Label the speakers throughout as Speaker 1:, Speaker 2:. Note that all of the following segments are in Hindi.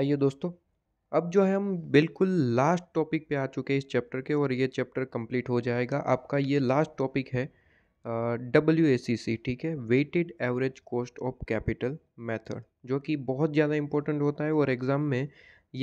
Speaker 1: आइए दोस्तों अब जो है हम बिल्कुल लास्ट टॉपिक पे आ चुके हैं इस चैप्टर के और ये चैप्टर कंप्लीट हो जाएगा आपका ये लास्ट टॉपिक है डब्ल्यू ए सी सी ठीक है weighted average cost of capital method जो कि बहुत ज़्यादा इंपॉर्टेंट होता है और एग्ज़ाम में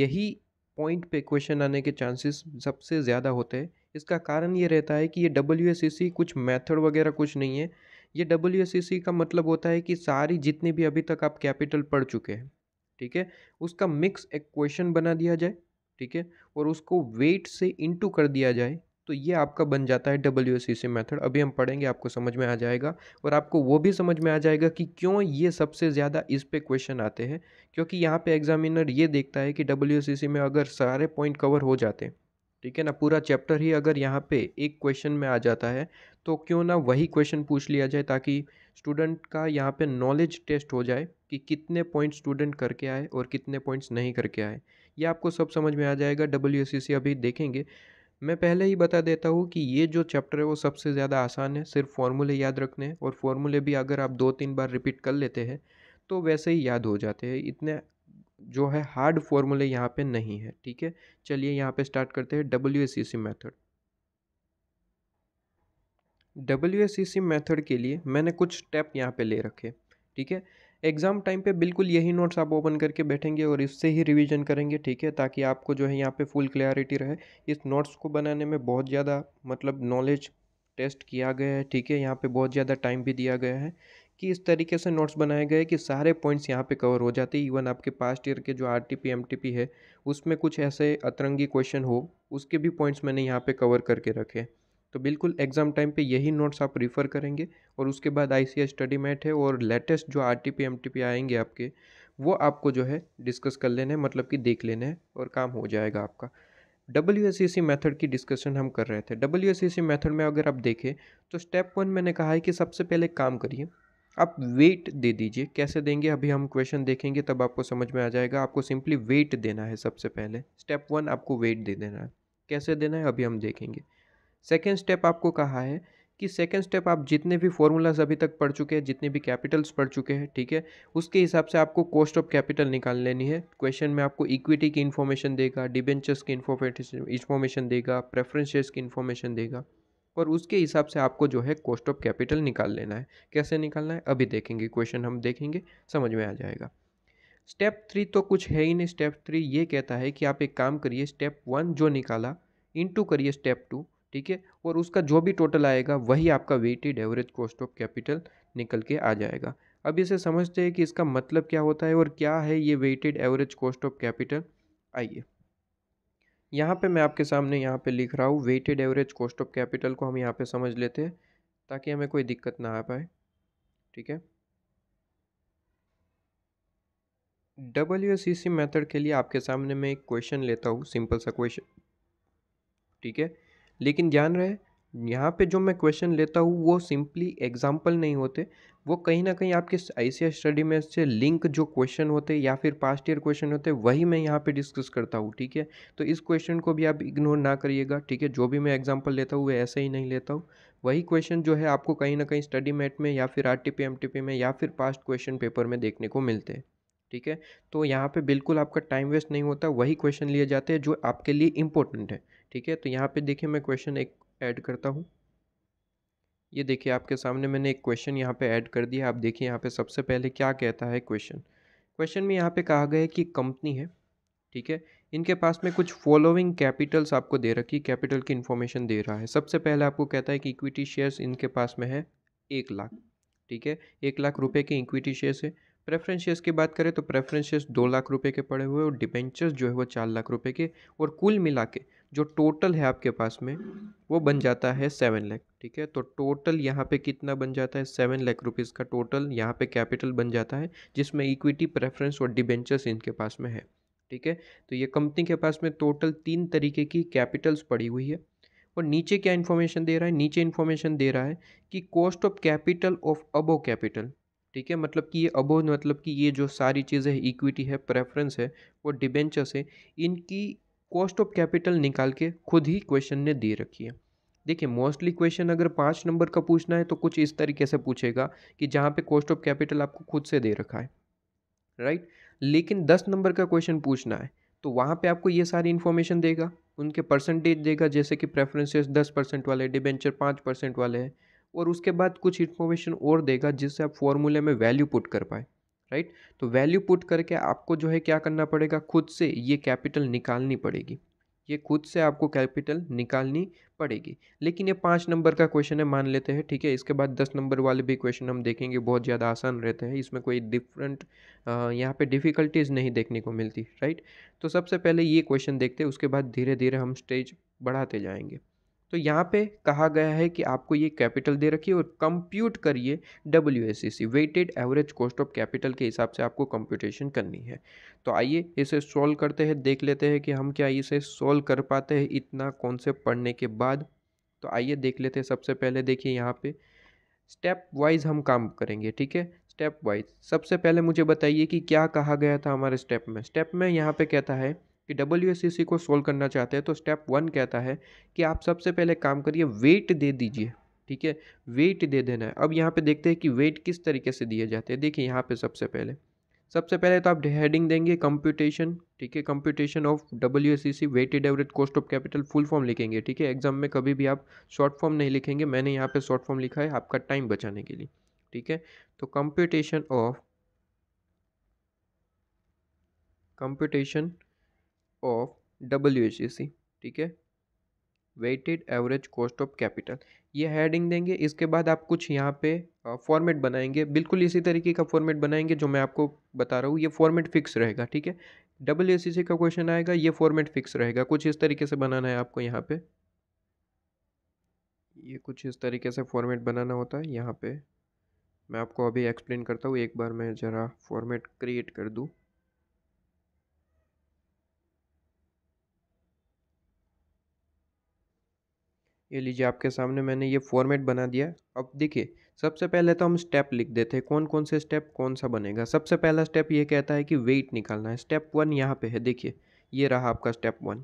Speaker 1: यही पॉइंट पे क्वेश्चन आने के चांसेस सबसे ज़्यादा होते हैं इसका कारण ये रहता है कि ये डब्ल्यू ए सी सी कुछ मेथड वगैरह कुछ नहीं है ये डब्ल्यू एस सी सी का मतलब होता है कि सारी जितनी भी अभी तक आप कैपिटल पढ़ चुके हैं ठीक है उसका मिक्स इक्वेशन बना दिया जाए ठीक है और उसको वेट से इंटू कर दिया जाए तो ये आपका बन जाता है डब्ल्यू एस सी मैथड अभी हम पढ़ेंगे आपको समझ में आ जाएगा और आपको वो भी समझ में आ जाएगा कि क्यों ये सबसे ज़्यादा इस पे क्वेश्चन आते हैं क्योंकि यहाँ पे एग्जामिनर ये देखता है कि डब्ल्यू एस सी में अगर सारे पॉइंट कवर हो जाते हैं ठीक है ना पूरा चैप्टर ही अगर यहाँ पे एक क्वेश्चन में आ जाता है तो क्यों ना वही क्वेश्चन पूछ लिया जाए ताकि स्टूडेंट का यहाँ पे नॉलेज टेस्ट हो जाए कि कितने पॉइंट्स स्टूडेंट करके आए और कितने पॉइंट्स नहीं करके आए ये आपको सब समझ में आ जाएगा डब्ल्यू अभी देखेंगे मैं पहले ही बता देता हूँ कि ये जो चैप्टर है वो सबसे ज़्यादा आसान है सिर्फ फॉर्मूले याद रखने और फॉर्मूले भी अगर आप दो तीन बार रिपीट कर लेते हैं तो वैसे ही याद हो जाते हैं इतने जो है हार्ड फॉर्मूले यहाँ पे नहीं है ठीक है चलिए यहाँ पे स्टार्ट करते हैं W S C C method W S C C method के लिए मैंने कुछ स्टेप यहाँ पे ले रखे ठीक है एग्ज़ाम टाइम पे बिल्कुल यही नोट्स आप ओपन करके बैठेंगे और इससे ही रिवीजन करेंगे ठीक है ताकि आपको जो है यहाँ पे फुल क्लैरिटी रहे इस नोट्स को बनाने में बहुत ज़्यादा मतलब नॉलेज टेस्ट किया गया है ठीक है यहाँ पे बहुत ज़्यादा टाइम भी दिया गया है कि इस तरीके से नोट्स बनाए गए कि सारे पॉइंट्स यहाँ पे कवर हो जाते हैं इवन आपके पास्ट ईयर के जो R T P M T P है उसमें कुछ ऐसे अतरंगी क्वेश्चन हो उसके भी पॉइंट्स मैंने यहाँ पे कवर करके रखे तो बिल्कुल एग्जाम टाइम पे यही नोट्स आप रिफ़र करेंगे और उसके बाद आई सी स्टडी मैट है और लेटेस्ट जो R T P M T P आएंगे आपके वो आपको जो है डिस्कस कर लेने हैं मतलब कि देख लेने हैं और काम हो जाएगा आपका डब्ल्यू एस सी मैथड की डिस्कशन हम कर रहे थे डब्ल्यू एस सी मैथड में अगर आप देखें तो स्टेप वन मैंने कहा है कि सबसे पहले काम करिए आप वेट दे दीजिए कैसे देंगे अभी हम क्वेश्चन देखेंगे तब आपको समझ में आ जाएगा आपको सिंपली वेट देना है सबसे पहले स्टेप वन आपको वेट दे देना है कैसे देना है अभी हम देखेंगे सेकेंड स्टेप आपको कहा है कि सेकेंड स्टेप आप जितने भी फॉर्मूलाज अभी तक पढ़ चुके हैं जितने भी कैपिटल्स पढ़ चुके हैं ठीक है उसके हिसाब से आपको कॉस्ट ऑफ कैपिटल निकाल लेनी है क्वेश्चन में आपको इक्विटी की इन्फॉर्मेशन देगा डिबेंचर्स की इन्फॉर्मेशन देगा प्रेफरेंस शेयर्स की इन्फॉर्मेशन देगा और उसके हिसाब से आपको जो है कॉस्ट ऑफ कैपिटल निकाल लेना है कैसे निकालना है अभी देखेंगे क्वेश्चन हम देखेंगे समझ में आ जाएगा स्टेप थ्री तो कुछ है ही नहीं स्टेप थ्री ये कहता है कि आप एक काम करिए स्टेप वन जो निकाला इनटू करिए स्टेप टू ठीक है और उसका जो भी टोटल आएगा वही आपका weighted average cost of capital निकल के आ जाएगा अब इसे समझते हैं कि इसका मतलब क्या होता है और क्या है ये weighted average cost of capital आइए यहाँ पे मैं आपके सामने यहाँ पे लिख रहा हूँ weighted average cost of capital को हम यहाँ पे समझ लेते हैं ताकि हमें कोई दिक्कत ना आ पाए ठीक है डब्ल्यू सी मेथड के लिए आपके सामने मैं एक क्वेश्चन लेता हूँ सिंपल सा क्वेश्चन ठीक है लेकिन ध्यान रहे यहाँ पे जो मैं क्वेश्चन लेता हूँ वो सिंपली एग्जाम्पल नहीं होते वो कहीं ना कहीं आपके ऐसे स्टडी में से लिंक जो क्वेश्चन होते या फिर पास्ट ईयर क्वेश्चन होते वही मैं यहाँ पे डिस्कस करता हूँ ठीक है तो इस क्वेश्चन को भी आप इग्नोर ना करिएगा ठीक है जो भी मैं एग्जांपल लेता हूँ वह ऐसे ही नहीं लेता हूँ वही क्वेश्चन जो है आपको कहीं ना कहीं स्टडी मेट में या फिर आर टी में या फिर पास्ट क्वेश्चन पेपर में देखने को मिलते हैं ठीक है तो यहाँ पर बिल्कुल आपका टाइम वेस्ट नहीं होता वही क्वेश्चन लिए जाते हैं जो आपके लिए इंपॉर्टेंट है ठीक है तो यहाँ पर देखिए मैं क्वेश्चन एक ऐड करता हूँ ये देखिए आपके सामने मैंने एक क्वेश्चन यहाँ पे ऐड कर दिया आप देखिए यहाँ पे सबसे पहले क्या कहता है क्वेश्चन क्वेश्चन में यहाँ पे कहा गया है कि कंपनी है ठीक है इनके पास में कुछ फॉलोइंग कैपिटल्स आपको दे रखी कैपिटल की इन्फॉर्मेशन दे रहा है सबसे पहले आपको कहता है कि इक्विटी शेयर्स इनके पास में है एक लाख ठीक है एक लाख रुपये के इक्विटी शेयर्स है प्रेफरेंस शेयर्स की बात करें तो प्रेफरेंस शेयर्स दो लाख रुपए के पड़े हुए और डिबेंचर्स जो है वो चार लाख रुपए के और कुल मिला के जो टोटल है आपके पास में वो बन जाता है सेवन लैख ठीक है तो टोटल यहाँ पे कितना बन जाता है सेवन लैख रुपीज़ का टोटल यहाँ पे कैपिटल बन जाता है जिसमें इक्विटी प्रेफरेंस और डिबेंचर्स इनके पास में है ठीक है तो ये कंपनी के पास में टोटल तीन तरीके की कैपिटल्स पड़ी हुई है और नीचे क्या इन्फॉर्मेशन दे रहा है नीचे इन्फॉर्मेशन दे रहा है कि cost of capital of above capital ठीक है मतलब कि ये अबो मतलब कि ये जो सारी चीज़ें इक्विटी है प्रेफरेंस है वो डिबेंचर्स है इनकी कॉस्ट ऑफ कैपिटल निकाल के खुद ही क्वेश्चन ने दे रखी है देखिए मोस्टली क्वेश्चन अगर पाँच नंबर का पूछना है तो कुछ इस तरीके से पूछेगा कि जहाँ पे कॉस्ट ऑफ कैपिटल आपको खुद से दे रखा है राइट right? लेकिन दस नंबर का क्वेश्चन पूछना है तो वहाँ पे आपको ये सारी इन्फॉर्मेशन देगा उनके परसेंटेज देगा जैसे कि प्रेफरेंसेस दस परसेंट वाले डिबेंचर पाँच परसेंट वाले हैं और उसके बाद कुछ इन्फॉर्मेशन और देगा जिससे आप फॉर्मूले में वैल्यू पुट कर पाए राइट तो वैल्यू पुट करके आपको जो है क्या करना पड़ेगा खुद से ये कैपिटल निकालनी पड़ेगी ये खुद से आपको कैपिटल निकालनी पड़ेगी लेकिन ये पाँच नंबर का क्वेश्चन है मान लेते हैं ठीक है इसके बाद दस नंबर वाले भी क्वेश्चन हम देखेंगे बहुत ज़्यादा आसान रहते हैं इसमें कोई डिफरेंट यहाँ पे डिफ़िकल्टीज़ नहीं देखने को मिलती राइट तो सबसे पहले ये क्वेश्चन देखते हैं उसके बाद धीरे धीरे हम स्टेज बढ़ाते जाएंगे तो यहाँ पे कहा गया है कि आपको ये कैपिटल दे रखिए और कंप्यूट करिए W S C weighted average cost of capital के हिसाब से आपको कंप्यूटेशन करनी है तो आइए इसे सॉल्व करते हैं देख लेते हैं कि हम क्या इसे सॉल्व कर पाते हैं इतना कॉन्सेप्ट पढ़ने के बाद तो आइए देख लेते हैं सबसे पहले देखिए यहाँ पर स्टेप वाइज हम काम करेंगे ठीक है स्टेप वाइज सबसे पहले मुझे बताइए कि क्या कहा गया था हमारे स्टेप में स्टेप में यहाँ पे कहता है कि डब्ल्यू e को सोल्व करना चाहते हैं तो स्टेप वन कहता है कि आप सबसे पहले काम करिए वेट दे दीजिए ठीक है वेट दे देना है अब यहाँ पे देखते हैं कि वेट किस तरीके से दिए जाते हैं देखिए यहाँ पे सबसे पहले सबसे पहले तो आप हेडिंग देंगे कंप्यूटेशन ठीक है computation of W S C weighted average cost of capital full form लिखेंगे ठीक है एग्जाम में कभी भी आप शॉर्ट फॉर्म नहीं लिखेंगे मैंने यहाँ पे शॉर्ट फॉर्म लिखा है आपका टाइम बचाने के लिए ठीक है तो computation of computation of W ठीक है weighted average cost of capital ये हेडिंग देंगे इसके बाद आप कुछ यहाँ पे फॉर्मेट बनाएंगे बिल्कुल इसी तरीके का फॉर्मेट बनाएंगे जो मैं आपको बता रहा हूँ ये फॉर्मेट फिक्स रहेगा ठीक है डब्ल्यू का क्वेश्चन आएगा ये फॉर्मेट फिक्स रहेगा कुछ इस तरीके से बनाना है आपको यहाँ पे ये कुछ इस तरीके से फॉर्मेट बनाना होता है यहाँ पे मैं आपको अभी एक्सप्लेन करता हूँ एक बार मैं ज़रा फॉर्मेट क्रिएट कर दूँ ये लीजिए आपके सामने मैंने ये फॉर्मेट बना दिया अब देखिए सबसे पहले तो हम स्टेप लिख देते हैं कौन कौन से स्टेप कौन सा बनेगा सबसे पहला स्टेप ये कहता है कि वेट निकालना है स्टेप वन यहाँ पे है देखिए ये रहा आपका स्टेप वन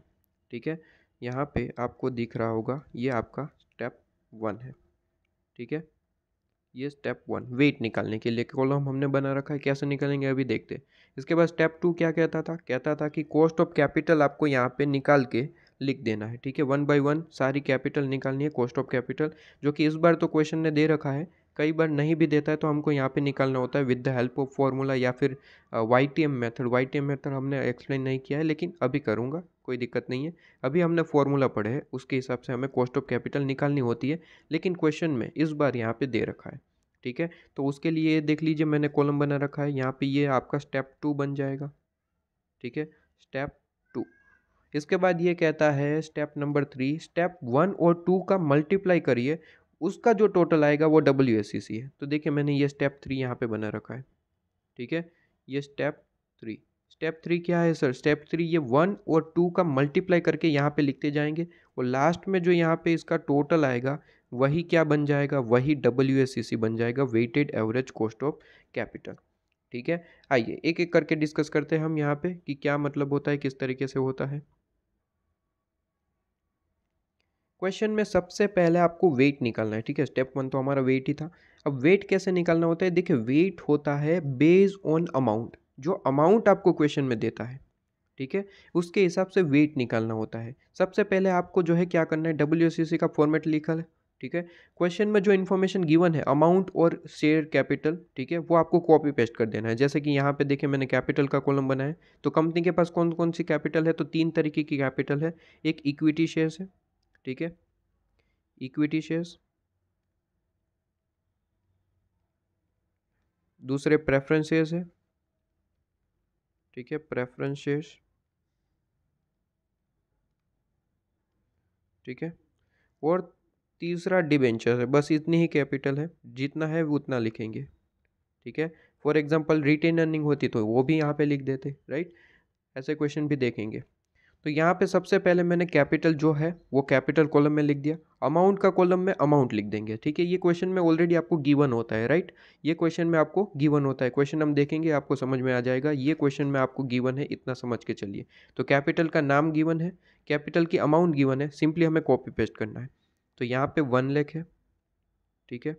Speaker 1: ठीक है यहाँ पे आपको दिख रहा होगा ये आपका स्टेप वन है ठीक है ये स्टेप वन वेट निकालने के लिए कॉलम हमने बना रखा है कैसे निकालेंगे अभी देखते इसके बाद स्टेप टू क्या कहता था कहता था कि कॉस्ट ऑफ कैपिटल आपको यहाँ पे निकाल के लिख देना है ठीक है वन बाई वन सारी कैपिटल निकालनी है कॉस्ट ऑफ कैपिटल जो कि इस बार तो क्वेश्चन ने दे रखा है कई बार नहीं भी देता है तो हमको यहाँ पे निकालना होता है with the help of formula या फिर Y T M method Y T M method हमने एक्सप्लेन नहीं किया है लेकिन अभी करूँगा कोई दिक्कत नहीं है अभी हमने फॉर्मूला पढ़े है उसके हिसाब से हमें कॉस्ट ऑफ कैपिटल निकालनी होती है लेकिन क्वेश्चन में इस बार यहाँ पर दे रखा है ठीक है तो उसके लिए देख लीजिए मैंने कॉलम बना रखा है यहाँ पर ये आपका स्टेप टू बन जाएगा ठीक है स्टेप इसके बाद ये कहता है step number three step one और टू का मल्टीप्लाई करिए उसका जो टोटल आएगा वो डब्ल्यू है तो देखिए मैंने ये स्टेप थ्री यहाँ पे बना रखा है ठीक है ये स्टेप थ्री स्टेप थ्री क्या है सर स्टेप थ्री ये वन और टू का मल्टीप्लाई करके यहाँ पे लिखते जाएंगे और लास्ट में जो यहाँ पे इसका टोटल आएगा वही क्या बन जाएगा वही डब्ल्यू बन जाएगा weighted average cost of capital ठीक है आइए एक एक करके डिस्कस करते हैं हम यहाँ पे कि क्या मतलब होता है किस तरीके से होता है क्वेश्चन में सबसे पहले आपको वेट निकालना है ठीक है स्टेप वन तो हमारा वेट ही था अब वेट कैसे निकालना होता है देखिए वेट होता है बेज ऑन अमाउंट जो अमाउंट आपको क्वेश्चन में देता है ठीक है उसके हिसाब से वेट निकालना होता है सबसे पहले आपको जो है क्या करना है डब्ल्यू का फॉर्मेट लिखा है ठीक है क्वेश्चन में जो इन्फॉर्मेशन गिवन है अमाउंट और शेयर कैपिटल ठीक है वो आपको कॉपी पेस्ट कर देना है जैसे कि यहाँ पे देखें मैंने कैपिटल का कॉलम बनाया तो कंपनी के पास कौन कौन सी कैपिटल है तो तीन तरीके की कैपिटल है एक इक्विटी शेयर्स है ठीक है इक्विटी शेयर्स दूसरे प्रेफरेंस शेयर्स है ठीक है प्रेफरेंस शेयर्स ठीक है और तीसरा डिबेंचर है बस इतनी ही कैपिटल है जितना है उतना लिखेंगे ठीक है फॉर एग्जांपल रिटेन अर्निंग होती तो वो भी यहाँ पे लिख देते राइट ऐसे क्वेश्चन भी देखेंगे तो यहाँ पे सबसे पहले मैंने कैपिटल जो है वो कैपिटल कॉलम में लिख दिया अमाउंट का कॉलम में अमाउंट लिख देंगे ठीक है ये क्वेश्चन में ऑलरेडी आपको गिवन होता है राइट ये क्वेश्चन में आपको गिवन होता है क्वेश्चन हम देखेंगे आपको समझ में आ जाएगा ये क्वेश्चन में आपको गिवन है इतना समझ के चलिए तो कैपिटल का नाम गिवन है कैपिटल की अमाउंट गिवन है सिंपली हमें कॉपी पेस्ट करना है तो यहाँ पर वन लेख है ठीक है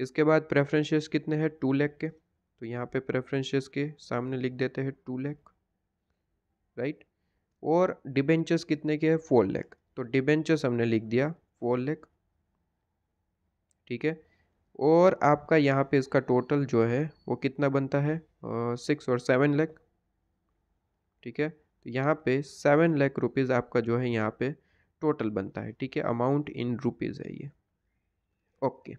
Speaker 1: इसके बाद प्रेफरेंसेस कितने हैं टू लेख के तो यहाँ पे प्रेफरेंसेस के सामने लिख देते हैं टू लेख राइट और डिबेंचर्स कितने के हैं फोर लेख तो डिबेंचर्स हमने लिख दिया फोर लेख ठीक है और आपका यहाँ पे इसका टोटल जो है वो कितना बनता है सिक्स और सेवन लैख ठीक है तो यहाँ पे सेवन लैख रुपीज़ आपका जो है यहाँ पे टोटल बनता है ठीक है अमाउंट इन रुपीज़ है ये ओके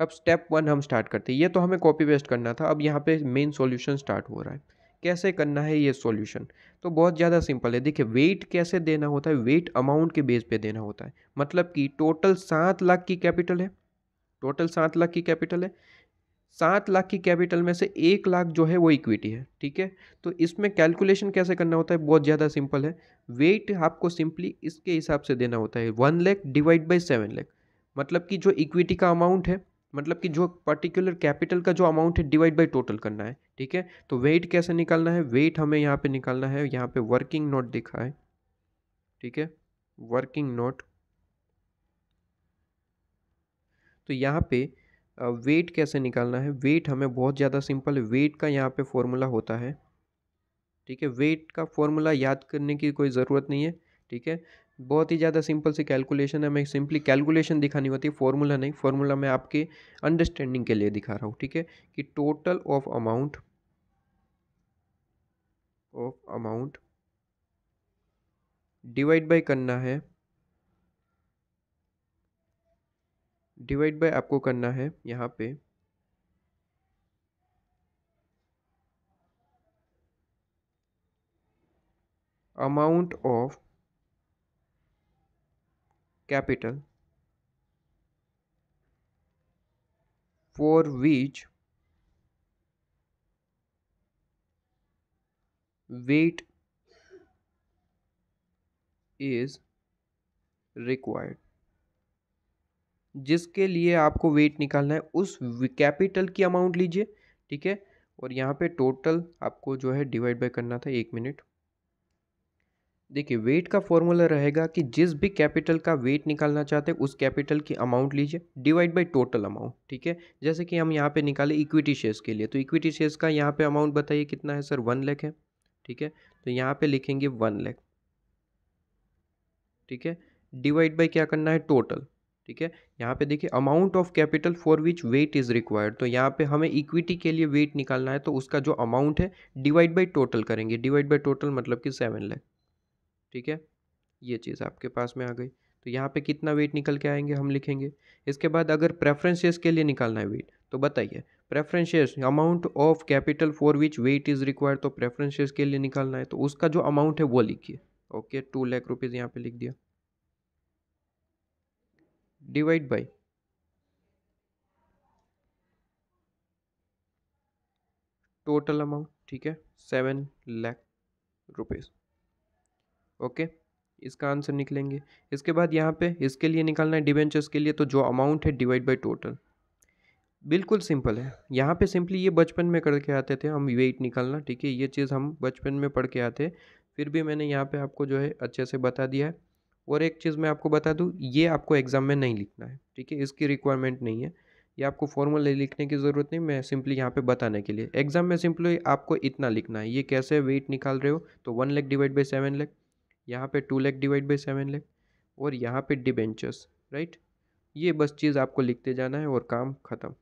Speaker 1: अब स्टेप वन हम स्टार्ट करते हैं ये तो हमें कॉपी पेस्ट करना था अब यहाँ पे मेन सॉल्यूशन स्टार्ट हो रहा है कैसे करना है ये सॉल्यूशन तो बहुत ज़्यादा सिंपल है देखिए वेट कैसे देना होता है वेट अमाउंट के बेस पे देना होता है मतलब कि टोटल सात लाख की कैपिटल है टोटल सात लाख की कैपिटल है सात लाख की कैपिटल में से एक लाख जो है वो इक्विटी है ठीक है तो इसमें कैलकुलेशन कैसे करना होता है बहुत ज़्यादा सिंपल है वेट आपको सिंपली इसके हिसाब से देना होता है one lakh divide by seven lakh मतलब कि जो इक्विटी का अमाउंट है मतलब कि जो पर्टिकुलर कैपिटल का जो अमाउंट है डिवाइड बाई टोटल करना है ठीक है तो वेट कैसे निकालना है वेट हमें यहाँ पे निकालना है यहाँ पे वर्किंग नोट दिखा है ठीक है वर्किंग नोट तो यहाँ पे वेट कैसे निकालना है वेट हमें बहुत ज़्यादा सिंपल वेट का यहाँ पे फॉर्मूला होता है ठीक है वेट का फॉर्मूला याद करने की कोई ज़रूरत नहीं है ठीक है बहुत ही ज़्यादा सिंपल सी कैलकुलेशन है मैं सिंपली कैलकुलेशन दिखानी होती है फॉर्मूला नहीं फॉर्मूला मैं आपके अंडरस्टैंडिंग के लिए दिखा रहा हूँ ठीक है कि total of amount of amount divide by करना है डिवाइड बाय आपको करना है यहाँ पे amount of capital for which weight is required जिसके लिए आपको वेट निकालना है उस कैपिटल की अमाउंट लीजिए ठीक है और यहाँ पे टोटल आपको जो है डिवाइड बाय करना था एक मिनट देखिए वेट का फॉर्मूला रहेगा कि जिस भी कैपिटल का वेट निकालना चाहते हैं उस कैपिटल की अमाउंट लीजिए डिवाइड बाय टोटल अमाउंट ठीक है जैसे कि हम यहाँ पे निकाले इक्विटी शेयर्स के लिए तो इक्विटी शेयर्स का यहाँ पे अमाउंट बताइए कितना है सर वन लैख है ठीक है तो यहाँ पे लिखेंगे वन लैख ठीक है डिवाइड बाई क्या करना है टोटल ठीक है यहाँ पे देखिए amount of capital for which weight is required तो यहाँ पे हमें इक्विटी के लिए वेट निकालना है तो उसका जो अमाउंट है डिवाइड बाई टोटल करेंगे डिवाइड बाई टोटल मतलब कि सेवन लैख ठीक है ये चीज़ आपके पास में आ गई तो यहाँ पे कितना वेट निकल के आएंगे हम लिखेंगे इसके बाद अगर प्रेफरेंसेस के लिए निकालना है वेट तो बताइए preference shares amount of capital for which weight is required तो प्रेफरेंस शेयर्स के लिए निकालना है तो उसका जो अमाउंट है वो लिखिए ओके टू लैख रुपीज़ यहाँ पे लिख दिया डिवाइड बाई टोटल अमाउंट ठीक है सेवन लैख रुपीज़ ओके इसका आंसर निकलेंगे इसके बाद यहाँ पे इसके लिए निकालना है डिवेंचर्स के लिए तो जो अमाउंट है डिवाइड बाई टोटल बिल्कुल सिंपल है यहाँ पे सिंपली ये बचपन में करके आते थे हम वेट निकालना ठीक है ये चीज़ हम बचपन में पढ़ के आते फिर भी मैंने यहाँ पे आपको जो है अच्छे से बता दिया है और एक चीज़ मैं आपको बता दूँ ये आपको एग्ज़ाम में नहीं लिखना है ठीक है इसकी रिक्वायरमेंट नहीं है ये आपको फॉर्मल लिखने की ज़रूरत नहीं मैं सिंपली यहाँ पे बताने के लिए एग्ज़ाम में सिंपली आपको इतना लिखना है ये कैसे वेट निकाल रहे हो तो वन लेख डिवाइड बाई सेवन लेख यहाँ पे टू लेख डिवाइड बाई सेवन लेख और यहाँ पे डिबेंचर्स राइट ये बस चीज़ आपको लिखते जाना है और काम ख़त्म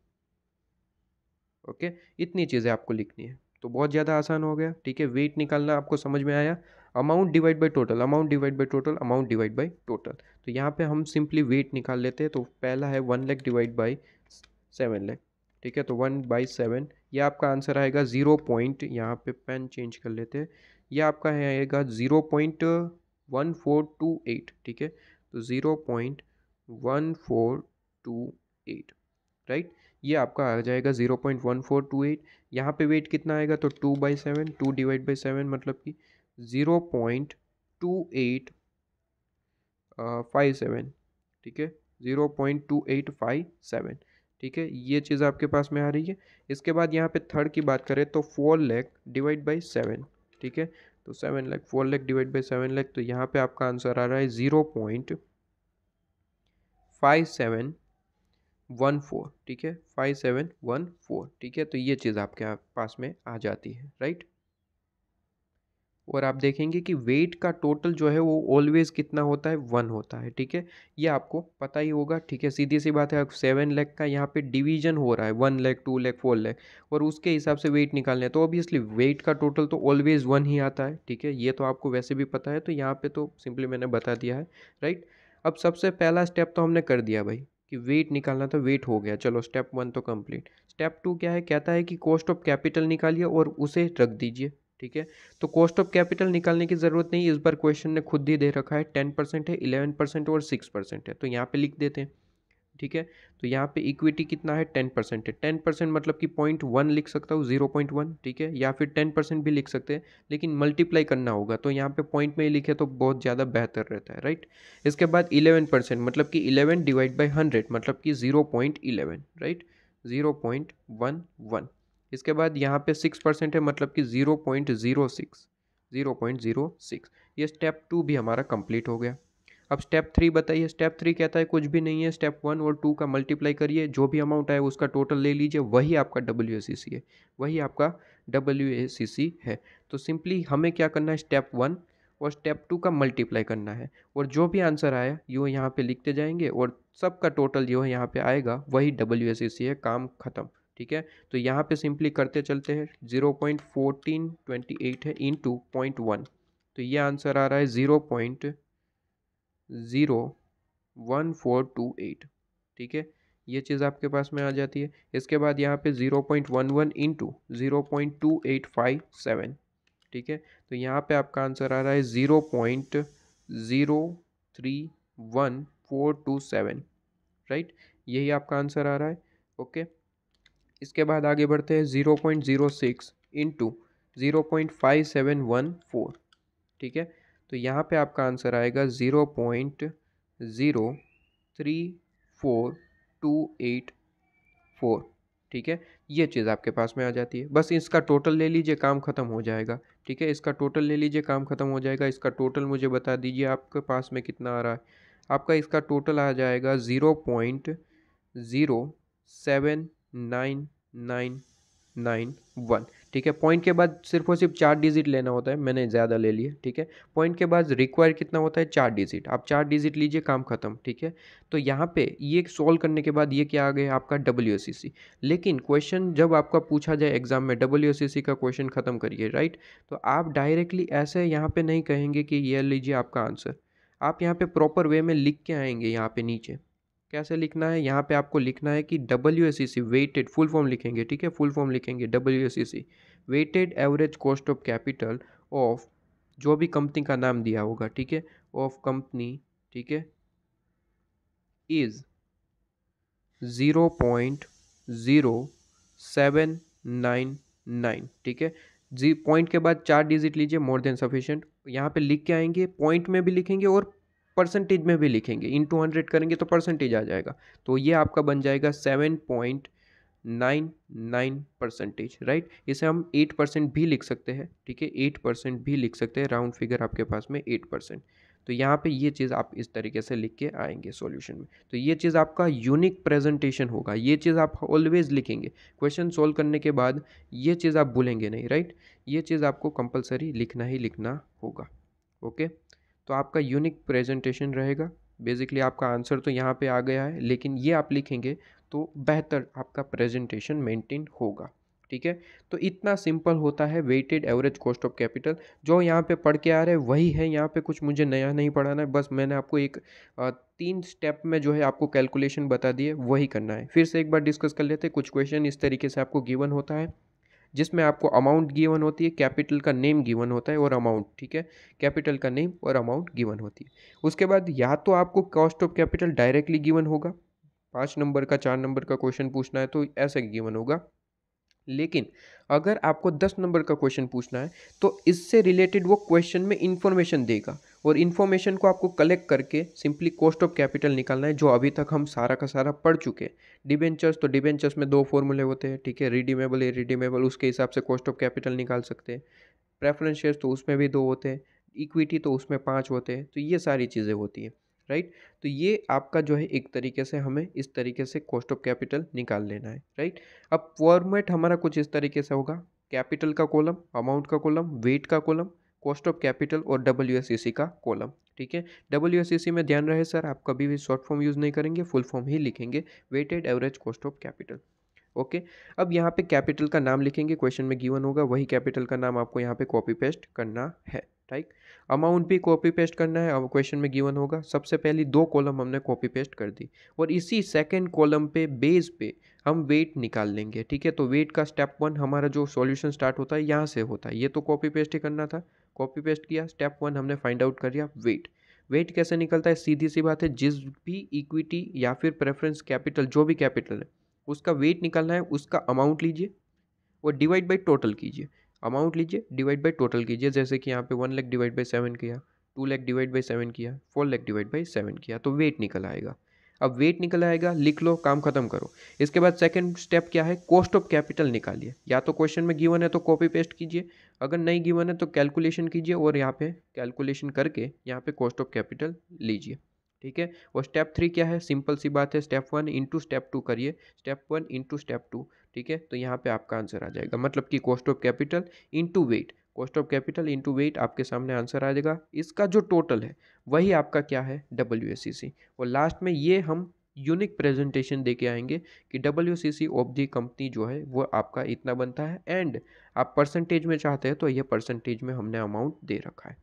Speaker 1: ओके इतनी चीज़ें आपको लिखनी है तो बहुत ज़्यादा आसान हो गया ठीक है वेट निकालना आपको समझ में आया amount divide by total amount divide by total amount divide by total तो यहाँ पे हम सिंपली वेट निकाल लेते हैं तो पहला है one lakh divide by seven lakh ठीक है तो वन बाई सेवन ये आपका आंसर आएगा ज़ीरो पॉइंट यहाँ पे पेन चेंज कर लेते हैं ये आपका आएगा zero point one four two eight ठीक है तो zero point one four two eight right ये आपका आ जाएगा zero point one four two eight यहाँ पर वेट कितना आएगा तो two by seven two divide by seven मतलब कि zero point two eight five seven ठीक है zero point two eight five seven ठीक है ये चीज़ आपके पास में आ रही है इसके बाद यहाँ पे थर्ड की बात करें तो four lakh divide by seven ठीक है तो seven lakh four lakh divide by seven lakh तो यहाँ पे आपका आंसर आ रहा है zero point five seven one four ठीक है फाइव सेवन वन फोर ठीक है तो ये चीज़ आपके पास में आ जाती है राइट और आप देखेंगे कि वेट का टोटल जो है वो ऑलवेज कितना होता है वन होता है ठीक है ये आपको पता ही होगा ठीक है सीधी सी बात है सेवन लेग का यहाँ पे डिवीजन हो रहा है one lakh two lakh four lakh और उसके हिसाब से वेट निकालने तो ऑब्वियसली वेट का टोटल तो ऑलवेज वन ही आता है ठीक है ये तो आपको वैसे भी पता है तो यहाँ पर तो सिंपली मैंने बता दिया है राइट अब सबसे पहला स्टेप तो हमने कर दिया भाई कि वेट निकालना था तो वेट हो गया चलो स्टेप वन तो कंप्लीट स्टेप टू क्या है कहता है कि कॉस्ट ऑफ कैपिटल निकालिए और उसे रख दीजिए ठीक है तो कॉस्ट ऑफ कैपिटल निकालने की ज़रूरत नहीं इस बार क्वेश्चन ने खुद ही दे रखा है टेन परसेंट है इलेवन परसेंट और सिक्स परसेंट है तो यहाँ पे लिख देते हैं ठीक है तो यहाँ पे इक्विटी कितना है टेन परसेंट है टेन परसेंट मतलब कि पॉइंट वन लिख सकता हूँ जीरो पॉइंट वन ठीक है या फिर टेन परसेंट भी लिख सकते हैं लेकिन मल्टीप्लाई करना होगा तो यहाँ पे पॉइंट में ही लिखे तो बहुत ज़्यादा बेहतर रहता है राइट इसके बाद इलेवन परसेंट मतलब कि इलेवन डिवाइड बाई हंड्रेड मतलब कि zero point eleven right zero point one one इसके बाद यहाँ पे सिक्स परसेंट है मतलब कि zero point zero six zero point zero six ये स्टेप टू भी हमारा कंप्लीट हो गया अब स्टेप थ्री बताइए स्टेप थ्री कहता है कुछ भी नहीं है स्टेप वन और टू का मल्टीप्लाई करिए जो भी अमाउंट आए उसका टोटल ले लीजिए वही आपका डब्ल्यू है वही आपका डब्ल्यू है तो सिंपली हमें क्या करना है स्टेप वन और स्टेप टू का मल्टीप्लाई करना है और जो भी आंसर आया यो यहाँ पे लिखते जाएंगे और सबका टोटल जो है यहाँ पे आएगा वही डब्ल्यू है काम खत्म ठीक है तो यहाँ पे सिंपली करते चलते हैं zero point fourteen twenty eight है इन टू पॉइंट वन तो ये आंसर आ रहा है zero point zero one four two eight ठीक है ये चीज़ आपके पास में आ जाती है इसके बाद यहाँ पे zero point one one into zero point two eight five seven ठीक है तो यहाँ पे आपका आंसर आ रहा है zero point zero three one four two seven right यही आपका आंसर आ रहा है ओके इसके बाद आगे बढ़ते हैं zero point zero six into zero point five seven one four ठीक है तो यहाँ पे आपका आंसर आएगा zero point zero three four two eight four ठीक है ये चीज़ आपके पास में आ जाती है बस इसका टोटल ले लीजिए काम ख़त्म हो जाएगा ठीक है इसका टोटल ले लीजिए काम ख़त्म हो जाएगा इसका टोटल मुझे बता दीजिए आपके पास में कितना आ रहा है आपका इसका टोटल आ जाएगा zero point zero seven nine nine nine one ठीक है पॉइंट के बाद सिर्फ और सिर्फ चार डिजिट लेना होता है मैंने ज़्यादा ले लिए ठीक है पॉइंट के बाद रिक्वायर कितना होता है चार डिजिट आप चार डिजिट लीजिए काम खत्म ठीक है तो यहाँ पे ये सॉल्व करने के बाद ये क्या आ गया आपका डब्ल्यू लेकिन क्वेश्चन जब आपका पूछा जाए एग्जाम में डब्ल्यू का क्वेश्चन खत्म करिए राइट तो आप डायरेक्टली ऐसे यहाँ पर नहीं कहेंगे कि ये लीजिए आपका आंसर आप यहाँ पर प्रॉपर वे में लिख के आएंगे यहाँ पर नीचे कैसे लिखना है यहाँ पे आपको लिखना है कि W S C C weighted full form लिखेंगे ठीक है फुल फॉर्म लिखेंगे W S C C weighted average cost of capital of जो भी कंपनी का नाम दिया होगा ठीक है ऑफ कंपनी ठीक है is zero point zero seven nine nine ठीक है जी पॉइंट के बाद चार डिजिट लीजिए मोर देन सफिशिएंट यहाँ पे लिख के आएंगे पॉइंट में भी लिखेंगे और परसेंटेज में भी लिखेंगे इन टू हंड्रेड करेंगे तो परसेंटेज आ जाएगा तो ये आपका बन जाएगा seven point nine nine percentage right इसे हम एट परसेंट भी लिख सकते हैं ठीक है एट परसेंट भी लिख सकते हैं राउंड फिगर आपके पास में एट परसेंट तो यहाँ पे ये चीज़ आप इस तरीके से लिख के आएंगे सॉल्यूशन में तो ये चीज़ आपका यूनिक प्रेजेंटेशन होगा ये चीज़ आप ऑलवेज लिखेंगे क्वेश्चन सोल्व करने के बाद ये चीज़ आप भूलेंगे नहीं राइट ये चीज़ आपको कंपलसरी लिखना ही लिखना होगा ओके तो आपका यूनिक प्रेजेंटेशन रहेगा बेसिकली आपका आंसर तो यहाँ पे आ गया है लेकिन ये आप लिखेंगे तो बेहतर आपका प्रेजेंटेशन मेंटेन होगा ठीक है तो इतना सिंपल होता है weighted average cost of capital जो यहाँ पे पढ़ के आ रहे हैं वही है यहाँ पे कुछ मुझे नया नहीं पढ़ाना है बस मैंने आपको एक तीन स्टेप में जो है आपको कैलकुलेशन बता दिए वही करना है फिर से एक बार डिस्कस कर लेते हैं कुछ क्वेश्चन इस तरीके से आपको गिवन होता है जिसमें आपको अमाउंट गिवन होती है कैपिटल का नेम गिवन होता है और अमाउंट ठीक है कैपिटल का नेम और अमाउंट गिवन होती है उसके बाद या तो आपको cost of capital directly given होगा पाँच नंबर का चार नंबर का क्वेश्चन पूछना है तो ऐसा गिवन होगा लेकिन अगर आपको दस नंबर का क्वेश्चन पूछना है तो इससे रिलेटेड वो क्वेश्चन में इन्फॉर्मेशन देगा और इन्फॉर्मेशन को आपको कलेक्ट करके सिंपली कॉस्ट ऑफ कैपिटल निकालना है जो अभी तक हम सारा का सारा पढ़ चुके हैं डिबेंचर्स तो डिबेंचर्स में दो फॉर्मूले होते हैं ठीक है रिडीमेबल ए रिडीमेबल उसके हिसाब से कॉस्ट ऑफ कैपिटल निकाल सकते हैं प्रेफरेंस शेयर्स तो उसमें भी दो होते हैं इक्विटी तो उसमें पाँच होते हैं तो ये सारी चीज़ें होती हैं राइट तो ये आपका जो है एक तरीके से हमें इस तरीके से कॉस्ट ऑफ कैपिटल निकाल लेना है राइट अब फॉर्मेट हमारा कुछ इस तरीके से होगा कैपिटल का कॉलम अमाउंट का कॉलम वेट का कॉलम कॉस्ट ऑफ कैपिटल और डब्ल्यू e का कॉलम ठीक है डब्ल्यू e में ध्यान रहे सर आप कभी भी शॉर्ट फॉर्म यूज़ नहीं करेंगे फुल फॉर्म ही लिखेंगे weighted average cost of capital okay अब यहाँ पे कैपिटल का नाम लिखेंगे क्वेश्चन में गिवन होगा वही कैपिटल का नाम आपको यहाँ पे कॉपी पेस्ट करना है ठीक अमाउंट भी कॉपी पेस्ट करना है अब क्वेश्चन में गिवन होगा सबसे पहली दो कॉलम हमने कॉपी पेस्ट कर दी और इसी सेकंड कॉलम पे बेस पे हम वेट निकाल लेंगे ठीक है तो वेट का स्टेप वन हमारा जो सॉल्यूशन स्टार्ट होता है यहाँ से होता है ये तो कॉपी पेस्ट ही करना था कॉपी पेस्ट किया स्टेप वन हमने फाइंड आउट कर लिया वेट वेट कैसे निकलता है सीधी सी बात है जिस भी इक्विटी या फिर प्रेफरेंस कैपिटल जो भी कैपिटल है उसका वेट निकालना है उसका अमाउंट लीजिए और डिवाइड बाई टोटल कीजिए अमाउंट लीजिए डिवाइड बाई टोटल कीजिए जैसे कि यहाँ पे one lakh divide by seven किया two lakh divide by seven किया four lakh divide by seven किया तो वेट निकल आएगा अब वेट निकल आएगा लिख लो काम खत्म करो इसके बाद सेकंड स्टेप क्या है कॉस्ट ऑफ कैपिटल निकालिए या तो क्वेश्चन में गिवन है तो कॉपी पेस्ट कीजिए अगर नहीं गिवन है तो कैलकुलेशन कीजिए और यहाँ पे कैलकुलेशन करके यहाँ पे कॉस्ट ऑफ कैपिटल लीजिए ठीक है और स्टेप थ्री क्या है सिंपल सी बात है step one into step two करिए step one into step two ठीक है तो यहाँ पे आपका आंसर आ जाएगा मतलब कि cost of capital into weight cost of capital into weight आपके सामने आंसर आ जाएगा इसका जो टोटल है वही आपका क्या है डब्ल्यू और लास्ट में ये हम यूनिक प्रेजेंटेशन दे के आएंगे कि W C C of the company जो है वो आपका इतना बनता है एंड आप परसेंटेज में चाहते हैं तो ये परसेंटेज में हमने अमाउंट दे रखा है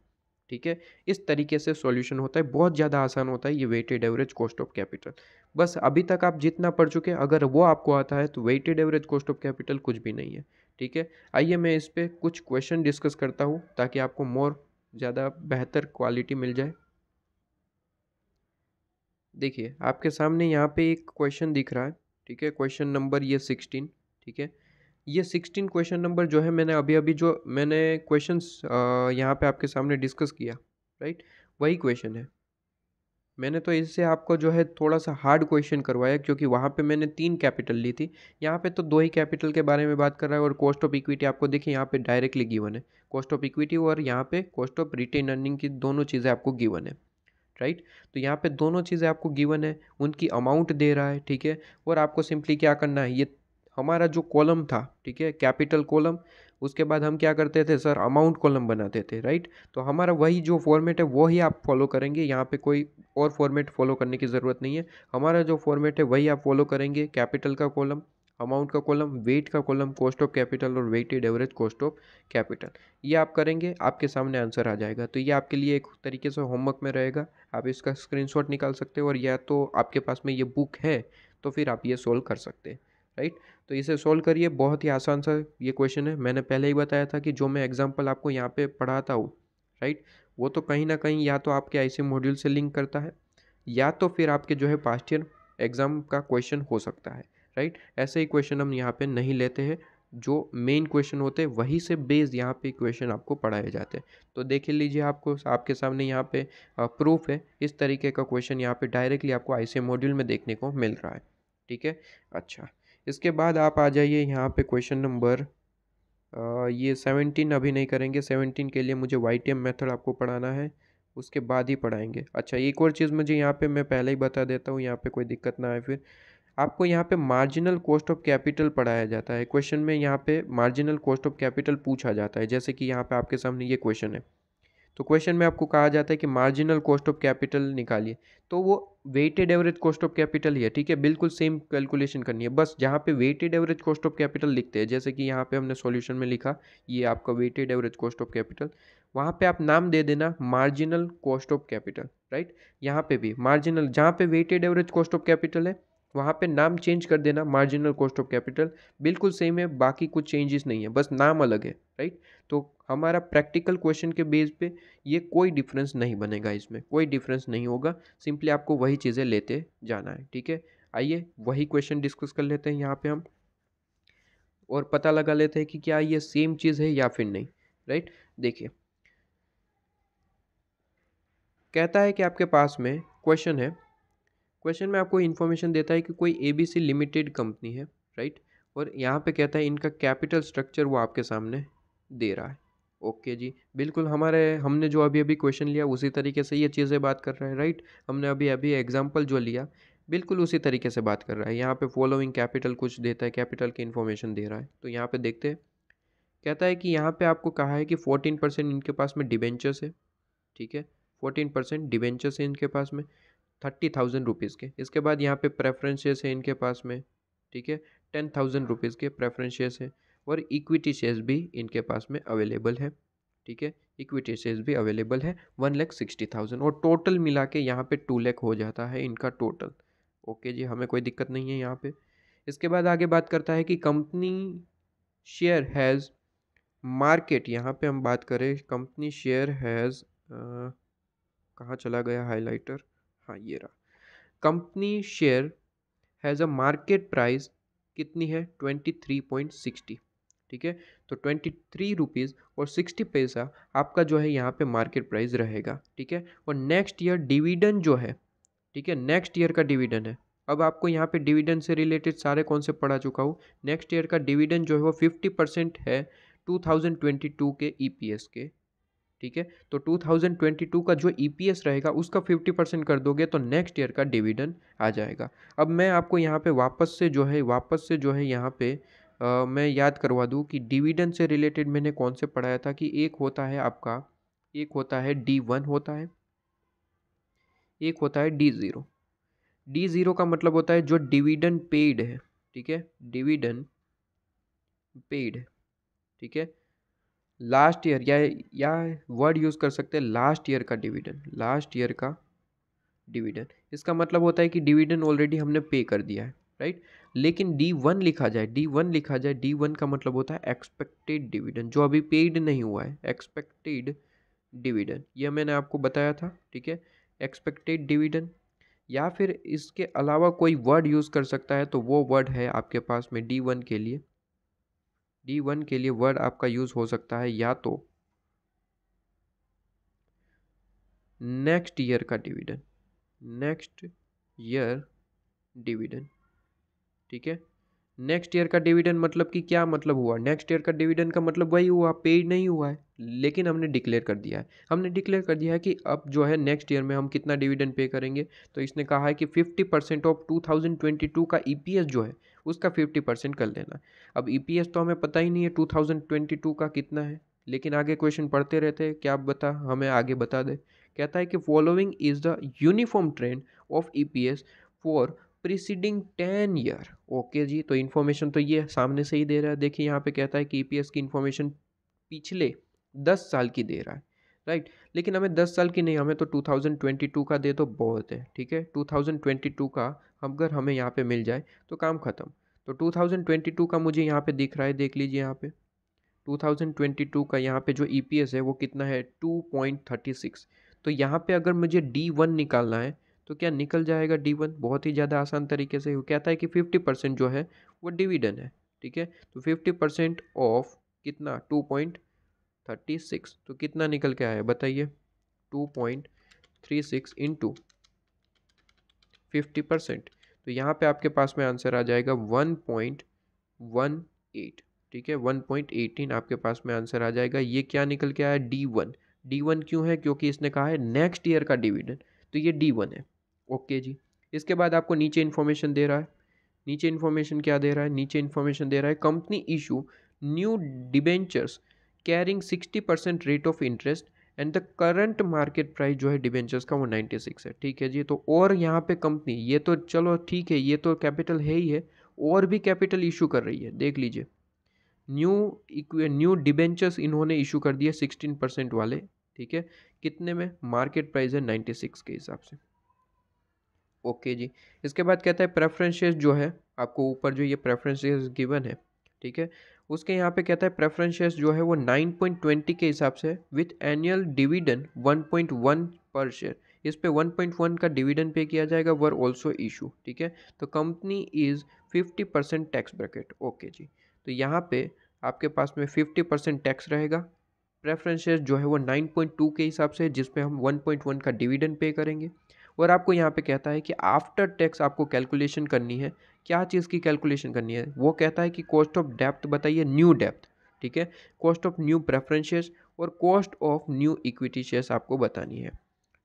Speaker 1: ठीक है इस तरीके से सॉल्यूशन होता है बहुत ज़्यादा आसान होता है ये weighted average cost of capital बस अभी तक आप जितना पढ़ चुके हैं अगर वो आपको आता है तो weighted average cost of capital कुछ भी नहीं है ठीक है आइए मैं इस पर कुछ क्वेश्चन डिस्कस करता हूँ ताकि आपको मोर ज़्यादा बेहतर क्वालिटी मिल जाए देखिए आपके सामने यहाँ पे एक क्वेश्चन दिख रहा है ठीक है क्वेश्चन नंबर ये सिक्सटीन ठीक है ये सिक्सटीन क्वेश्चन नंबर जो है मैंने अभी अभी जो मैंने क्वेश्चन यहाँ पे आपके सामने डिस्कस किया राइट वही क्वेश्चन है मैंने तो इससे आपको जो है थोड़ा सा हार्ड क्वेश्चन करवाया क्योंकि वहाँ पे मैंने तीन कैपिटल ली थी यहाँ पे तो दो ही कैपिटल के बारे में बात कर रहा है और कॉस्ट ऑफ इक्विटी आपको देखिए यहाँ पे डायरेक्टली गिवन है कॉस्ट ऑफ इक्विटी और यहाँ पे कॉस्ट ऑफ रिटेन अर्निंग की दोनों चीज़ें आपको गिवन है राइट तो यहाँ पे दोनों चीज़ें आपको गिवन है उनकी अमाउंट दे रहा है ठीक है और आपको सिंपली क्या करना है ये हमारा जो कॉलम था ठीक है कैपिटल कॉलम उसके बाद हम क्या करते थे सर अमाउंट कॉलम बनाते थे राइट तो हमारा वही जो फॉर्मेट है वही आप फॉलो करेंगे यहाँ पे कोई और फॉर्मेट फॉलो करने की ज़रूरत नहीं है हमारा जो फॉर्मेट है वही आप फॉलो करेंगे कैपिटल का कॉलम अमाउंट का कॉलम वेट का कॉलम कॉस्ट ऑफ कैपिटल और weighted average cost of capital ये आप करेंगे आपके सामने आंसर आ जाएगा तो ये आपके लिए एक तरीके से होमवर्क में रहेगा आप इसका स्क्रीनशॉट निकाल सकते हो और या तो आपके पास में ये बुक है तो फिर आप ये सॉल्व कर सकते हैं राइट तो इसे सॉल्व करिए बहुत ही आसान सा ये क्वेश्चन है मैंने पहले ही बताया था कि जो मैं एग्जाम्पल आपको यहाँ पे पढ़ाता हूँ राइट वो तो कहीं ना कहीं या तो आपके आई मॉड्यूल से लिंक करता है या तो फिर आपके जो है पास्ट ईयर एग्ज़ाम का क्वेश्चन हो सकता है राइट ऐसे ही क्वेश्चन हम यहाँ पर नहीं लेते हैं जो मेन क्वेश्चन होते हैं वहीं से बेस्ड यहाँ पे क्वेश्चन आपको पढ़ाए जाते हैं तो देख लीजिए आपको आपके सामने यहाँ पे प्रूफ है इस तरीके का क्वेश्चन यहाँ पे डायरेक्टली आपको आई मॉड्यूल में देखने को मिल रहा है ठीक है अच्छा इसके बाद आप आ जाइए यहाँ पे क्वेश्चन नंबर ये सेवनटीन अभी नहीं करेंगे सेवनटीन के लिए मुझे वाई टी एम मेथड आपको पढ़ाना है उसके बाद ही पढ़ाएंगे अच्छा एक और चीज़ मुझे यहाँ पे मैं पहले ही बता देता हूँ यहाँ पे कोई दिक्कत ना आए फिर आपको यहाँ पे मार्जिनल कॉस्ट ऑफ कैपिटल पढ़ाया जाता है क्वेश्चन में यहाँ पे मार्जिनल कॉस्ट ऑफ कैपिटल पूछा जाता है जैसे कि यहाँ पे आपके सामने ये क्वेश्चन है तो क्वेश्चन में आपको कहा जाता है कि मार्जिनल कॉस्ट ऑफ कैपिटल निकालिए तो वो weighted average cost of capital ही है ठीक है बिल्कुल सेम कैलकुलेशन करनी है बस जहाँ पे weighted average cost of capital लिखते हैं जैसे कि यहाँ पे हमने सॉल्यूशन में लिखा ये आपका weighted average cost of capital वहाँ पे आप नाम दे देना marginal cost of capital right यहाँ पे भी मार्जिनल जहाँ पे weighted average cost of capital है वहाँ पे नाम चेंज कर देना मार्जिनल कॉस्ट ऑफ कैपिटल बिल्कुल सेम है बाकी कुछ चेंजेस नहीं है बस नाम अलग है राइट तो हमारा प्रैक्टिकल क्वेश्चन के बेस पे ये कोई डिफरेंस नहीं बनेगा इसमें कोई डिफरेंस नहीं होगा सिंपली आपको वही चीज़ें लेते जाना है ठीक है आइए वही क्वेश्चन डिस्कस कर लेते हैं यहाँ पे हम और पता लगा लेते हैं कि क्या ये सेम चीज़ है या फिर नहीं राइट देखिए कहता है कि आपके पास में क्वेश्चन है क्वेश्चन में आपको इन्फॉर्मेशन देता है कि कोई ए लिमिटेड कंपनी है राइट और यहाँ पे कहता है इनका कैपिटल स्ट्रक्चर वो आपके सामने दे रहा है ओके जी बिल्कुल हमारे हमने जो अभी अभी क्वेश्चन लिया उसी तरीके से ये चीज़ें बात कर रहे हैं राइट हमने अभी अभी एग्जाम्पल जो लिया बिल्कुल उसी तरीके से बात कर रहा है यहाँ पे फॉलोइंग कैपिटल कुछ देता है कैपिटल की इन्फॉर्मेशन दे रहा है तो यहाँ पे देखते हैं कहता है कि यहाँ पे आपको कहा है कि फोर्टीन परसेंट इनके पास में डिबेंचर्स है ठीक है फोर्टीन परसेंट डिबेंचर्स है इनके पास में थर्टी थाउजेंड रुपीज़ के इसके बाद यहाँ पे प्रेफरेंसेस है इनके पास में ठीक है टेन थाउजेंड रुपीज़ के प्रेफरेंसेस है और इक्विटी शेयर्स भी इनके पास में अवेलेबल है ठीक है इक्विटी शेयर्स भी अवेलेबल है वन लैख सिक्सटी थाउजेंड और टोटल मिला के यहाँ पे टू लैख हो जाता है इनका टोटल ओके जी हमें कोई दिक्कत नहीं है यहाँ पे इसके बाद आगे बात करता है कि कंपनी शेयर हैज़ मार्केट यहाँ पे हम बात करें कंपनी शेयर हैज़ कहाँ चला गया हाइलाइटर हाँ ये रहा company share has a market price कितनी है ट्वेंटी थ्री पॉइंट सिक्सटी ठीक है तो ट्वेंटी थ्री रुपीज़ और सिक्सटी पैसा आपका जो है यहाँ पे मार्केट प्राइस रहेगा ठीक है और नेक्स्ट ईयर डिविडेंड जो है ठीक है नेक्स्ट ईयर का डिविडेंड है अब आपको यहाँ पे डिविडेंड से रिलेटेड सारे कॉन्सेप्ट पढ़ा चुका हूँ नेक्स्ट ईयर का डिविडेंड जो है वो फिफ्टी परसेंट है टू थाउजेंड ट्वेंटी टू के ई पी एस के ठीक है तो 2022 का जो एस e रहेगा उसका 50 परसेंट कर दोगे तो नेक्स्ट ईयर का डिविडेंड आ जाएगा अब मैं आपको यहाँ पे वापस से जो है वापस से जो है यहाँ पे आ, मैं याद करवा दूँ कि डिविडेंड से रिलेटेड मैंने कौन से पढ़ाया था कि एक होता है आपका एक होता है डी वन होता है एक होता है डी ज़ीरो डी ज़ीरो का मतलब होता है जो डिविडेंड पेड है ठीक है डिविडेंड पेड है ठीक है लास्ट ईयर या या वर्ड यूज़ कर सकते हैं लास्ट ईयर का डिविडेंड लास्ट ईयर का डिविडेंड इसका मतलब होता है कि डिविडेंड ऑलरेडी हमने पे कर दिया है राइट लेकिन डी वन लिखा जाए डी वन लिखा जाए डी वन का मतलब होता है एक्सपेक्टेड डिविडेंड जो अभी पेड नहीं हुआ है एक्सपेक्टेड डिविडेंड यह मैंने आपको बताया था ठीक है एक्सपेक्टेड डिविडेंड या फिर इसके अलावा कोई वर्ड यूज़ कर सकता है तो वो वर्ड है आपके पास में डी वन के लिए डी वन के लिए वर्ड आपका यूज़ हो सकता है या तो नेक्स्ट ईयर का डिविडेंड नेक्स्ट ईयर डिविडेंड ठीक है नेक्स्ट ईयर का डिविडेंड मतलब कि क्या मतलब हुआ नेक्स्ट ईयर का डिविडेंड का मतलब वही हुआ पेड नहीं हुआ है लेकिन हमने डिक्लेयर कर दिया है हमने डिक्लेयर कर दिया है कि अब जो है नेक्स्ट ईयर में हम कितना डिविडेंड पे करेंगे तो इसने कहा है कि fifty percent of two thousand twenty two का ई पी एस जो है उसका फिफ्टी परसेंट कर लेना अब ई पी एस तो हमें पता ही नहीं है टू थाउजेंड ट्वेंटी टू का कितना है लेकिन आगे क्वेश्चन पढ़ते रहते हैं क्या बता हमें आगे बता दे कहता है कि following is the uniform trend of E P S for preceding ten year okay जी तो इन्फॉर्मेशन तो ये सामने से ही दे रहा है देखिए यहाँ पे कहता है कि ई e की इन्फॉर्मेशन पिछले दस साल की दे रहा है राइट लेकिन हमें दस साल की नहीं हमें तो 2022 का दे तो बहुत है ठीक है 2022 का अगर हमें यहाँ पे मिल जाए तो काम ख़त्म तो 2022 का मुझे यहाँ पे दिख रहा है देख लीजिए यहाँ पे 2022 का यहाँ पे जो ई e है वो कितना है 2.36 तो यहाँ पे अगर मुझे डी निकालना है तो क्या निकल जाएगा डी वन बहुत ही ज़्यादा आसान तरीके से वो कहता है कि फिफ्टी परसेंट जो है वो डिविडेंड है ठीक है तो फिफ्टी परसेंट ऑफ कितना टू पॉइंट थर्टी सिक्स तो कितना निकल के आया बताइए two point three six into fifty percent तो यहाँ पे आपके पास में आंसर आ जाएगा वन पॉइंट वन एट ठीक है वन पॉइंट एटीन आपके पास में आंसर आ जाएगा ये क्या निकल के आया डी वन डी वन क्यों है क्योंकि इसने कहा है नेक्स्ट ईयर का डिविडेंड तो ये डी वन है ओके जी इसके बाद आपको नीचे इन्फॉर्मेशन दे रहा है नीचे इन्फॉर्मेशन क्या दे रहा है नीचे इन्फॉर्मेशन दे रहा है company issue new debentures carrying sixty percent rate of interest and the current market price जो है डिबेंचर्स का वो नाइन्टी सिक्स है ठीक है जी तो और यहाँ पे कंपनी ये तो चलो ठीक है ये तो कैपिटल है ही है और भी कैपिटल इशू कर रही है देख लीजिए न्यू न्यू डिबेंचर्स इन्होंने इशू कर दिए सिक्सटीन परसेंट वाले ठीक है कितने में मार्केट प्राइस है नाइन्टी सिक्स के हिसाब से ओके जी इसके बाद कहता है प्रेफरेंसेस जो है आपको ऊपर जो ये प्रेफरेंसेस गिवन है ठीक है उसके यहाँ पे कहता है प्रेफरेंसेस जो है वो 9.20 के हिसाब से विथ एनुअल डिविडेंड 1.1 पर शेयर इस पे 1.1 का डिविडेंड पे किया जाएगा वर ऑल्सो इशू ठीक है तो company is 50 percent tax bracket okay जी तो यहाँ पे आपके पास में 50 परसेंट टैक्स रहेगा प्रेफरेंसेस जो है वो 9.2 के हिसाब से जिसपे हम 1.1 का डिविडेंड पे करेंगे और आपको यहाँ पे कहता है कि आफ्टर टैक्स आपको कैलकुलेशन करनी है क्या चीज़ की कैलकुलेशन करनी है वो कहता है कि कॉस्ट ऑफ डेप्थ बताइए न्यू डेप्थ ठीक है cost of new preference shares और cost of new equity shares आपको बतानी है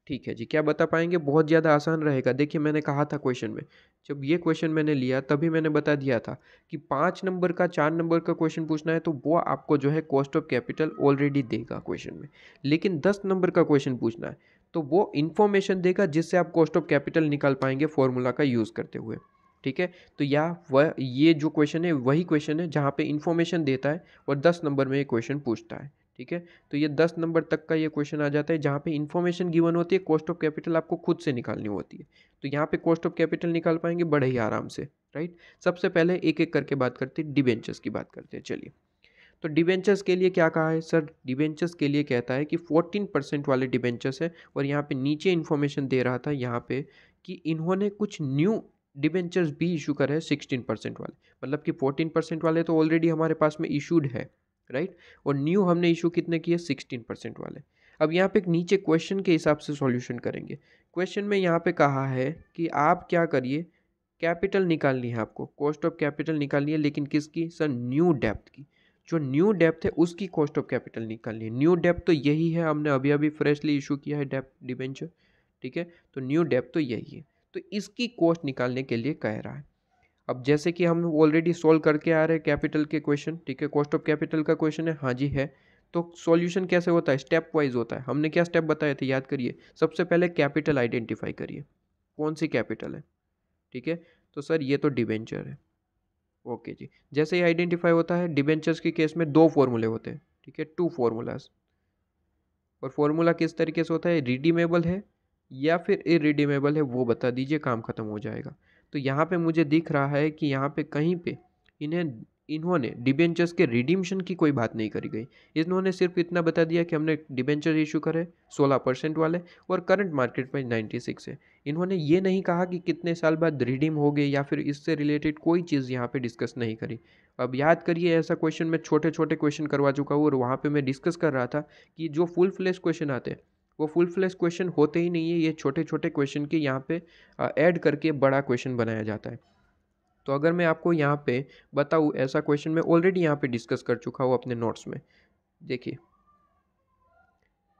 Speaker 1: ठीक है जी क्या बता पाएंगे बहुत ज़्यादा आसान रहेगा देखिए मैंने कहा था क्वेश्चन में जब ये क्वेश्चन मैंने लिया तभी मैंने बता दिया था कि पाँच नंबर का चार नंबर का क्वेश्चन पूछना है तो वो आपको जो है कॉस्ट ऑफ कैपिटल ऑलरेडी देगा क्वेश्चन में लेकिन दस नंबर का क्वेश्चन पूछना है तो वो इन्फॉर्मेशन देगा जिससे आप कॉस्ट ऑफ कैपिटल निकाल पाएंगे फॉर्मूला का यूज़ करते हुए ठीक है तो या वह ये जो क्वेश्चन है वही क्वेश्चन है जहाँ पे इन्फॉर्मेशन देता है और दस नंबर में ये क्वेश्चन पूछता है ठीक है तो ये दस नंबर तक का ये क्वेश्चन आ जाता है जहाँ पे इन्फॉर्मेशन गिवन होती है कॉस्ट ऑफ कैपिटल आपको खुद से निकालनी होती है तो यहाँ पे कॉस्ट ऑफ कैपिटल निकाल पाएंगे बड़े ही आराम से राइट सबसे पहले एक एक करके बात करते हैं डिबेंचर्स की बात करते हैं चलिए तो डिबेंचर्स के लिए क्या कहा है सर डिबेंचर्स के लिए कहता है कि फोर्टीन परसेंट वाले डिबेंचर्स है और यहाँ पे नीचे इन्फॉर्मेशन दे रहा था यहाँ पे कि इन्होंने कुछ न्यू डिबेंचर्स भी इशू करे हैं सिक्सटीन परसेंट वाले मतलब कि फोर्टीन परसेंट वाले तो ऑलरेडी हमारे पास में इशूड है राइट और न्यू हमने इशू कितने किए सिक्सटीन परसेंट वाले अब यहाँ पे नीचे क्वेश्चन के हिसाब से सॉल्यूशन करेंगे क्वेश्चन में यहाँ पे कहा है कि आप क्या करिए कैपिटल निकालनी है आपको कॉस्ट ऑफ कैपिटल निकालनी है लेकिन किसकी सर न्यू डेप्थ की जो न्यू डेप्थ है उसकी कॉस्ट ऑफ कैपिटल निकालनी है न्यू डेप्थ तो यही है हमने अभी अभी फ्रेशली इशू किया है डेप्थ डिबेंचर ठीक है तो न्यू डेप्थ तो यही है तो इसकी कॉस्ट निकालने के लिए कह रहा है अब जैसे कि हम ऑलरेडी सॉल्व करके आ रहे हैं कैपिटल के क्वेश्चन ठीक है कॉस्ट ऑफ कैपिटल का क्वेश्चन है हाँ जी है तो सॉल्यूशन कैसे होता है स्टेप वाइज होता है हमने क्या स्टेप बताए थे याद करिए सबसे पहले कैपिटल आइडेंटिफाई करिए कौन सी कैपिटल है ठीक है तो सर ये तो डिवेंचर है ओके जी जैसे ही आइडेंटिफाई होता है डिबेंचर्स के केस में दो फॉर्मूले होते हैं ठीक है टू फार्मूलाज और फार्मूला किस तरीके से होता है रिडीमेबल है या फिर इरिडीमेबल है वो बता दीजिए काम ख़त्म हो जाएगा तो यहाँ पे मुझे दिख रहा है कि यहाँ पे कहीं पे इन्हें इन्होंने डिबेंचर्स के रिडीमशन की कोई बात नहीं करी गई इन्होंने सिर्फ इतना बता दिया कि हमने डिबेंचर इशू करे सोलह परसेंट वाले और करंट मार्केट में नाइन्टी सिक्स है इन्होंने ये नहीं कहा कि कितने साल बाद रिडीम हो गए या फिर इससे रिलेटेड कोई चीज़ यहाँ पे डिस्कस नहीं करी अब याद करिए ऐसा क्वेश्चन मैं छोटे छोटे क्वेश्चन करवा चुका हूँ और वहाँ पर मैं डिस्कस कर रहा था कि जो फुल फ्लेश क्वेश्चन आते हैं वो फुल फ्लेश क्वेश्चन होते ही नहीं है ये छोटे छोटे क्वेश्चन के यहाँ पे ऐड करके बड़ा क्वेश्चन बनाया जाता है तो अगर मैं आपको यहाँ पे बताऊँ ऐसा क्वेश्चन मैं ऑलरेडी यहाँ पे डिस्कस कर चुका हूँ अपने नोट्स में देखिए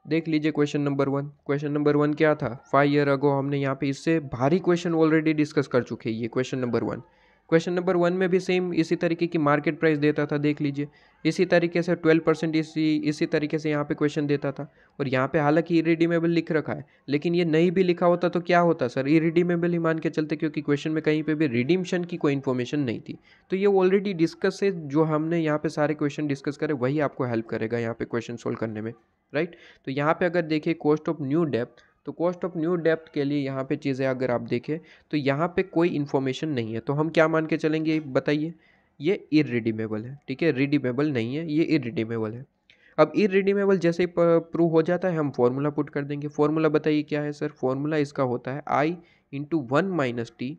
Speaker 1: देख लीजिए question number one question number one क्या था फाइव ईयर अगो हमने यहाँ पे इससे भारी क्वेश्चन ऑलरेडी डिस्कस कर चुके ये question number one question number one में भी सेम इसी तरीके की मार्केट प्राइस देता था देख लीजिए इसी तरीके से ट्वेल्व परसेंट इसी इसी तरीके से यहाँ पे क्वेश्चन देता था और यहाँ पे हालांकि इरिडीमेबल लिख रखा है लेकिन ये नहीं भी लिखा होता तो क्या होता सर इरिडीमेबल ही मान के चलते क्योंकि क्वेश्चन में कहीं पे भी रिडीमशन की कोई इन्फॉर्मेशन नहीं थी तो ये ऑलरेडी डिस्कस है जो हमने यहाँ पे सारे क्वेश्चन डिस्कस करे वही आपको हेल्प करेगा यहाँ पे क्वेश्चन सोल्व करने में राइट तो यहाँ पे अगर देखिए कॉस्ट ऑफ न्यू डेप्थ तो कॉस्ट ऑफ न्यू डेप्थ के लिए यहाँ पे चीज़ें अगर आप देखें तो यहाँ पे कोई इन्फॉर्मेशन नहीं है तो हम क्या मान के चलेंगे बताइए ये इरिडीमेबल है ठीक है रिडीमेबल नहीं है ये इरिडीमेबल है अब इरिडीमेबल जैसे ही प्रूव हो जाता है हम फॉर्मूला पुट कर देंगे फॉर्मूला बताइए क्या है सर फॉर्मूला इसका होता है I into one minus T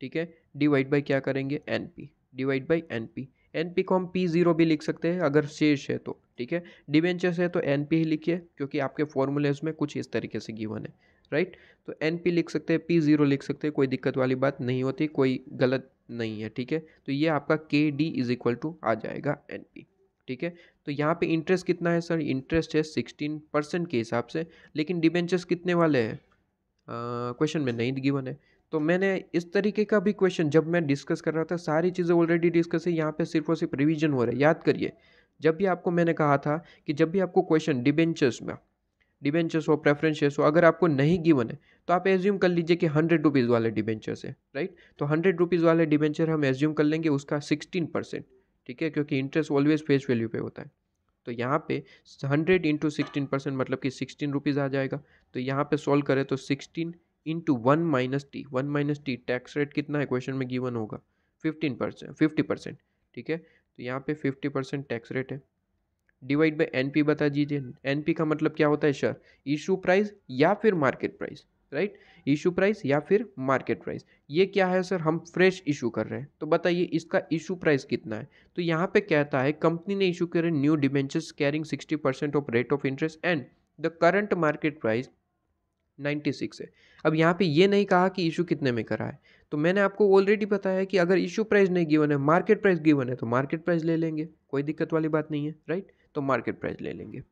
Speaker 1: ठीक है डिवाइड बाई क्या करेंगे N P divide by N P N P को हम पी ज़ीरो भी लिख सकते हैं अगर शेष है तो ठीक है डिवेंचर्स है तो एन ही लिखिए क्योंकि आपके फॉर्मूलेज में कुछ इस तरीके से गिवन है राइट तो एन पी लिख सकते हैं पी जीरो लिख सकते हैं कोई दिक्कत वाली बात नहीं होती कोई गलत नहीं है ठीक है तो ये आपका K D is equal to आ जाएगा एन पी ठीक है तो यहाँ पे इंटरेस्ट कितना है सर इंटरेस्ट है सिक्सटीन परसेंट के हिसाब से लेकिन डिबेंचर्स कितने वाले हैं क्वेश्चन में नहीं गिवन है तो मैंने इस तरीके का भी क्वेश्चन जब मैं डिस्कस कर रहा था सारी चीज़ें ऑलरेडी डिस्कस है यहाँ पे सिर्फ और सिर्फ रिविजन हो रहा है याद करिए जब भी आपको मैंने कहा था कि जब भी आपको क्वेश्चन डिबेंचर्स में डिबेंचर्स हो प्रेफरेंस हो अगर आपको नहीं गिवन है तो आप एज्यूम कर लीजिए कि हंड्रेड रुपीज़ वाले डिबेंचर्स है राइट तो हंड्रेड रुपीज़ वाले डिबेंचर हम एज्यूम कर लेंगे उसका सिक्सटीन परसेंट ठीक है क्योंकि इंटरेस्ट ऑलवेज फेस वैल्यू पे होता है तो यहाँ पे हंड्रेड इंटू सिक्सटीन परसेंट मतलब कि सिक्सटीन रुपीज़ आ जाएगा तो यहाँ पे सॉल्व करें तो sixteen into one minus T one minus T tax rate कितना है क्वेश्चन में गिवन होगा फिफ्टीन परसेंट फिफ्टी परसेंट ठीक है तो यहाँ पे फिफ्टी परसेंट टैक्स रेट है डिवाइड बाई एन पी बता दीजिए एन पी का मतलब क्या होता है सर इशू प्राइस या फिर market price right issue price या फिर मार्केट प्राइस ये क्या है सर हम फ्रेश इशू कर रहे हैं तो बताइए इसका इशू प्राइस कितना है तो यहाँ पे कहता है कंपनी ने इशू करे new debentures carrying sixty percent of rate of interest and the current market price ninety six है अब यहाँ पे ये नहीं कहा कि इशू कितने में करा है तो मैंने आपको ऑलरेडी बताया कि अगर इशू प्राइस नहीं गिवन है मार्केट प्राइस गिवन है तो मार्केट प्राइस ले लेंगे कोई दिक्कत वाली बात नहीं है राइट तो मार्केट प्राइस ले लेंगे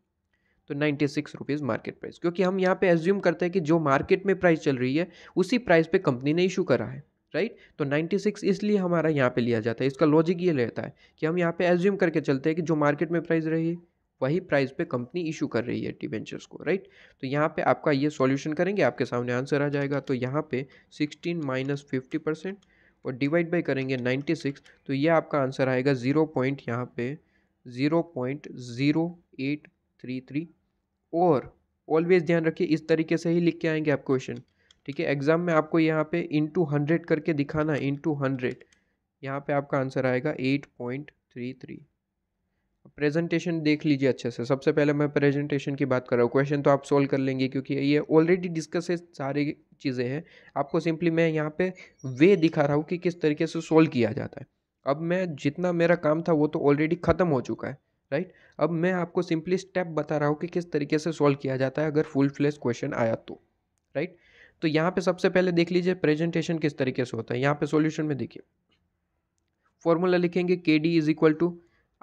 Speaker 1: तो ninety six rupees market price क्योंकि हम यहाँ पे एज्यूम करते हैं कि जो मार्केट में प्राइस चल रही है उसी प्राइस पे कंपनी ने इशू करा है राइट तो 96 इसलिए हमारा यहाँ पे लिया जाता है इसका लॉजिक ये रहता है कि हम यहाँ पे एज्यूम करके चलते हैं कि जो मार्केट में प्राइस रही वही प्राइस पे कंपनी इशू कर रही है डिवेंचर्स को राइट तो यहाँ पे आपका ये सॉल्यूशन करेंगे आपके सामने आंसर आ जाएगा तो यहाँ पे 16 माइनस फिफ्टी परसेंट और डिवाइड बाई करेंगे 96 तो ये आपका आंसर आएगा ज़ीरो पॉइंट यहाँ पे zero point zero eight three three और ऑलवेज ध्यान रखिए इस तरीके से ही लिख के आएंगे आप क्वेश्चन ठीक है एग्ज़ाम में आपको यहाँ पे इंटू हंड्रेड करके दिखाना है इन हंड्रेड यहाँ पे आपका आंसर आएगा eight point three three presentation देख लीजिए अच्छे से सबसे पहले मैं प्रेजेंटेशन की बात कर रहा हूँ क्वेश्चन तो आप सोल्व कर लेंगे क्योंकि ये ऑलरेडी डिस्कस है सारी चीज़ें हैं आपको सिंपली मैं यहाँ पे वे दिखा रहा हूँ कि किस तरीके से सोल्व किया जाता है अब मैं जितना मेरा काम था वो तो ऑलरेडी ख़त्म हो चुका है राइट अब मैं आपको सिंपली स्टेप बता रहा हूँ कि किस तरीके से सोल्व किया जाता है अगर फुल फ्लेस क्वेश्चन आया तो राइट तो यहाँ पे सबसे पहले देख लीजिए प्रेजेंटेशन किस तरीके से होता है यहाँ पे सॉल्यूशन में देखिए फॉर्मूला लिखेंगे K D is equal to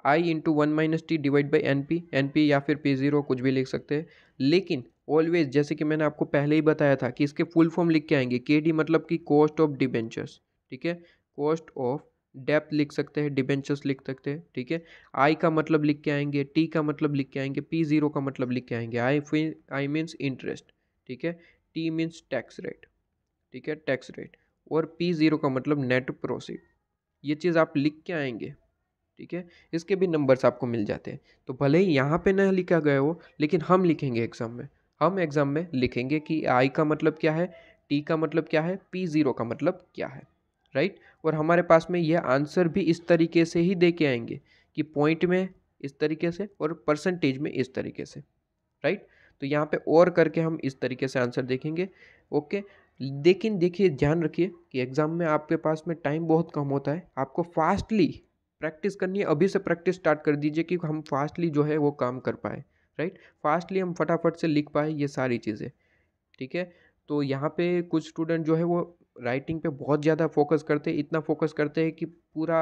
Speaker 1: I into one minus T divide by N P N P या फिर पी जीरो कुछ भी लिख सकते हैं लेकिन ऑलवेज जैसे कि मैंने आपको पहले ही बताया था कि इसके फुल फॉर्म लिख के आएंगे के डी मतलब कि कॉस्ट ऑफ डिबेंचर्स ठीक है कॉस्ट ऑफ डेप्थ लिख सकते हैं डिबेंचर्स लिख सकते हैं ठीक है आई का मतलब लिख के आएंगे टी का मतलब लिख के आएंगे पी जीरो का मतलब लिख के आएंगे आई फी आई मीन्स इंटरेस्ट ठीक है टी मीन्स टैक्स रेट ठीक है टैक्स रेट और पी जीरो का मतलब नेट प्रोसीड ये चीज़ आप लिख के आएंगे ठीक है इसके भी नंबर्स आपको मिल जाते हैं तो भले ही यहाँ पे न लिखा गया हो लेकिन हम लिखेंगे एग्ज़ाम में हम एग्ज़ाम में लिखेंगे कि आई का मतलब क्या है टी का मतलब क्या है पी ज़ीरो का मतलब क्या है राइट और हमारे पास में यह आंसर भी इस तरीके से ही दे के आएंगे कि पॉइंट में इस तरीके से और परसेंटेज में इस तरीके से राइट तो यहाँ पे और करके हम इस तरीके से आंसर देखेंगे ओके लेकिन देखिए ध्यान रखिए कि एग्ज़ाम में आपके पास में टाइम बहुत कम होता है आपको फास्टली प्रैक्टिस करनी है अभी से प्रैक्टिस स्टार्ट कर दीजिए कि हम फास्टली जो है वो काम कर पाए राइट फास्टली हम फटाफट से लिख पाए ये सारी चीज़ें ठीक है तो यहाँ पे कुछ स्टूडेंट जो है वो राइटिंग पे बहुत ज़्यादा फोकस करते हैं इतना फोकस करते हैं कि पूरा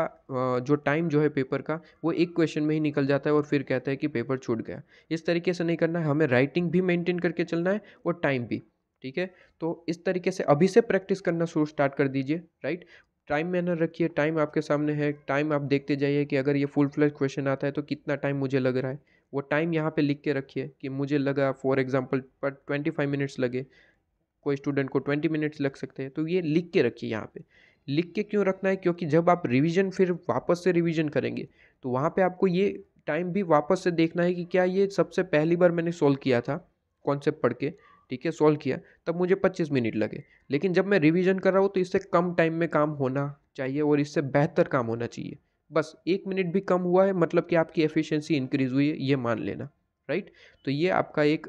Speaker 1: जो टाइम जो है पेपर का वो एक क्वेश्चन में ही निकल जाता है और फिर कहता है कि पेपर छूट गया इस तरीके से नहीं करना है हमें राइटिंग भी मेंटेन करके चलना है और टाइम भी ठीक है तो इस तरीके से अभी से प्रैक्टिस करना शुरू स्टार्ट कर दीजिए राइट टाइम मैनर रखिए टाइम आपके सामने है टाइम आप देखते जाइए कि अगर ये फुल फ्लैश क्वेश्चन आता है तो कितना टाइम मुझे लग रहा है वो टाइम यहाँ पे लिख के रखिए कि मुझे लगा फॉर एग्जांपल पर ट्वेंटी फाइव मिनट्स लगे कोई स्टूडेंट को ट्वेंटी मिनट्स लग सकते हैं तो ये लिख के रखिए यहाँ पे लिख के क्यों रखना है क्योंकि जब आप रिवीजन फिर वापस से रिवीजन करेंगे तो वहाँ पे आपको ये टाइम भी वापस से देखना है कि क्या ये सबसे पहली बार मैंने सोल्व किया था कॉन्सेप्ट पढ़ के ठीक है सॉल्व किया तब मुझे पच्चीस मिनट लगे लेकिन जब मैं रिविज़न कर रहा हूँ तो इससे कम टाइम में काम होना चाहिए और इससे बेहतर काम होना चाहिए बस एक मिनट भी कम हुआ है मतलब कि आपकी एफिशिएंसी इंक्रीज़ हुई है ये मान लेना राइट तो ये आपका एक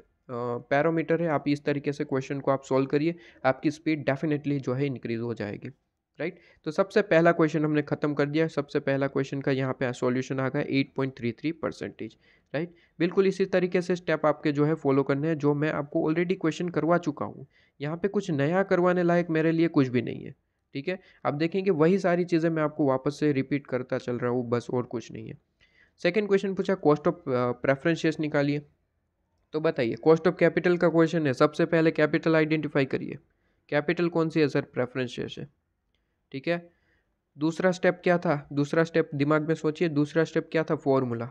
Speaker 1: पैरामीटर है आप इस तरीके से क्वेश्चन को आप सॉल्व करिए आपकी स्पीड डेफिनेटली जो है इंक्रीज़ हो जाएगी राइट तो सबसे पहला क्वेश्चन हमने ख़त्म कर दिया सबसे पहला क्वेश्चन का यहाँ पे सॉल्यूशन आ गया थ्री परसेंटेज राइट बिल्कुल इसी तरीके से स्टेप आपके जो है फॉलो करने हैं जो मैं आपको ऑलरेडी क्वेश्चन करवा चुका हूँ यहाँ पे कुछ नया करवाने लायक मेरे लिए कुछ भी नहीं है ठीक है आप देखेंगे वही सारी चीज़ें मैं आपको वापस से रिपीट करता चल रहा हूँ बस और कुछ नहीं है सेकेंड क्वेश्चन पूछा कॉस्ट ऑफ प्रेफरेंस निकालिए तो बताइए कॉस्ट ऑफ कैपिटल का क्वेश्चन है सबसे पहले कैपिटल आइडेंटिफाई करिए कैपिटल कौन सी है सर प्रेफरेंस है ठीक है दूसरा स्टेप क्या था दूसरा स्टेप दिमाग में सोचिए दूसरा स्टेप क्या था फॉर्मूला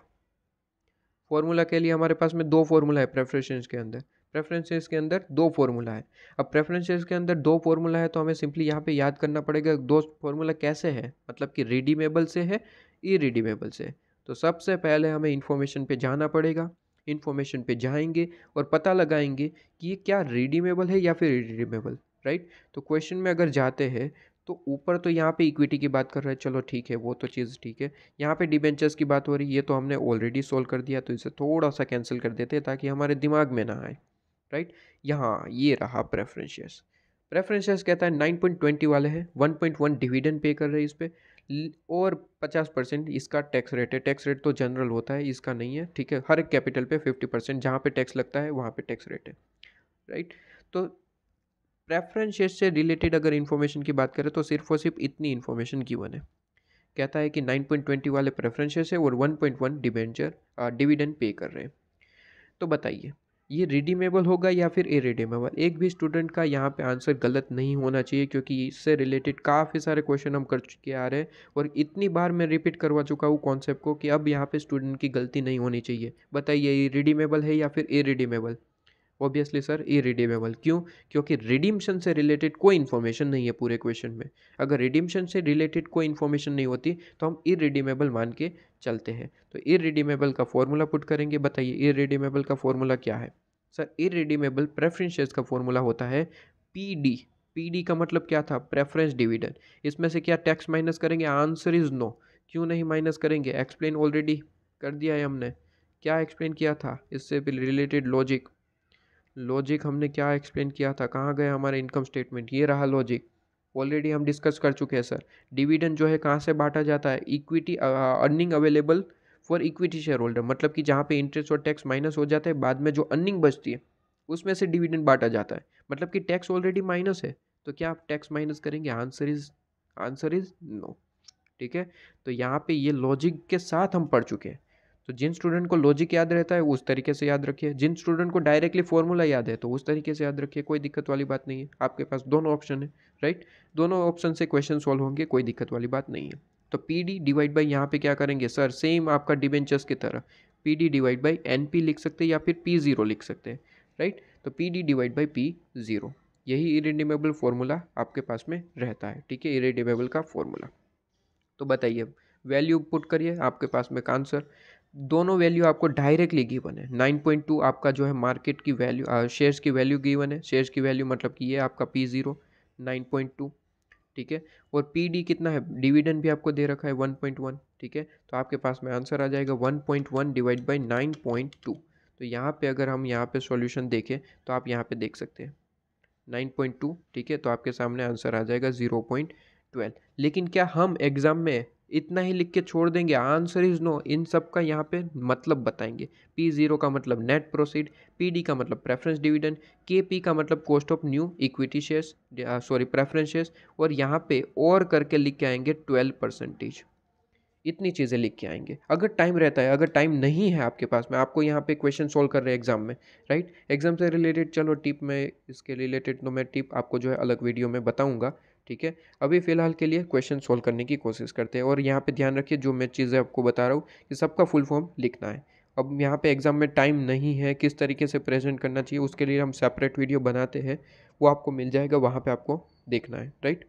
Speaker 1: फॉर्मूला के लिए हमारे पास में दो फॉर्मूला है प्रेफरेंसेस के अंदर प्रेफरेंसेस के अंदर दो फॉर्मूला है अब प्रेफरेंसेस के अंदर दो फॉर्मूला है तो हमें सिंपली यहाँ पे याद करना पड़ेगा दो फॉर्मूला कैसे है मतलब कि रिडीमेबल से है ई रिडीमेबल से तो सबसे पहले हमें इन्फॉर्मेशन पर जाना पड़ेगा इन्फॉर्मेशन पर जाएंगे और पता लगाएंगे कि ये क्या रिडीमेबल है या फिर रिडीमेबल राइट तो क्वेश्चन में अगर जाते हैं तो ऊपर तो यहाँ पे इक्विटी की बात कर रहे हैं चलो ठीक है वो तो चीज़ ठीक है यहाँ पे डिबेंचर्स की बात हो रही है ये तो हमने ऑलरेडी सोल्व कर दिया तो इसे थोड़ा सा कैंसिल कर देते हैं ताकि हमारे दिमाग में ना आए राइट यहाँ ये रहा प्रेफरेंशियस प्रेफरेंशियस कहता है नाइन पॉइंट ट्वेंटी वाले हैं one point one dividend pay कर रहे हैं इस पर और पचास परसेंट इसका टैक्स रेट है टैक्स रेट तो जनरल होता है इसका नहीं है ठीक है हर एक कैपिटल पे फिफ्टी परसेंट जहाँ पे टैक्स लगता है वहाँ पे टैक्स रेट है राइट तो प्रेफरेंस शेयर से रिलेटेड अगर इन्फॉर्मेशन की बात करें तो सिर्फ और सिर्फ इतनी इन्फॉर्मेशन की वन है कहता है कि 9.20 वाले प्रेफरेंस शेयर है और 1.1 डिबेंचर डिविडेंड पे कर रहे हैं तो बताइए ये रिडीमेबल होगा या फिर इरिडीमेबल एक भी स्टूडेंट का यहाँ पे आंसर गलत नहीं होना चाहिए क्योंकि इससे रिलेटेड काफ़ी सारे क्वेश्चन हम कर चुके आ रहे हैं और इतनी बार मैं रिपीट करवा चुका हूँ कॉन्सेप्ट को कि अब यहाँ पे स्टूडेंट की गलती नहीं होनी चाहिए बताइए ये रिडीमेबल है या फिर इरिडीमेबल ऑब्वियसली सर इरिडीमेबल क्यों क्योंकि रिडीमशन से रिलेटेड कोई इन्फॉर्मेशन नहीं है पूरे क्वेश्चन में अगर रिडीमशन से रिलेटेड कोई इन्फॉर्मेशन नहीं होती तो हम इरिडीमेबल मान के चलते हैं तो इरिडीमेबल का फॉर्मूला पुट करेंगे बताइए इरिडीमेबल का फॉर्मूला क्या है सर इरिडीमेबल प्रेफरेंशियस का फॉर्मूला होता है पी डी पी डी का मतलब क्या था प्रेफरेंस डिविडेंड इसमें से क्या टैक्स माइनस करेंगे आंसर इज़ नो क्यों नहीं माइनस करेंगे एक्सप्लेन ऑलरेडी कर दिया है हमने क्या एक्सप्लेन किया था इससे रिलेटेड लॉजिक लॉजिक हमने क्या एक्सप्लेन किया था कहाँ गया हमारा इनकम स्टेटमेंट ये रहा लॉजिक ऑलरेडी हम डिस्कस कर चुके हैं सर डिविडेंड जो है कहाँ से बांटा जाता है equity earning available for equity share shareholder मतलब कि जहाँ पे इंटरेस्ट और टैक्स माइनस हो जाता है बाद में जो अर्निंग बचती है उसमें से डिविडेंड बांटा जाता है मतलब कि टैक्स ऑलरेडी माइनस है तो क्या आप टैक्स माइनस करेंगे answer is answer is no ठीक है तो यहाँ पे ये लॉजिक के साथ हम पढ़ चुके हैं तो जिन स्टूडेंट को लॉजिक याद रहता है उस तरीके से याद रखिए जिन स्टूडेंट को डायरेक्टली फॉर्मूला याद है तो उस तरीके से याद रखिए कोई दिक्कत वाली बात नहीं है आपके पास दोनों ऑप्शन है राइट दोनों ऑप्शन से क्वेश्चन सॉल्व होंगे कोई दिक्कत वाली बात नहीं है तो पी डी डिवाइड बाई यहाँ पे क्या करेंगे सर सेम आपका डिबेंचर्स की तरह P D divide by N P लिख सकते हैं या फिर पी ज़ीरो लिख सकते हैं राइट तो P D divide by P zero यही इरेडिमेबल फॉर्मूला आपके पास में रहता है ठीक है इरेडिमेबल का फॉर्मूला तो बताइए वैल्यू पुट करिए आपके पास में आंसर दोनों वैल्यू आपको डायरेक्टली गिवन है 9.2 आपका जो है मार्केट की वैल्यू शेयर्स की वैल्यू गिवन है शेयर्स की वैल्यू मतलब कि ये आपका P zero nine point two ठीक है और पी डी कितना है डिविडेंड भी आपको दे रखा है वन पॉइंट वन ठीक है तो आपके पास में आंसर आ जाएगा one point one divide by nine point two तो यहाँ पर अगर हम यहाँ पर सोल्यूशन देखें तो आप यहाँ पर देख सकते हैं नाइन पॉइंट टू ठीक है तो आपके सामने आंसर आ जाएगा ज़ीरो पॉइंट ट्वेल्व लेकिन क्या हम एग्ज़ाम में इतना ही लिख के छोड़ देंगे आंसर इज़ नो इन सब का यहाँ पे मतलब बताएंगे पी जीरो का मतलब नेट प्रोसीड पी डी का मतलब प्रेफरेंस डिविडेंड के पी का मतलब cost of new equity shares sorry preference shares और यहाँ पे और करके लिख के आएंगे ट्वेल्व परसेंटेज इतनी चीज़ें लिख के आएंगे अगर टाइम रहता है अगर टाइम नहीं है आपके पास में आपको यहाँ पे क्वेश्चन सोल्व कर रहे हैं एग्जाम में राइट एग्जाम से रिलेटेड चलो टिप में इसके रिलेटेड तो मैं टिप आपको जो है अलग वीडियो में बताऊँगा ठीक है अभी फ़िलहाल के लिए क्वेश्चन सॉल्व करने की कोशिश करते हैं और यहाँ पे ध्यान रखिए जो मैं चीज़ें आपको बता रहा हूँ कि सबका फुल फॉर्म लिखना है अब यहाँ पे एग्ज़ाम में टाइम नहीं है किस तरीके से प्रेजेंट करना चाहिए उसके लिए हम सेपरेट वीडियो बनाते हैं वो आपको मिल जाएगा वहाँ पर आपको देखना है राइट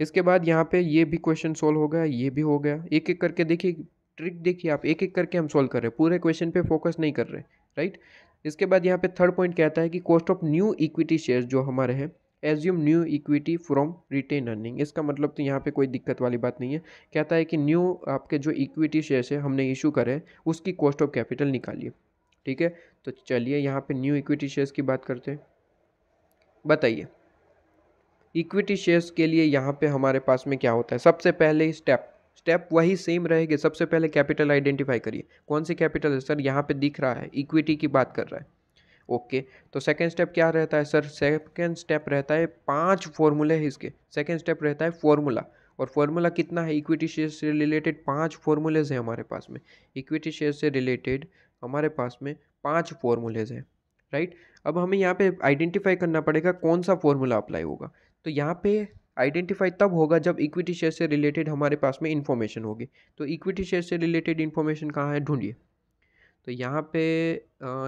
Speaker 1: इसके बाद यहाँ पर ये भी क्वेश्चन सोल्व हो गया ये भी हो गया एक एक करके देखिए ट्रिक देखिए आप एक एक करके हम सोल्व कर रहे हैं पूरे क्वेश्चन पर फोकस नहीं कर रहे राइट इसके बाद यहाँ पे थर्ड पॉइंट कहता है कि cost of new equity share जो हमारे हैं assume new equity from retain earning इसका मतलब तो यहाँ पे कोई दिक्कत वाली बात नहीं है कहता है कि न्यू आपके जो इक्विटी शेयर्स है हमने इशू करे उसकी कॉस्ट ऑफ कैपिटल निकालिए ठीक है तो चलिए यहाँ पे न्यू इक्विटी शेयर्स की बात करते हैं बताइए इक्विटी शेयर्स के लिए यहाँ पे हमारे पास में क्या होता है सबसे पहले स्टेप स्टेप वही सेम रहेगी सबसे पहले कैपिटल आइडेंटिफाई करिए कौन सी कैपिटल है सर यहाँ पे दिख रहा है इक्विटी की बात कर रहा है ओके तो सेकेंड स्टेप क्या रहता है सर सेकेंड स्टेप रहता है पाँच फॉर्मूले है इसके सेकेंड स्टेप रहता है फॉर्मूला और फॉर्मूला कितना है इक्विटी शेयर से रिलेटेड पाँच फॉर्मूलेज हैं हमारे पास में इक्विटी शेयर से रिलेटेड हमारे पास में पाँच फॉर्मूलेज हैं राइट अब हमें यहाँ पे आइडेंटिफाई करना पड़ेगा कौन सा फॉर्मूला अप्लाई होगा तो यहाँ पे आइडेंटिफाई तब होगा जब इक्विटी शेयर से रिलेटेड हमारे पास में इन्फॉर्मेशन होगी तो इक्विटी शेयर से रिलेटेड इन्फॉर्मेशन कहाँ है ढूंढिए तो यहाँ पे